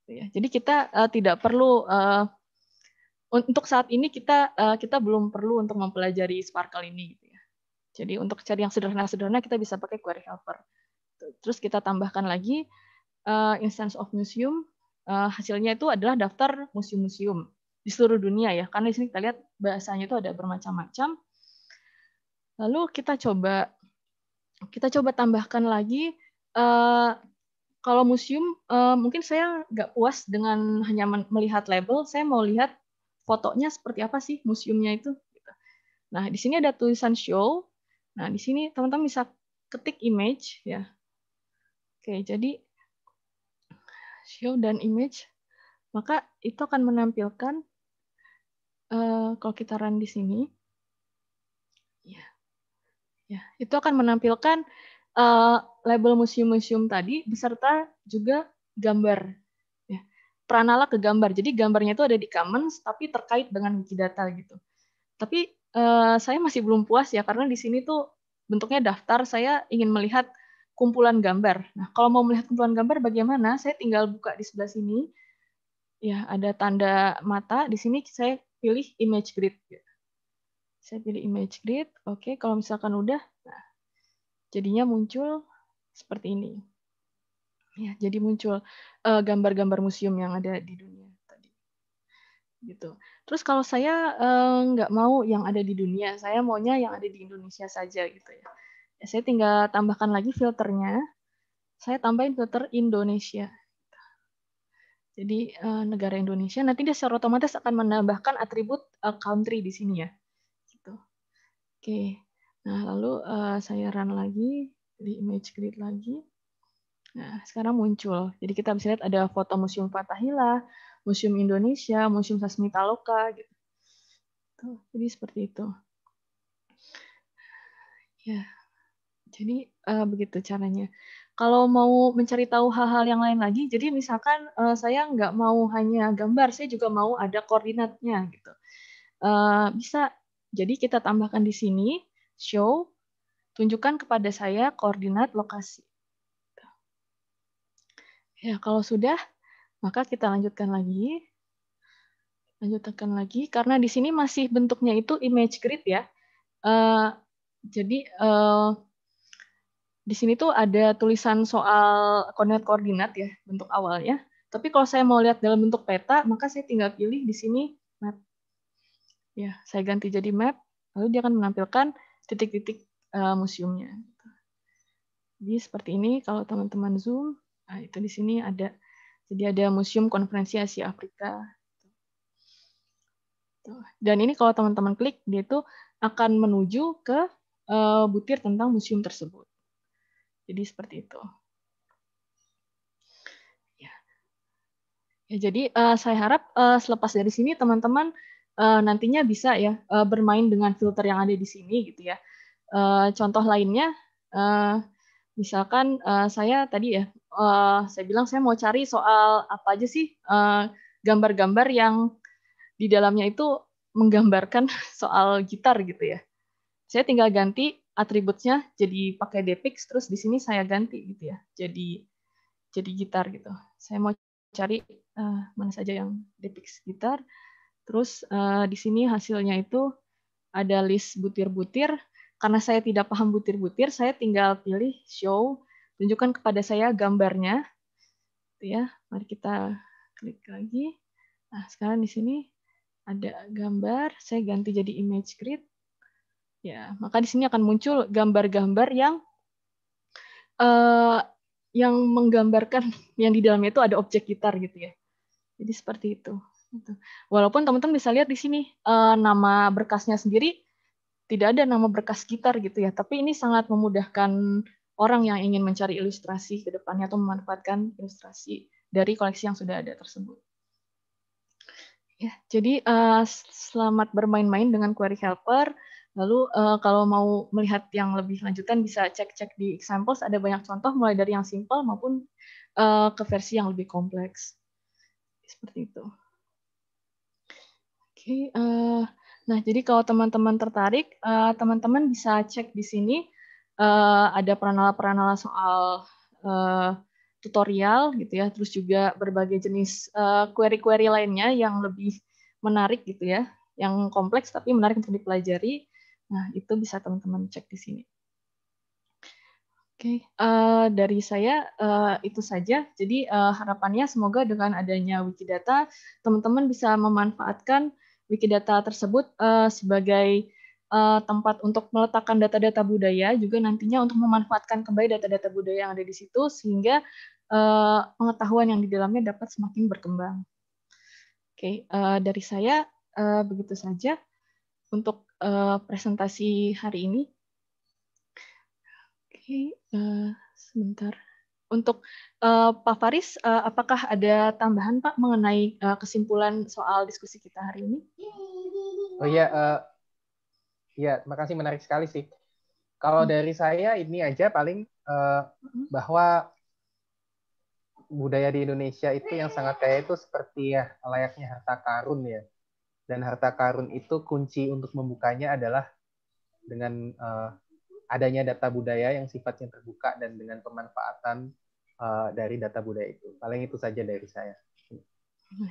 gitu ya, jadi kita uh, tidak perlu uh, untuk saat ini kita uh, kita belum perlu untuk mempelajari Sparkle ini gitu ya. Jadi untuk cari yang sederhana-sederhana kita bisa pakai query helper. Gitu. terus kita tambahkan lagi uh, instance of museum uh, hasilnya itu adalah daftar museum-museum di seluruh dunia ya karena di sini kita lihat bahasanya itu ada bermacam-macam lalu kita coba kita coba tambahkan lagi uh, kalau museum uh, mungkin saya nggak puas dengan hanya melihat label saya mau lihat fotonya seperti apa sih museumnya itu nah di sini ada tulisan show nah di sini teman-teman bisa ketik image ya Oke, jadi show dan image, maka itu akan menampilkan uh, eh, kalau kita run di sini, ya, ya itu akan menampilkan uh, label museum-museum tadi beserta juga gambar ya, peranala ke gambar. Jadi gambarnya itu ada di comments, tapi terkait dengan Wikidata gitu. Tapi uh, saya masih belum puas ya karena di sini tuh bentuknya daftar. Saya ingin melihat kumpulan gambar. Nah, kalau mau melihat kumpulan gambar bagaimana? Saya tinggal buka di sebelah sini. Ya, ada tanda mata. Di sini saya pilih image grid. Saya pilih image grid. Oke, kalau misalkan udah, nah, jadinya muncul seperti ini. Ya, jadi muncul eh, gambar-gambar uh, museum yang ada di dunia tadi. Gitu. Terus kalau saya eh, nggak uh, mau yang ada di dunia, saya maunya yang ada di Indonesia saja gitu ya saya tinggal tambahkan lagi filternya. Saya tambahin filter Indonesia. Jadi eh, negara Indonesia nanti dia secara otomatis akan menambahkan atribut eh, country di sini ya. Gitu. Oke. Nah, lalu eh, saya run lagi di image grid lagi. Nah, sekarang muncul. Jadi kita bisa lihat ada foto Museum Fatahila, Museum Indonesia, Museum Sasmita Loka gitu. Jadi seperti itu. Ya. Jadi uh, begitu caranya. Kalau mau mencari tahu hal-hal yang lain lagi, jadi misalkan uh, saya nggak mau hanya gambar, saya juga mau ada koordinatnya gitu. Uh, bisa. Jadi kita tambahkan di sini show tunjukkan kepada saya koordinat lokasi. Gitu. Ya, kalau sudah, maka kita lanjutkan lagi. Lanjutkan lagi, karena di sini masih bentuknya itu image grid ya. Uh, jadi uh, di sini tuh ada tulisan soal koordinat-koordinat ya bentuk awalnya. Tapi kalau saya mau lihat dalam bentuk peta, maka saya tinggal pilih di sini map. Ya, saya ganti jadi map, lalu dia akan menampilkan titik-titik uh, museumnya. Jadi seperti ini kalau teman-teman zoom, nah itu di sini ada jadi ada Museum Konferensi Asia Afrika. Dan ini kalau teman-teman klik, dia itu akan menuju ke eh, butir tentang museum tersebut. Jadi seperti itu. Ya, ya jadi uh, saya harap uh, selepas dari sini teman-teman uh, nantinya bisa ya uh, bermain dengan filter yang ada di sini gitu ya. Uh, contoh lainnya, uh, misalkan uh, saya tadi ya, uh, saya bilang saya mau cari soal apa aja sih gambar-gambar uh, yang di dalamnya itu menggambarkan soal gitar gitu ya. Saya tinggal ganti atributnya jadi pakai depix terus di sini saya ganti gitu ya jadi jadi gitar gitu saya mau cari uh, mana saja yang depix gitar terus uh, di sini hasilnya itu ada list butir-butir karena saya tidak paham butir-butir saya tinggal pilih show tunjukkan kepada saya gambarnya gitu ya mari kita klik lagi nah sekarang di sini ada gambar saya ganti jadi image grid Ya, maka di sini akan muncul gambar-gambar yang uh, yang menggambarkan yang di dalamnya itu ada objek gitar gitu ya. Jadi seperti itu. Gitu. Walaupun teman-teman bisa lihat di sini uh, nama berkasnya sendiri tidak ada nama berkas gitar gitu ya, tapi ini sangat memudahkan orang yang ingin mencari ilustrasi ke depannya atau memanfaatkan ilustrasi dari koleksi yang sudah ada tersebut. Ya, jadi uh, selamat bermain-main dengan query helper. Lalu uh, kalau mau melihat yang lebih lanjutan bisa cek-cek di examples, ada banyak contoh mulai dari yang simple maupun uh, ke versi yang lebih kompleks. Seperti itu. Oke, okay, uh, eh, nah jadi kalau teman-teman tertarik, teman-teman uh, bisa cek di sini uh, ada peranala-peranala soal uh, tutorial gitu ya, terus juga berbagai jenis query-query uh, query -query lainnya yang lebih menarik gitu ya, yang kompleks tapi menarik untuk dipelajari. Nah, itu bisa teman-teman cek di sini. Oke, okay. uh, eh, dari saya uh, itu saja. Jadi uh, harapannya semoga dengan adanya Wikidata, teman-teman bisa memanfaatkan Wikidata tersebut uh, sebagai uh, tempat untuk meletakkan data-data budaya, juga nantinya untuk memanfaatkan kembali data-data budaya yang ada di situ, sehingga uh, pengetahuan yang di dalamnya dapat semakin berkembang. Oke, okay. uh, dari saya uh, begitu saja. Untuk uh, presentasi hari ini. Oke, uh, sebentar. Untuk uh, Pak Faris, uh, apakah ada tambahan Pak mengenai uh, kesimpulan soal diskusi kita hari ini? Oh iya, uh, ya terima kasih menarik sekali sih. Kalau hmm. dari saya ini aja paling uh, bahwa budaya di Indonesia itu yang sangat kaya itu seperti ya layaknya harta karun ya dan harta karun itu kunci untuk membukanya adalah dengan uh, adanya data budaya yang sifatnya terbuka dan dengan pemanfaatan uh, dari data budaya itu. Paling itu saja dari saya.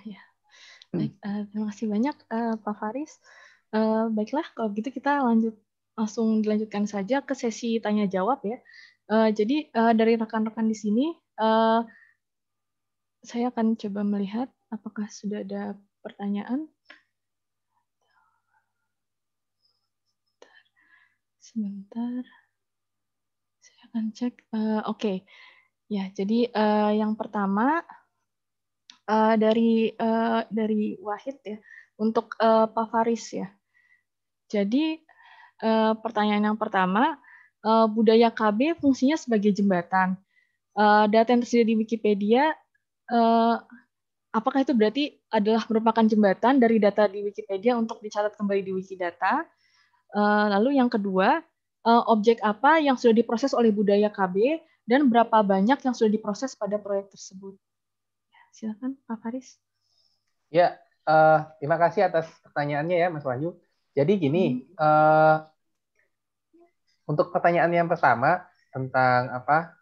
Ya. Baik, uh, terima kasih banyak uh, Pak Faris. Uh, baiklah, kalau gitu kita lanjut langsung dilanjutkan saja ke sesi tanya jawab ya. Uh, jadi uh, dari rekan-rekan di sini, uh, saya akan coba melihat apakah sudah ada pertanyaan. Uh, Sebentar. Saya akan cek. Uh, Oke. Okay. Ya, jadi uh, yang pertama uh, dari uh, dari Wahid ya untuk uh, Pak Faris ya. Jadi uh, pertanyaan yang pertama uh, budaya KB fungsinya sebagai jembatan. Uh, data yang tersedia di Wikipedia uh, apakah itu berarti adalah merupakan jembatan dari data di Wikipedia untuk dicatat kembali di Wikidata? Eh, lalu yang kedua, eh, objek apa yang sudah diproses oleh budaya KB dan berapa banyak yang sudah diproses pada proyek tersebut. Ya, silakan Pak Faris. Ya, uh, terima kasih atas pertanyaannya ya Mas Wahyu. Jadi gini, hmm. uh, untuk pertanyaan yang pertama tentang apa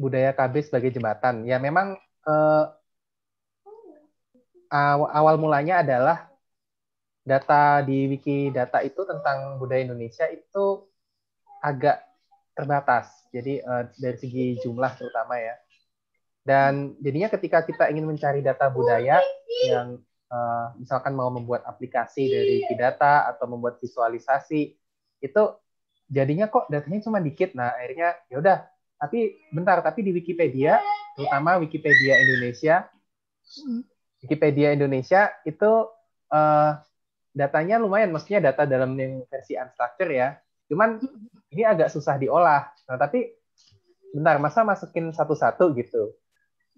budaya KB sebagai jembatan, ya memang uh, awal mulanya adalah data di wiki data itu tentang budaya Indonesia itu agak terbatas. Jadi uh, dari segi jumlah terutama ya. Dan jadinya ketika kita ingin mencari data budaya yang uh, misalkan mau membuat aplikasi dari Wikidata atau membuat visualisasi itu jadinya kok datanya cuma dikit. Nah, akhirnya ya udah, tapi bentar, tapi di Wikipedia, terutama Wikipedia Indonesia, hmm. Wikipedia Indonesia itu uh, datanya lumayan, mestinya data dalam yang versi unstructured ya. Cuman ini agak susah diolah. Nah, tapi bentar, masa masukin satu-satu gitu.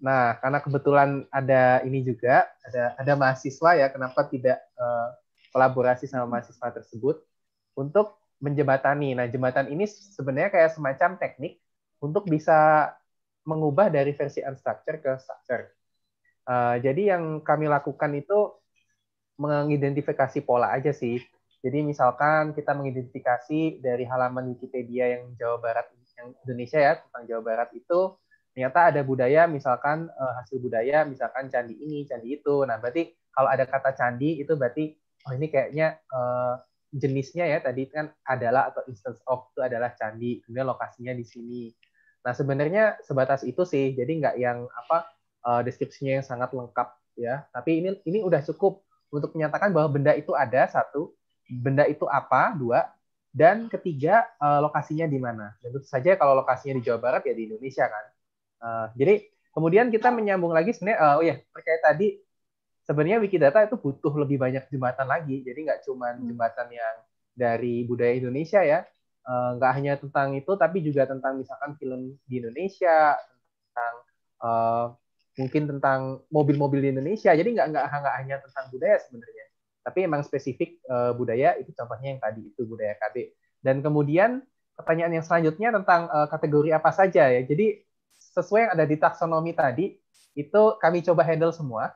Nah, karena kebetulan ada ini juga, ada ada mahasiswa ya, kenapa tidak uh, kolaborasi sama mahasiswa tersebut untuk menjembatani. Nah, jembatan ini sebenarnya kayak semacam teknik untuk bisa mengubah dari versi unstructured ke structured. Uh, jadi yang kami lakukan itu mengidentifikasi pola aja sih. Jadi misalkan kita mengidentifikasi dari halaman Wikipedia yang Jawa Barat yang Indonesia ya tentang Jawa Barat itu ternyata ada budaya misalkan eh, hasil budaya misalkan candi ini, candi itu. Nah, berarti kalau ada kata candi itu berarti oh ini kayaknya eh, jenisnya ya tadi kan adalah atau instance of itu adalah candi, kemudian lokasinya di sini. Nah, sebenarnya sebatas itu sih. Jadi nggak yang apa eh, deskripsinya yang sangat lengkap ya, tapi ini ini udah cukup untuk menyatakan bahwa benda itu ada satu, benda itu apa dua, dan ketiga uh, lokasinya di mana. Dan tentu saja kalau lokasinya di Jawa Barat ya di Indonesia kan. Uh, jadi kemudian kita menyambung lagi sebenarnya uh, oh ya terkait tadi sebenarnya Wikidata itu butuh lebih banyak jembatan lagi. Jadi nggak cuma hmm. jembatan yang dari budaya Indonesia ya, uh, nggak hanya tentang itu tapi juga tentang misalkan film di Indonesia, tentang uh, mungkin tentang mobil-mobil di Indonesia. Jadi nggak nggak nggak hanya tentang budaya sebenarnya, tapi emang spesifik uh, budaya itu contohnya yang tadi itu budaya KB. Dan kemudian pertanyaan yang selanjutnya tentang uh, kategori apa saja ya. Jadi sesuai yang ada di taksonomi tadi itu kami coba handle semua,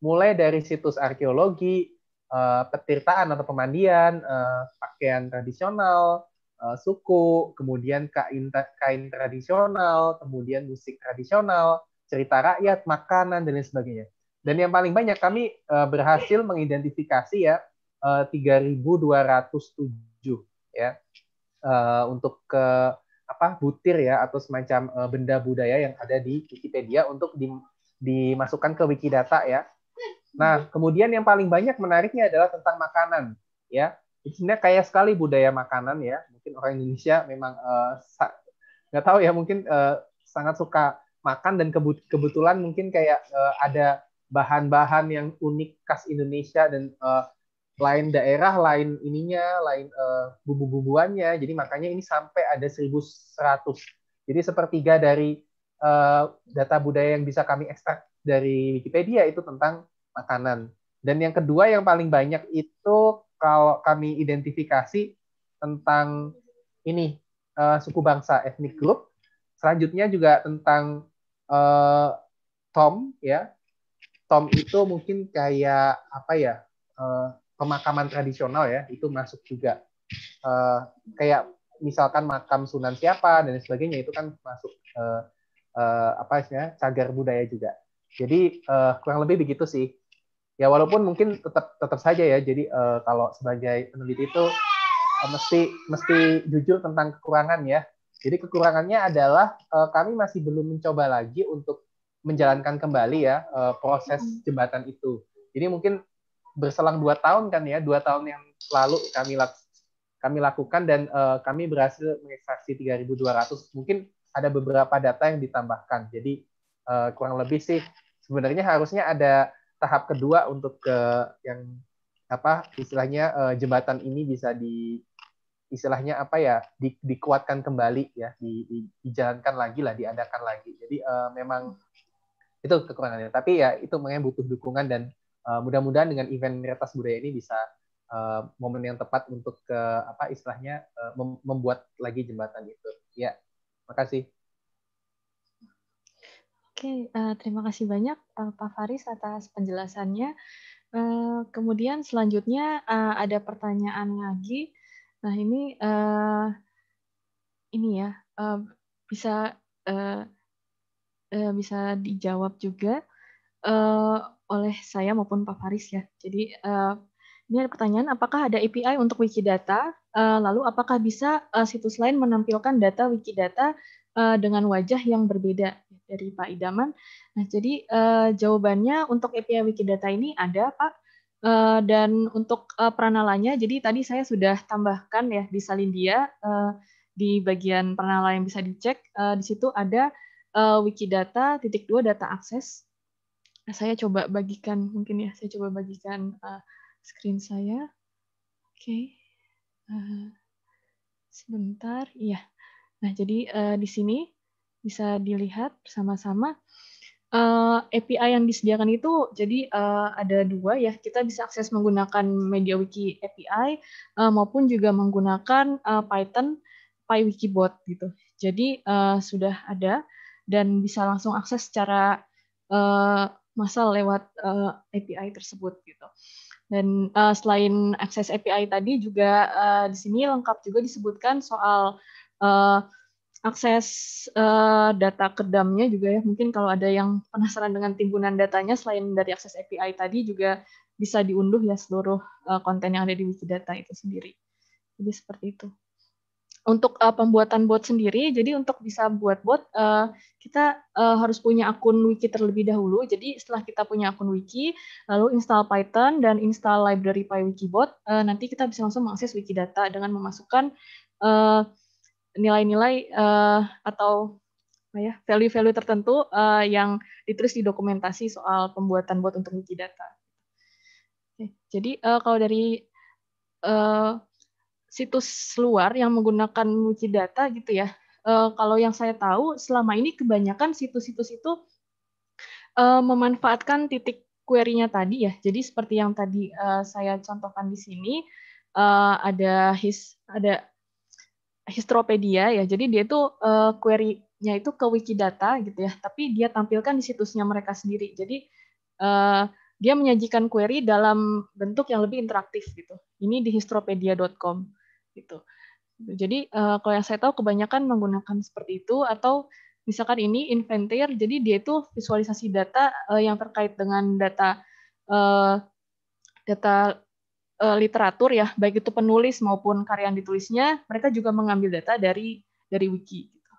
mulai dari situs arkeologi, uh, petirtaan atau pemandian, uh, pakaian tradisional, suku, kemudian kain, kain tradisional, kemudian musik tradisional, cerita rakyat, makanan dan lain sebagainya. Dan yang paling banyak kami uh, berhasil mengidentifikasi ya eh, uh, 3.207 ya uh, untuk ke apa butir ya atau semacam uh, benda budaya yang ada di Wikipedia untuk di, dimasukkan ke Wikidata ya. Nah, kemudian yang paling banyak menariknya adalah tentang makanan ya. Sebenarnya kaya sekali budaya makanan ya. Mungkin orang Indonesia memang nggak uh, tahu ya mungkin uh, sangat suka makan dan kebetulan mungkin kayak uh, ada bahan-bahan yang unik khas Indonesia dan uh, lain daerah, lain ininya, lain uh, bumbu-bumbuannya. Jadi makanya ini sampai ada 1100. Jadi sepertiga dari uh, data budaya yang bisa kami ekstrak dari Wikipedia itu tentang makanan. Dan yang kedua yang paling banyak itu kalau kami identifikasi tentang ini uh, suku bangsa, etnik grup, selanjutnya juga tentang uh, Tom ya Tom itu mungkin kayak apa ya uh, pemakaman tradisional ya itu masuk juga uh, kayak misalkan makam Sunan siapa dan sebagainya itu kan masuk uh, uh, apa istilahnya cagar budaya juga jadi uh, kurang lebih begitu sih ya walaupun mungkin tetap tetap saja ya jadi uh, kalau sebagai peneliti itu uh, mesti mesti jujur tentang kekurangan ya jadi kekurangannya adalah uh, kami masih belum mencoba lagi untuk menjalankan kembali ya uh, proses jembatan itu. Jadi mungkin berselang dua tahun kan ya, dua tahun yang lalu kami lak kami lakukan dan uh, kami berhasil mengekstraksi 3.200. Mungkin ada beberapa data yang ditambahkan. Jadi uh, kurang lebih sih sebenarnya harusnya ada tahap kedua untuk ke yang apa istilahnya uh, jembatan ini bisa di istilahnya apa ya di, dikuatkan kembali ya di, di, dijalankan lagi lah diadakan lagi jadi uh, memang itu kekurangannya tapi ya itu mengenai butuh dukungan dan uh, mudah-mudahan dengan event retas budaya ini bisa uh, momen yang tepat untuk ke apa istilahnya uh, membuat lagi jembatan itu ya makasih Oke, uh, terima kasih banyak uh, Pak Faris atas penjelasannya. Uh, kemudian selanjutnya uh, ada pertanyaan lagi Nah ini uh, ini ya uh, bisa uh, uh, bisa dijawab juga uh, oleh saya maupun Pak Faris ya. Jadi uh, ini ada pertanyaan, apakah ada API untuk Wikidata? Uh, lalu apakah bisa uh, situs lain menampilkan data Wikidata uh, dengan wajah yang berbeda dari Pak Idaman? Nah, jadi uh, jawabannya untuk API Wikidata ini ada, Pak. Uh, dan untuk uh, pranalanya, jadi tadi saya sudah tambahkan ya di Salindia uh, di bagian pranala yang bisa dicek uh, di situ ada uh, Wikidata titik dua data akses. Nah, saya coba bagikan mungkin ya, saya coba bagikan uh, screen saya. Oke, okay. uh, sebentar, iya. Nah jadi uh, di sini bisa dilihat bersama-sama. Uh, eh, API yang disediakan itu jadi uh, ada dua ya kita bisa akses menggunakan MediaWiki API uh, eh, maupun juga menggunakan uh, Python PyWikibot gitu. Jadi uh, sudah ada dan bisa langsung akses secara uh, massal lewat uh, API tersebut gitu. Dan uh, selain akses API tadi juga uh, di sini lengkap juga disebutkan soal uh, akses uh, data kedamnya juga ya mungkin kalau ada yang penasaran dengan timbunan datanya selain dari akses API tadi juga bisa diunduh ya seluruh uh, konten yang ada di Wikidata itu sendiri. Jadi seperti itu. Untuk uh, pembuatan bot sendiri, jadi untuk bisa buat bot uh, kita uh, harus punya akun wiki terlebih dahulu. Jadi setelah kita punya akun wiki, lalu install Python dan install library PyWikibot, uh, nanti kita bisa langsung mengakses Wikidata dengan memasukkan uh, nilai-nilai uh, atau ya value-value tertentu uh, yang ditulis di dokumentasi soal pembuatan bot untuk Wikidata. Okay. jadi uh, kalau dari uh, situs luar yang menggunakan Wikidata gitu ya, uh, kalau yang saya tahu selama ini kebanyakan situs-situs itu uh, memanfaatkan titik query-nya tadi ya. Jadi seperti yang tadi uh, saya contohkan di sini uh, ada his ada Histropedia ya. Jadi dia itu uh, eh, query-nya itu ke Wikidata gitu ya, tapi dia tampilkan di situsnya mereka sendiri. Jadi uh, dia menyajikan query dalam bentuk yang lebih interaktif gitu. Ini di histropedia.com gitu. Jadi uh, kalau yang saya tahu kebanyakan menggunakan seperti itu atau misalkan ini inventor, jadi dia itu visualisasi data uh, yang terkait dengan data uh, data Eh, literatur ya, baik itu penulis maupun karya yang ditulisnya, mereka juga mengambil data dari dari wiki. Gitu.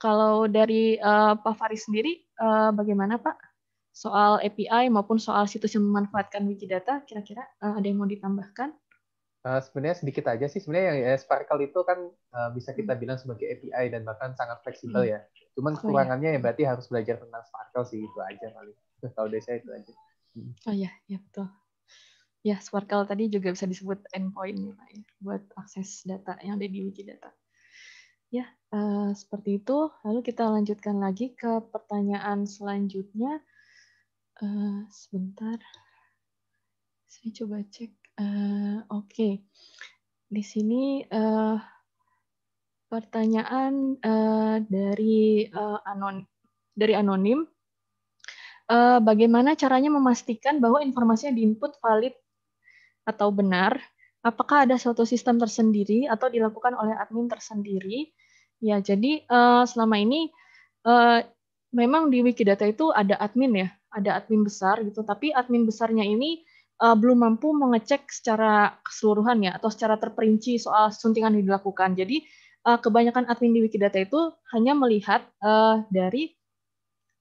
Kalau dari uh, Pak Faris sendiri, uh, bagaimana Pak soal API maupun soal situs yang memanfaatkan wiki data Kira-kira uh, ada yang mau ditambahkan? Uh, sebenarnya sedikit aja sih. Sebenarnya yang ya, Sparkle itu kan uh, bisa kita hmm. bilang sebagai API dan bahkan sangat fleksibel hmm. ya. Cuman oh, iya. kekurangannya oh, ya. ya berarti harus belajar tentang Sparkle sih itu aja kali Kalau dari saya itu aja. Hmm. Oh ya, ya betul ya Sparkle tadi juga bisa disebut endpoint ya Pak ya, buat akses data yang ada di Wikidata. Ya, uh, seperti itu. Lalu kita lanjutkan lagi ke pertanyaan selanjutnya. Uh, sebentar, saya coba cek. Uh, Oke, okay. di sini uh, pertanyaan uh, dari uh, anon dari anonim. Uh, bagaimana caranya memastikan bahwa informasinya yang diinput valid atau benar? Apakah ada suatu sistem tersendiri atau dilakukan oleh admin tersendiri? Ya, jadi uh, selama ini uh, memang di Wikidata itu ada admin ya, ada admin besar gitu, tapi admin besarnya ini uh, belum mampu mengecek secara keseluruhan ya atau secara terperinci soal suntingan yang dilakukan. Jadi uh, kebanyakan admin di Wikidata itu hanya melihat uh, dari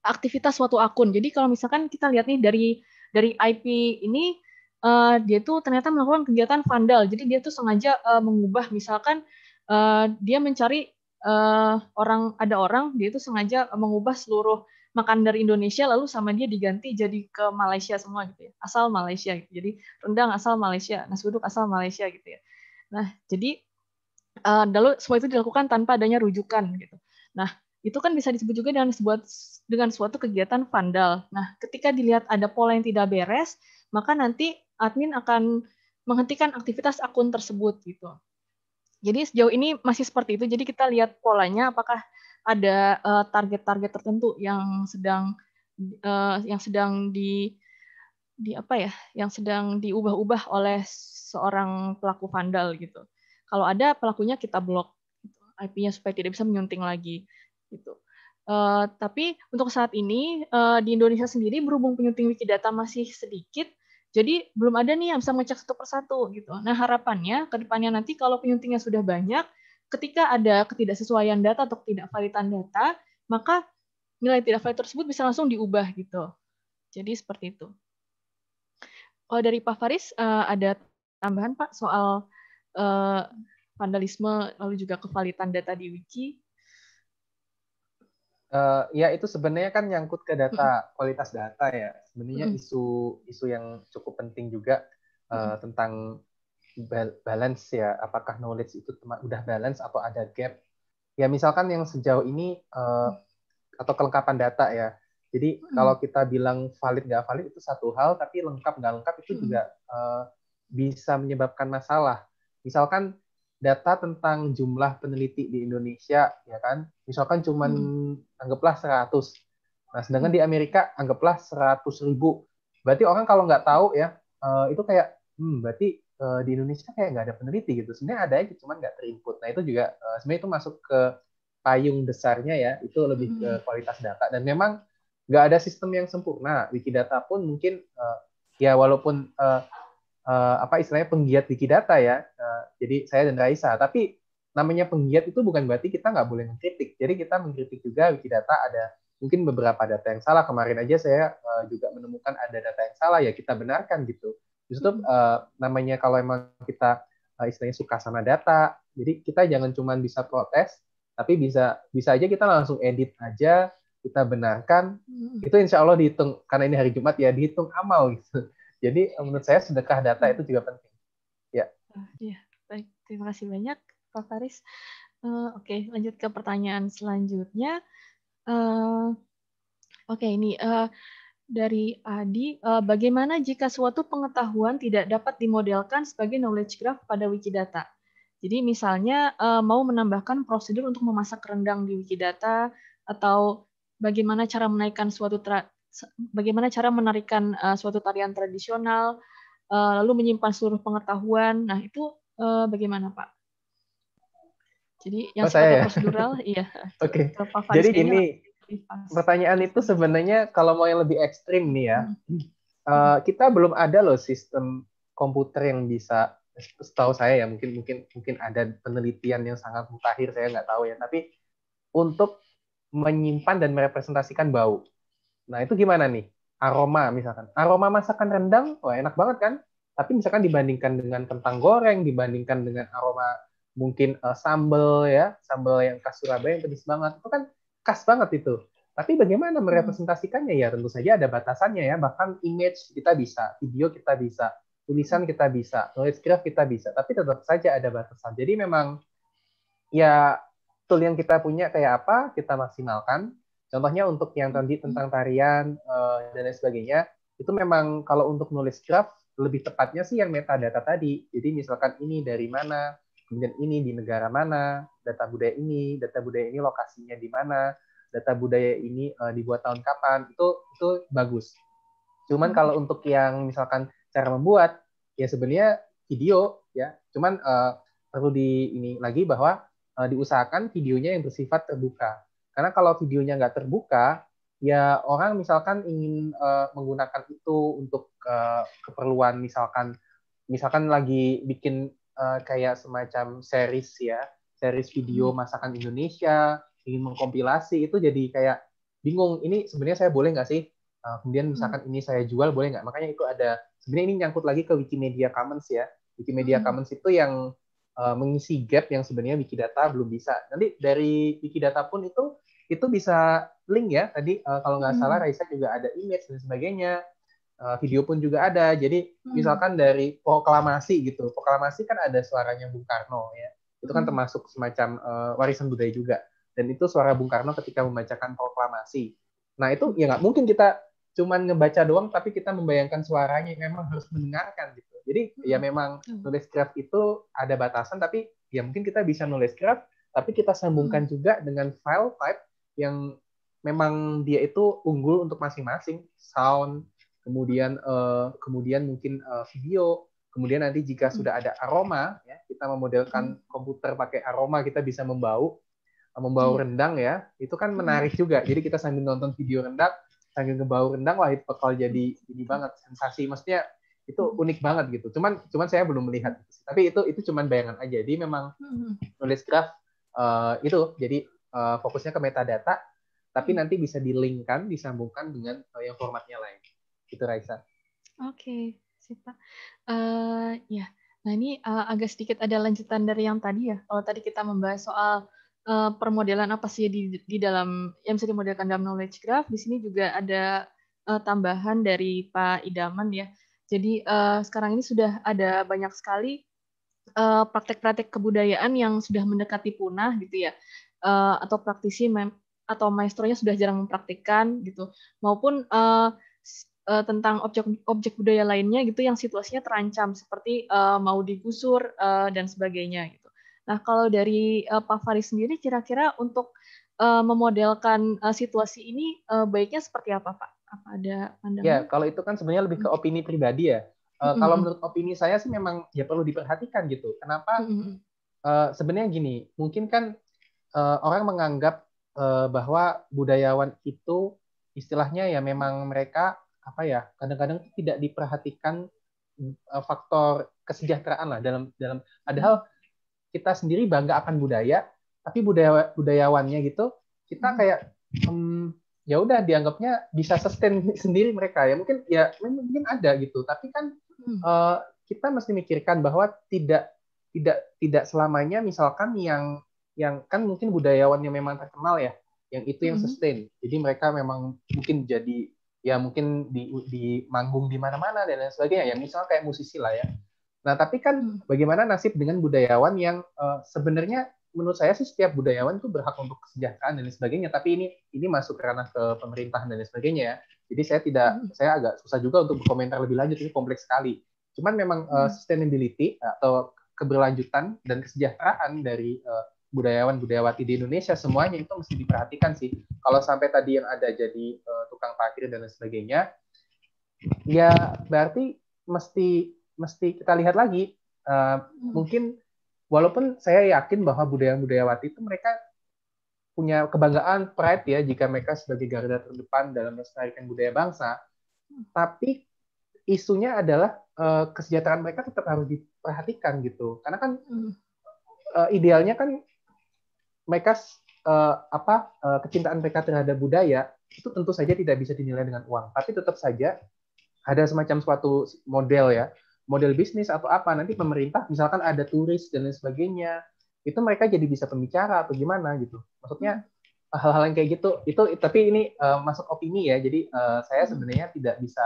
aktivitas suatu akun. Jadi kalau misalkan kita lihat nih dari dari IP ini uh, dia tuh ternyata melakukan kegiatan vandal. Jadi dia tuh sengaja uh, mengubah misalkan uh, dia mencari uh, orang ada orang dia tuh sengaja mengubah seluruh makan dari Indonesia lalu sama dia diganti jadi ke Malaysia semua gitu ya. Asal Malaysia gitu. Jadi rendang asal Malaysia, nasi uduk asal Malaysia gitu ya. Nah, jadi uh, lalu semua itu dilakukan tanpa adanya rujukan gitu. Nah, itu kan bisa disebut juga dengan sebuah dengan suatu kegiatan vandal. Nah, ketika dilihat ada pola yang tidak beres, maka nanti admin akan menghentikan aktivitas akun tersebut gitu. Jadi sejauh ini masih seperti itu. Jadi kita lihat polanya apakah ada eh, target-target uh, tertentu yang sedang uh, yang sedang di di apa ya, yang sedang diubah-ubah oleh seorang pelaku vandal gitu. Kalau ada pelakunya kita blok IP-nya gitu. supaya tidak bisa menyunting lagi gitu. Uh, tapi untuk saat ini uh, di Indonesia sendiri berhubung penyunting Wikidata masih sedikit, jadi belum ada nih yang bisa ngecek satu persatu gitu. Nah harapannya kedepannya nanti kalau penyuntingnya sudah banyak, ketika ada ketidaksesuaian data atau ketidakvalidan data, maka nilai tidak valid tersebut bisa langsung diubah gitu. Jadi seperti itu. Kalau oh, dari Pak Faris eh, ada tambahan Pak soal eh, vandalisme lalu juga kevalitan data di wiki? Uh, ya itu sebenarnya kan nyangkut ke data kualitas data ya sebenarnya mm. isu isu yang cukup penting juga uh, mm. tentang balance ya apakah knowledge itu udah balance atau ada gap ya misalkan yang sejauh ini uh, atau kelengkapan data ya jadi mm. kalau kita bilang valid nggak valid itu satu hal tapi lengkap nggak lengkap itu mm. juga uh, bisa menyebabkan masalah misalkan data tentang jumlah peneliti di Indonesia ya kan misalkan cuman hmm. anggaplah 100 Nah, sedangkan di Amerika anggaplah 100 ribu. Berarti orang kalau nggak tahu ya, eh, itu kayak, hmm, berarti eh, di Indonesia kayak nggak ada peneliti gitu. Sebenarnya ada aja, cuman nggak terinput. Nah, itu juga eh, sebenarnya itu masuk ke payung besarnya ya, itu lebih ke mm-hmm. kualitas data. Dan memang nggak ada sistem yang sempurna. Wikidata pun mungkin ya walaupun apa istilahnya penggiat Wikidata ya, jadi saya dan Raisa. Tapi namanya penggiat itu bukan berarti kita nggak boleh mengkritik. Jadi kita mengkritik juga Wikidata ada mungkin beberapa data yang salah kemarin aja saya uh, juga menemukan ada data yang salah ya kita benarkan gitu justru uh, namanya kalau emang kita uh, istilahnya suka sama data jadi kita jangan cuma bisa protes tapi bisa bisa aja kita langsung edit aja kita benarkan hmm. itu insya Allah dihitung karena ini hari Jumat ya dihitung amal gitu jadi menurut saya sedekah data itu juga penting ya ya baik terima kasih banyak Pak Faris uh, oke okay, lanjut ke pertanyaan selanjutnya Eh, oke, okay, ini uh, dari Adi. Uh, bagaimana jika suatu pengetahuan tidak dapat dimodelkan sebagai knowledge graph pada Wikidata? Jadi misalnya uh, mau menambahkan prosedur untuk memasak rendang di Wikidata atau bagaimana cara menaikkan suatu bagaimana cara menarikan uh, suatu tarian tradisional uh, lalu menyimpan seluruh pengetahuan. Nah, itu uh, bagaimana, Pak? Jadi oh, yang oh, saya ya? prosedural, iya. Oke. Okay. Jadi gini, pertanyaan itu sebenarnya kalau mau yang lebih ekstrim nih ya, hmm. uh, kita belum ada loh sistem komputer yang bisa setahu saya ya mungkin mungkin mungkin ada penelitian yang sangat mutakhir saya nggak tahu ya tapi untuk menyimpan dan merepresentasikan bau nah itu gimana nih aroma misalkan aroma masakan rendang wah enak banget kan tapi misalkan dibandingkan dengan kentang goreng dibandingkan dengan aroma mungkin uh, sambel ya, sambel yang khas Surabaya yang pedas banget. Itu kan khas banget itu. Tapi bagaimana hmm. merepresentasikannya ya tentu saja ada batasannya ya. Bahkan image kita bisa, video kita bisa, tulisan kita bisa, nulis graph kita bisa. Tapi tetap saja ada batasan. Jadi memang ya tool yang kita punya kayak apa kita maksimalkan. Contohnya untuk yang hmm. tadi tentang tarian eh, dan lain sebagainya itu memang kalau untuk nulis graph lebih tepatnya sih yang metadata tadi. Jadi misalkan ini dari mana, kemudian ini di negara mana, data budaya ini, data budaya ini lokasinya di mana, data budaya ini uh, dibuat tahun kapan, itu itu bagus. Cuman hmm. kalau untuk yang misalkan cara membuat, ya sebenarnya video ya, cuman uh, perlu di ini lagi bahwa uh, diusahakan videonya yang bersifat terbuka. Karena kalau videonya nggak terbuka, ya orang misalkan ingin uh, menggunakan itu untuk uh, keperluan misalkan misalkan lagi bikin uh, kayak semacam series ya, series video hmm. masakan Indonesia, ingin mengkompilasi itu jadi kayak bingung. Ini sebenarnya saya boleh nggak sih? Uh, kemudian hmm. misalkan hmm. ini saya jual boleh nggak? Makanya itu ada sebenarnya ini nyangkut lagi ke Wikimedia Commons ya. Wikimedia hmm. Commons itu yang uh, mengisi gap yang sebenarnya Wikidata belum bisa. Nanti dari Wikidata pun itu itu bisa link ya. Tadi uh, kalau nggak hmm. salah Raisa juga ada image dan sebagainya Eh, video pun juga ada. Jadi hmm. misalkan dari proklamasi gitu, proklamasi kan ada suaranya Bung Karno ya. Itu kan hmm. termasuk semacam uh, warisan budaya juga. Dan itu suara Bung Karno ketika membacakan proklamasi. Nah itu ya nggak mungkin kita cuman ngebaca doang, tapi kita membayangkan suaranya memang harus mendengarkan gitu. Jadi ya hmm. ya memang hmm. nulis script itu ada batasan, tapi ya mungkin kita bisa nulis script tapi kita sambungkan hmm. juga dengan file type yang memang dia itu unggul untuk masing-masing sound kemudian uh, kemudian mungkin uh, video, kemudian nanti jika sudah ada aroma, ya, kita memodelkan hmm. komputer pakai aroma kita bisa membau, eh, membau hmm. rendang ya, itu kan hmm. menarik juga. Jadi kita sambil nonton video rendang, sambil ngebau rendang, wah itu bakal jadi ini banget sensasi, maksudnya itu unik banget gitu. Cuman cuman saya belum melihat, tapi itu itu cuman bayangan aja. Jadi memang nulis graf uh, itu jadi uh, fokusnya ke metadata, tapi nanti bisa di-linkkan, disambungkan dengan yang formatnya lain gitu Raisa. Oke, okay. Pak. Uh, ya, nah ini uh, agak sedikit ada lanjutan dari yang tadi ya. Kalau tadi kita membahas soal uh, permodelan apa sih di, di dalam yang bisa dimodelkan dalam knowledge graph, di sini juga ada uh, tambahan dari Pak Idaman ya. Jadi uh, sekarang ini sudah ada banyak sekali praktek-praktek uh, kebudayaan yang sudah mendekati punah gitu ya, uh, atau praktisi mem atau maestronya sudah jarang mempraktikkan gitu, maupun uh, uh, tentang objek-objek budaya lainnya gitu yang situasinya terancam seperti uh, mau digusur uh, dan sebagainya gitu. Nah kalau dari uh, Pak Faris sendiri kira-kira untuk uh, memodelkan uh, situasi ini uh, baiknya seperti apa Pak? Apa ada pandangan? Ya kalau itu kan sebenarnya lebih ke opini pribadi ya. Uh, mm Kalau menurut opini saya sih memang ya perlu diperhatikan gitu. Kenapa? Mm uh, sebenarnya gini, mungkin kan uh, orang menganggap bahwa budayawan itu istilahnya ya memang mereka apa ya kadang-kadang tidak diperhatikan eh, faktor kesejahteraan lah dalam dalam padahal kita sendiri bangga akan budaya tapi budaya budayawannya gitu kita hmm. kayak hmm, ya udah dianggapnya bisa sustain sendiri mereka ya mungkin ya mungkin ada gitu tapi kan hmm. uh, kita mesti mikirkan bahwa tidak tidak tidak selamanya misalkan yang yang kan mungkin budayawannya memang terkenal ya yang itu yang hmm. sustain jadi mereka memang mungkin jadi ya mungkin di, di manggung di mana-mana dan lain sebagainya ya misalnya kayak musisi lah ya nah tapi kan hmm. bagaimana nasib dengan budayawan yang uh, sebenarnya menurut saya sih setiap budayawan itu berhak untuk kesejahteraan dan lain sebagainya tapi ini ini masuk ranah ke pemerintahan dan lain sebagainya ya jadi saya tidak hmm. saya agak susah juga untuk berkomentar lebih lanjut ini kompleks sekali cuman memang uh, sustainability atau keberlanjutan dan kesejahteraan dari uh, budayawan budayawati di Indonesia semuanya itu mesti diperhatikan sih. Kalau sampai tadi yang ada jadi uh, tukang parkir dan lain sebagainya, ya berarti mesti mesti kita lihat lagi. Uh, Mungkin walaupun saya yakin bahwa budayawan budayawati itu mereka punya kebanggaan pride ya jika mereka sebagai garda terdepan dalam melestarikan budaya bangsa, tapi isunya adalah uh, kesejahteraan mereka tetap harus diperhatikan gitu. Karena kan uh, idealnya kan mereka uh, apa uh, kecintaan mereka terhadap budaya itu tentu saja tidak bisa dinilai dengan uang, tapi tetap saja ada semacam suatu model ya, model bisnis atau apa nanti pemerintah misalkan ada turis dan lain sebagainya, itu mereka jadi bisa pembicara atau gimana gitu. Maksudnya hmm. hal-hal yang kayak gitu itu tapi ini uh, masuk opini ya. Jadi uh, saya sebenarnya tidak bisa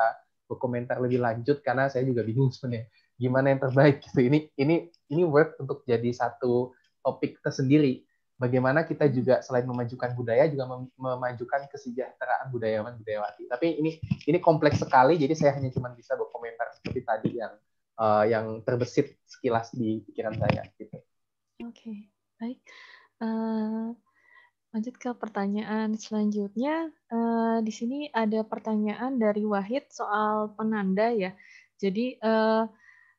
berkomentar lebih lanjut karena saya juga bingung sebenarnya gimana yang terbaik gitu. Ini ini ini worth untuk jadi satu topik tersendiri bagaimana kita juga selain memajukan budaya juga mem memajukan kesejahteraan budayawan budayawati. Tapi ini ini kompleks sekali jadi saya hanya cuma bisa berkomentar seperti tadi yang uh, yang terbesit sekilas di pikiran saya gitu. Oke, okay. baik. Uh, lanjut ke pertanyaan selanjutnya. Uh, di sini ada pertanyaan dari Wahid soal penanda ya. Jadi uh,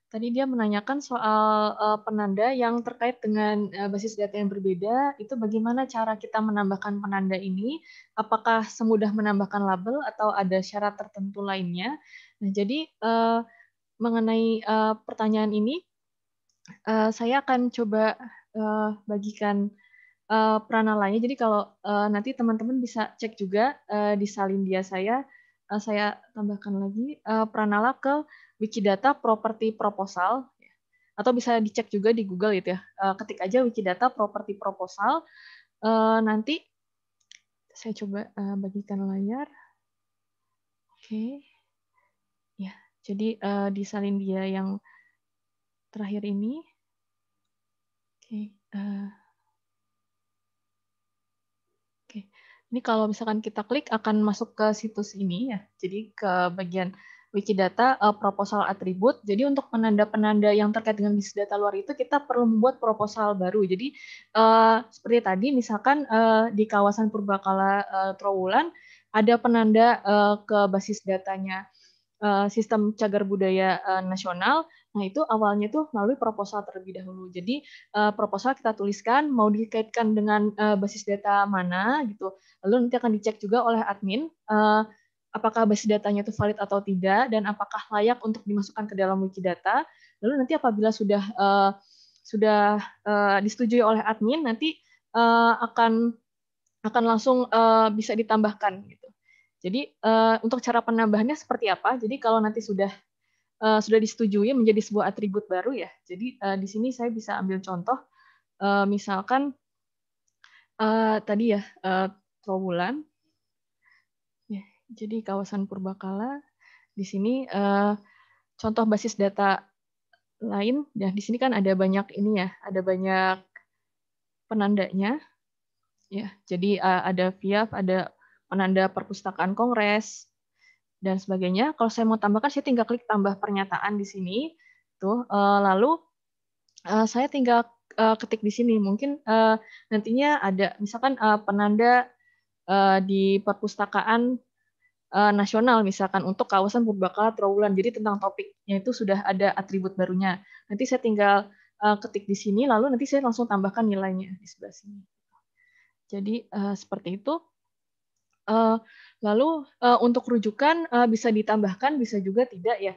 Tadi dia menanyakan soal uh, penanda yang terkait dengan uh, basis data yang berbeda, itu bagaimana cara kita menambahkan penanda ini? Apakah semudah menambahkan label atau ada syarat tertentu lainnya? Nah, jadi uh, mengenai uh, pertanyaan ini, uh, saya akan coba uh, bagikan uh, peran Jadi kalau uh, nanti teman-teman bisa cek juga uh, di salin dia saya, saya tambahkan lagi uh, pranala ke Wikidata Property Proposal atau bisa dicek juga di Google gitu ya. Eh, ketik aja Wikidata Property Proposal. Eh, nanti saya coba eh, bagikan layar. Oke, ya. Jadi disalin dia yang terakhir ini. Oke. Oke. Ini kalau misalkan kita klik akan masuk ke situs ini ya. Jadi ke bagian Wikidata uh, proposal atribut. Jadi untuk penanda-penanda yang terkait dengan bisnis data luar itu kita perlu membuat proposal baru. Jadi uh, seperti tadi misalkan uh, di kawasan Purbakala uh, Trowulan ada penanda uh, ke basis datanya uh, sistem cagar budaya uh, nasional. Nah itu awalnya tuh melalui proposal terlebih dahulu. Jadi uh, proposal kita tuliskan mau dikaitkan dengan uh, basis data mana gitu. Lalu nanti akan dicek juga oleh admin. Uh, apakah basis datanya itu valid atau tidak dan apakah layak untuk dimasukkan ke dalam data? Lalu nanti apabila sudah eh, sudah eh, disetujui oleh admin nanti eh, akan akan langsung bisa ditambahkan gitu. Jadi untuk cara penambahannya seperti apa? Jadi kalau nanti sudah sudah disetujui menjadi sebuah atribut baru ya. Jadi di sini saya bisa ambil contoh misalkan tadi ya uh, jadi kawasan Purbakala di sini uh, contoh basis data lain, ya di sini kan ada banyak ini ya, ada banyak penandanya. Ya, jadi uh, ada VIAF, ada penanda perpustakaan kongres dan sebagainya. Kalau saya mau tambahkan, saya tinggal klik tambah pernyataan di sini. Tuh, uh, lalu uh, saya tinggal uh, ketik di sini. Mungkin uh, nantinya ada misalkan uh, penanda uh, di perpustakaan uh, nasional misalkan untuk kawasan Purbakala Trawulan. Jadi tentang topiknya itu sudah ada atribut barunya. Nanti saya tinggal uh, ketik di sini lalu nanti saya langsung tambahkan nilainya di sebelah sini. Jadi uh, seperti itu. Uh, lalu uh, untuk rujukan uh, bisa ditambahkan bisa juga tidak ya.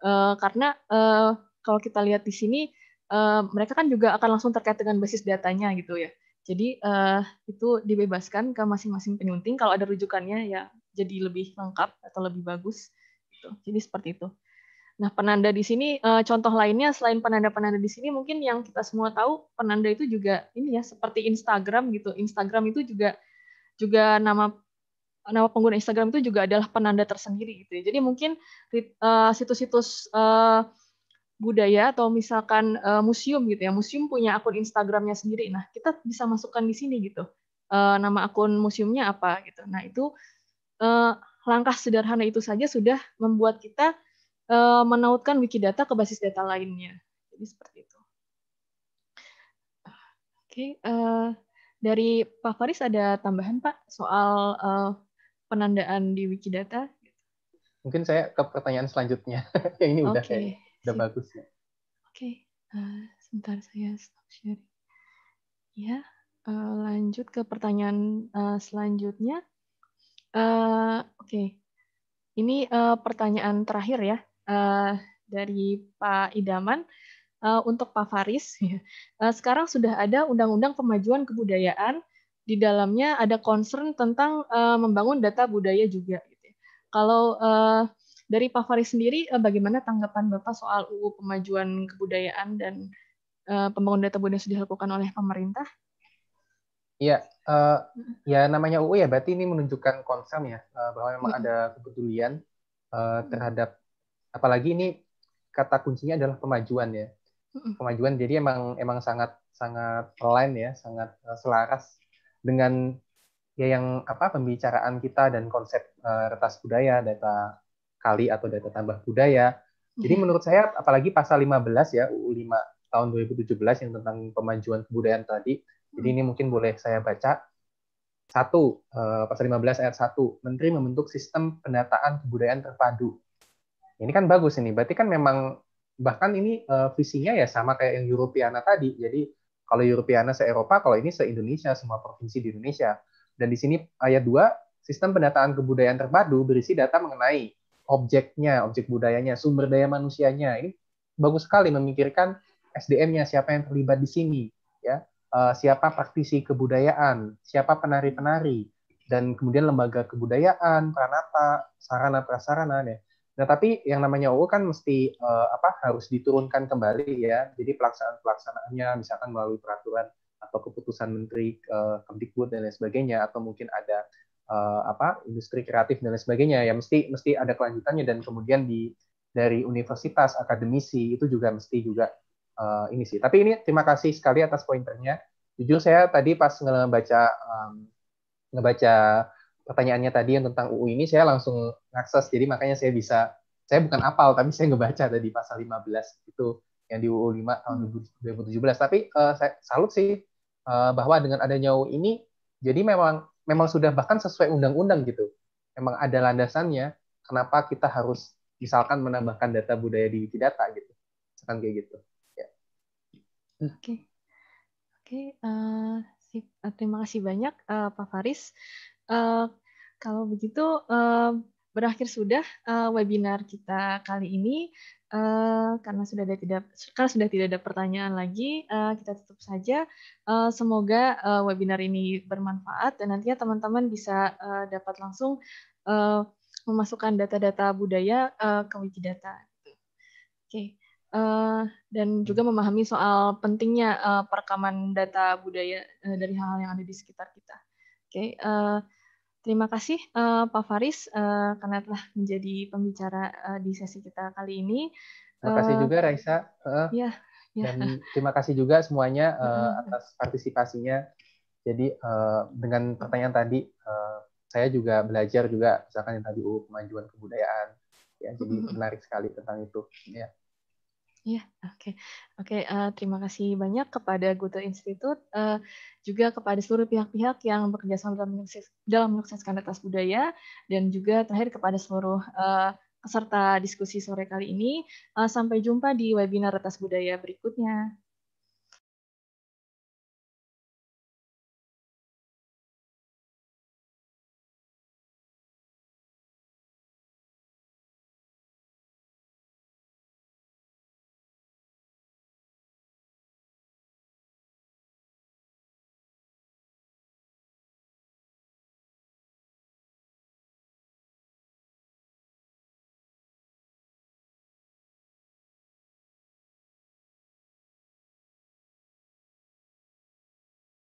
Uh, karena uh, kalau kita lihat di sini uh, mereka kan juga akan langsung terkait dengan basis datanya gitu ya. Jadi uh, itu dibebaskan ke masing-masing penyunting. Kalau ada rujukannya ya jadi lebih lengkap atau lebih bagus. Gitu. Jadi seperti itu. Nah, penanda di sini eh, contoh lainnya selain penanda-penanda di sini mungkin yang kita semua tahu penanda itu juga ini ya seperti Instagram gitu. Instagram itu juga juga nama nama pengguna Instagram itu juga adalah penanda tersendiri gitu ya. Jadi mungkin eh, situs-situs eh, budaya atau misalkan museum gitu ya. Museum punya akun Instagramnya sendiri. Nah, kita bisa masukkan di sini gitu. nama akun museumnya apa gitu. Nah, itu eh, langkah sederhana itu saja sudah membuat kita eh, menautkan Wikidata ke basis data lainnya. Jadi seperti itu. Oke, okay, eh, dari Pak Faris ada tambahan Pak soal uh, penandaan di Wikidata? Mungkin saya ke pertanyaan selanjutnya. Yang ini okay. udah kayak, udah bagus ya. Oke, okay. uh, eh, sebentar saya stop sharing. Ya, uh, lanjut ke pertanyaan uh, selanjutnya. Eh, oke, okay. ini uh, pertanyaan terakhir ya uh, dari Pak Idaman uh, untuk Pak Faris. uh, sekarang sudah ada Undang-Undang Pemajuan Kebudayaan, di dalamnya ada concern tentang uh, membangun data budaya juga. Gitu ya. Kalau uh, dari Pak Faris sendiri, uh, bagaimana tanggapan Bapak soal UU Pemajuan Kebudayaan dan uh, pembangunan data budaya sudah dilakukan oleh pemerintah? Iya, uh, ya namanya UU ya berarti ini menunjukkan concern ya uh, bahwa memang hmm. ada kepedulian uh, terhadap apalagi ini kata kuncinya adalah kemajuan ya kemajuan jadi emang emang sangat sangat lain ya sangat uh, selaras dengan ya yang apa pembicaraan kita dan konsep uh, retas budaya data kali atau data tambah budaya jadi menurut saya apalagi pasal 15 ya UU 5 tahun 2017 yang tentang pemajuan kebudayaan tadi jadi ini mungkin boleh saya baca. Satu, eh, pasal 15 ayat 1, Menteri membentuk sistem pendataan kebudayaan terpadu. Ini kan bagus ini, berarti kan memang bahkan ini eh, visinya ya sama kayak yang Europeana tadi. Jadi kalau Europeana se-Eropa, kalau ini se-Indonesia, semua provinsi di Indonesia. Dan di sini ayat 2, sistem pendataan kebudayaan terpadu berisi data mengenai objeknya, objek budayanya, sumber daya manusianya. Ini bagus sekali memikirkan SDM-nya, siapa yang terlibat di sini Eh, siapa praktisi kebudayaan, siapa penari-penari, dan kemudian lembaga kebudayaan, pranata, sarana prasarana ya. Nah, tapi yang namanya UU kan mesti uh, apa harus diturunkan kembali ya. Jadi pelaksanaan-pelaksanaannya misalkan melalui peraturan atau keputusan menteri uh, Kemdikbud dan lain sebagainya atau mungkin ada uh, apa industri kreatif dan lain sebagainya ya mesti mesti ada kelanjutannya dan kemudian di dari universitas akademisi itu juga mesti juga uh, ini sih. Tapi ini terima kasih sekali atas pointernya. Jujur saya tadi pas ngebaca um, ngebaca pertanyaannya tadi yang tentang UU ini saya langsung akses jadi makanya saya bisa saya bukan apal tapi saya ngebaca tadi pasal 15 itu yang di UU 5 tahun 2017 hmm. tapi uh, saya salut sih uh, bahwa dengan adanya UU ini jadi memang memang sudah bahkan sesuai undang-undang gitu memang ada landasannya kenapa kita harus misalkan menambahkan data budaya di Wikidata gitu misalkan kayak gitu Oke, okay. oke, okay, uh, eh, eh, terima kasih banyak uh, Pak Faris. Uh, kalau begitu uh, berakhir sudah uh, webinar kita kali ini. Uh, karena sudah ada tidak karena sudah tidak ada pertanyaan lagi, uh, kita tutup saja. Uh, semoga uh, webinar ini bermanfaat dan nantinya teman-teman bisa uh, dapat langsung uh, memasukkan data-data budaya uh, ke Wikidata. Oke. Okay. Eh, dan juga hmm. memahami soal pentingnya uh, perekaman data budaya uh, dari hal-hal yang ada di sekitar kita. Oke, okay, uh, terima kasih uh, Pak Faris uh, karena telah menjadi pembicara uh, di sesi kita kali ini. Terima kasih juga Raisa. Uh, ya, ya. Dan terima kasih juga semuanya uh, atas partisipasinya. Jadi uh, dengan pertanyaan tadi, uh, saya juga belajar juga misalkan yang tadi UU oh, kemajuan kebudayaan. Ya, jadi mm-hmm. menarik sekali tentang itu. Ya. Iya, oke. Oke, uh, terima kasih banyak kepada Guter Institute, uh, juga kepada seluruh pihak-pihak yang bekerja sama dalam, dalam menyukseskan atas Budaya, dan juga terakhir kepada seluruh uh, peserta diskusi sore kali ini. Uh, sampai jumpa di webinar atas Budaya berikutnya.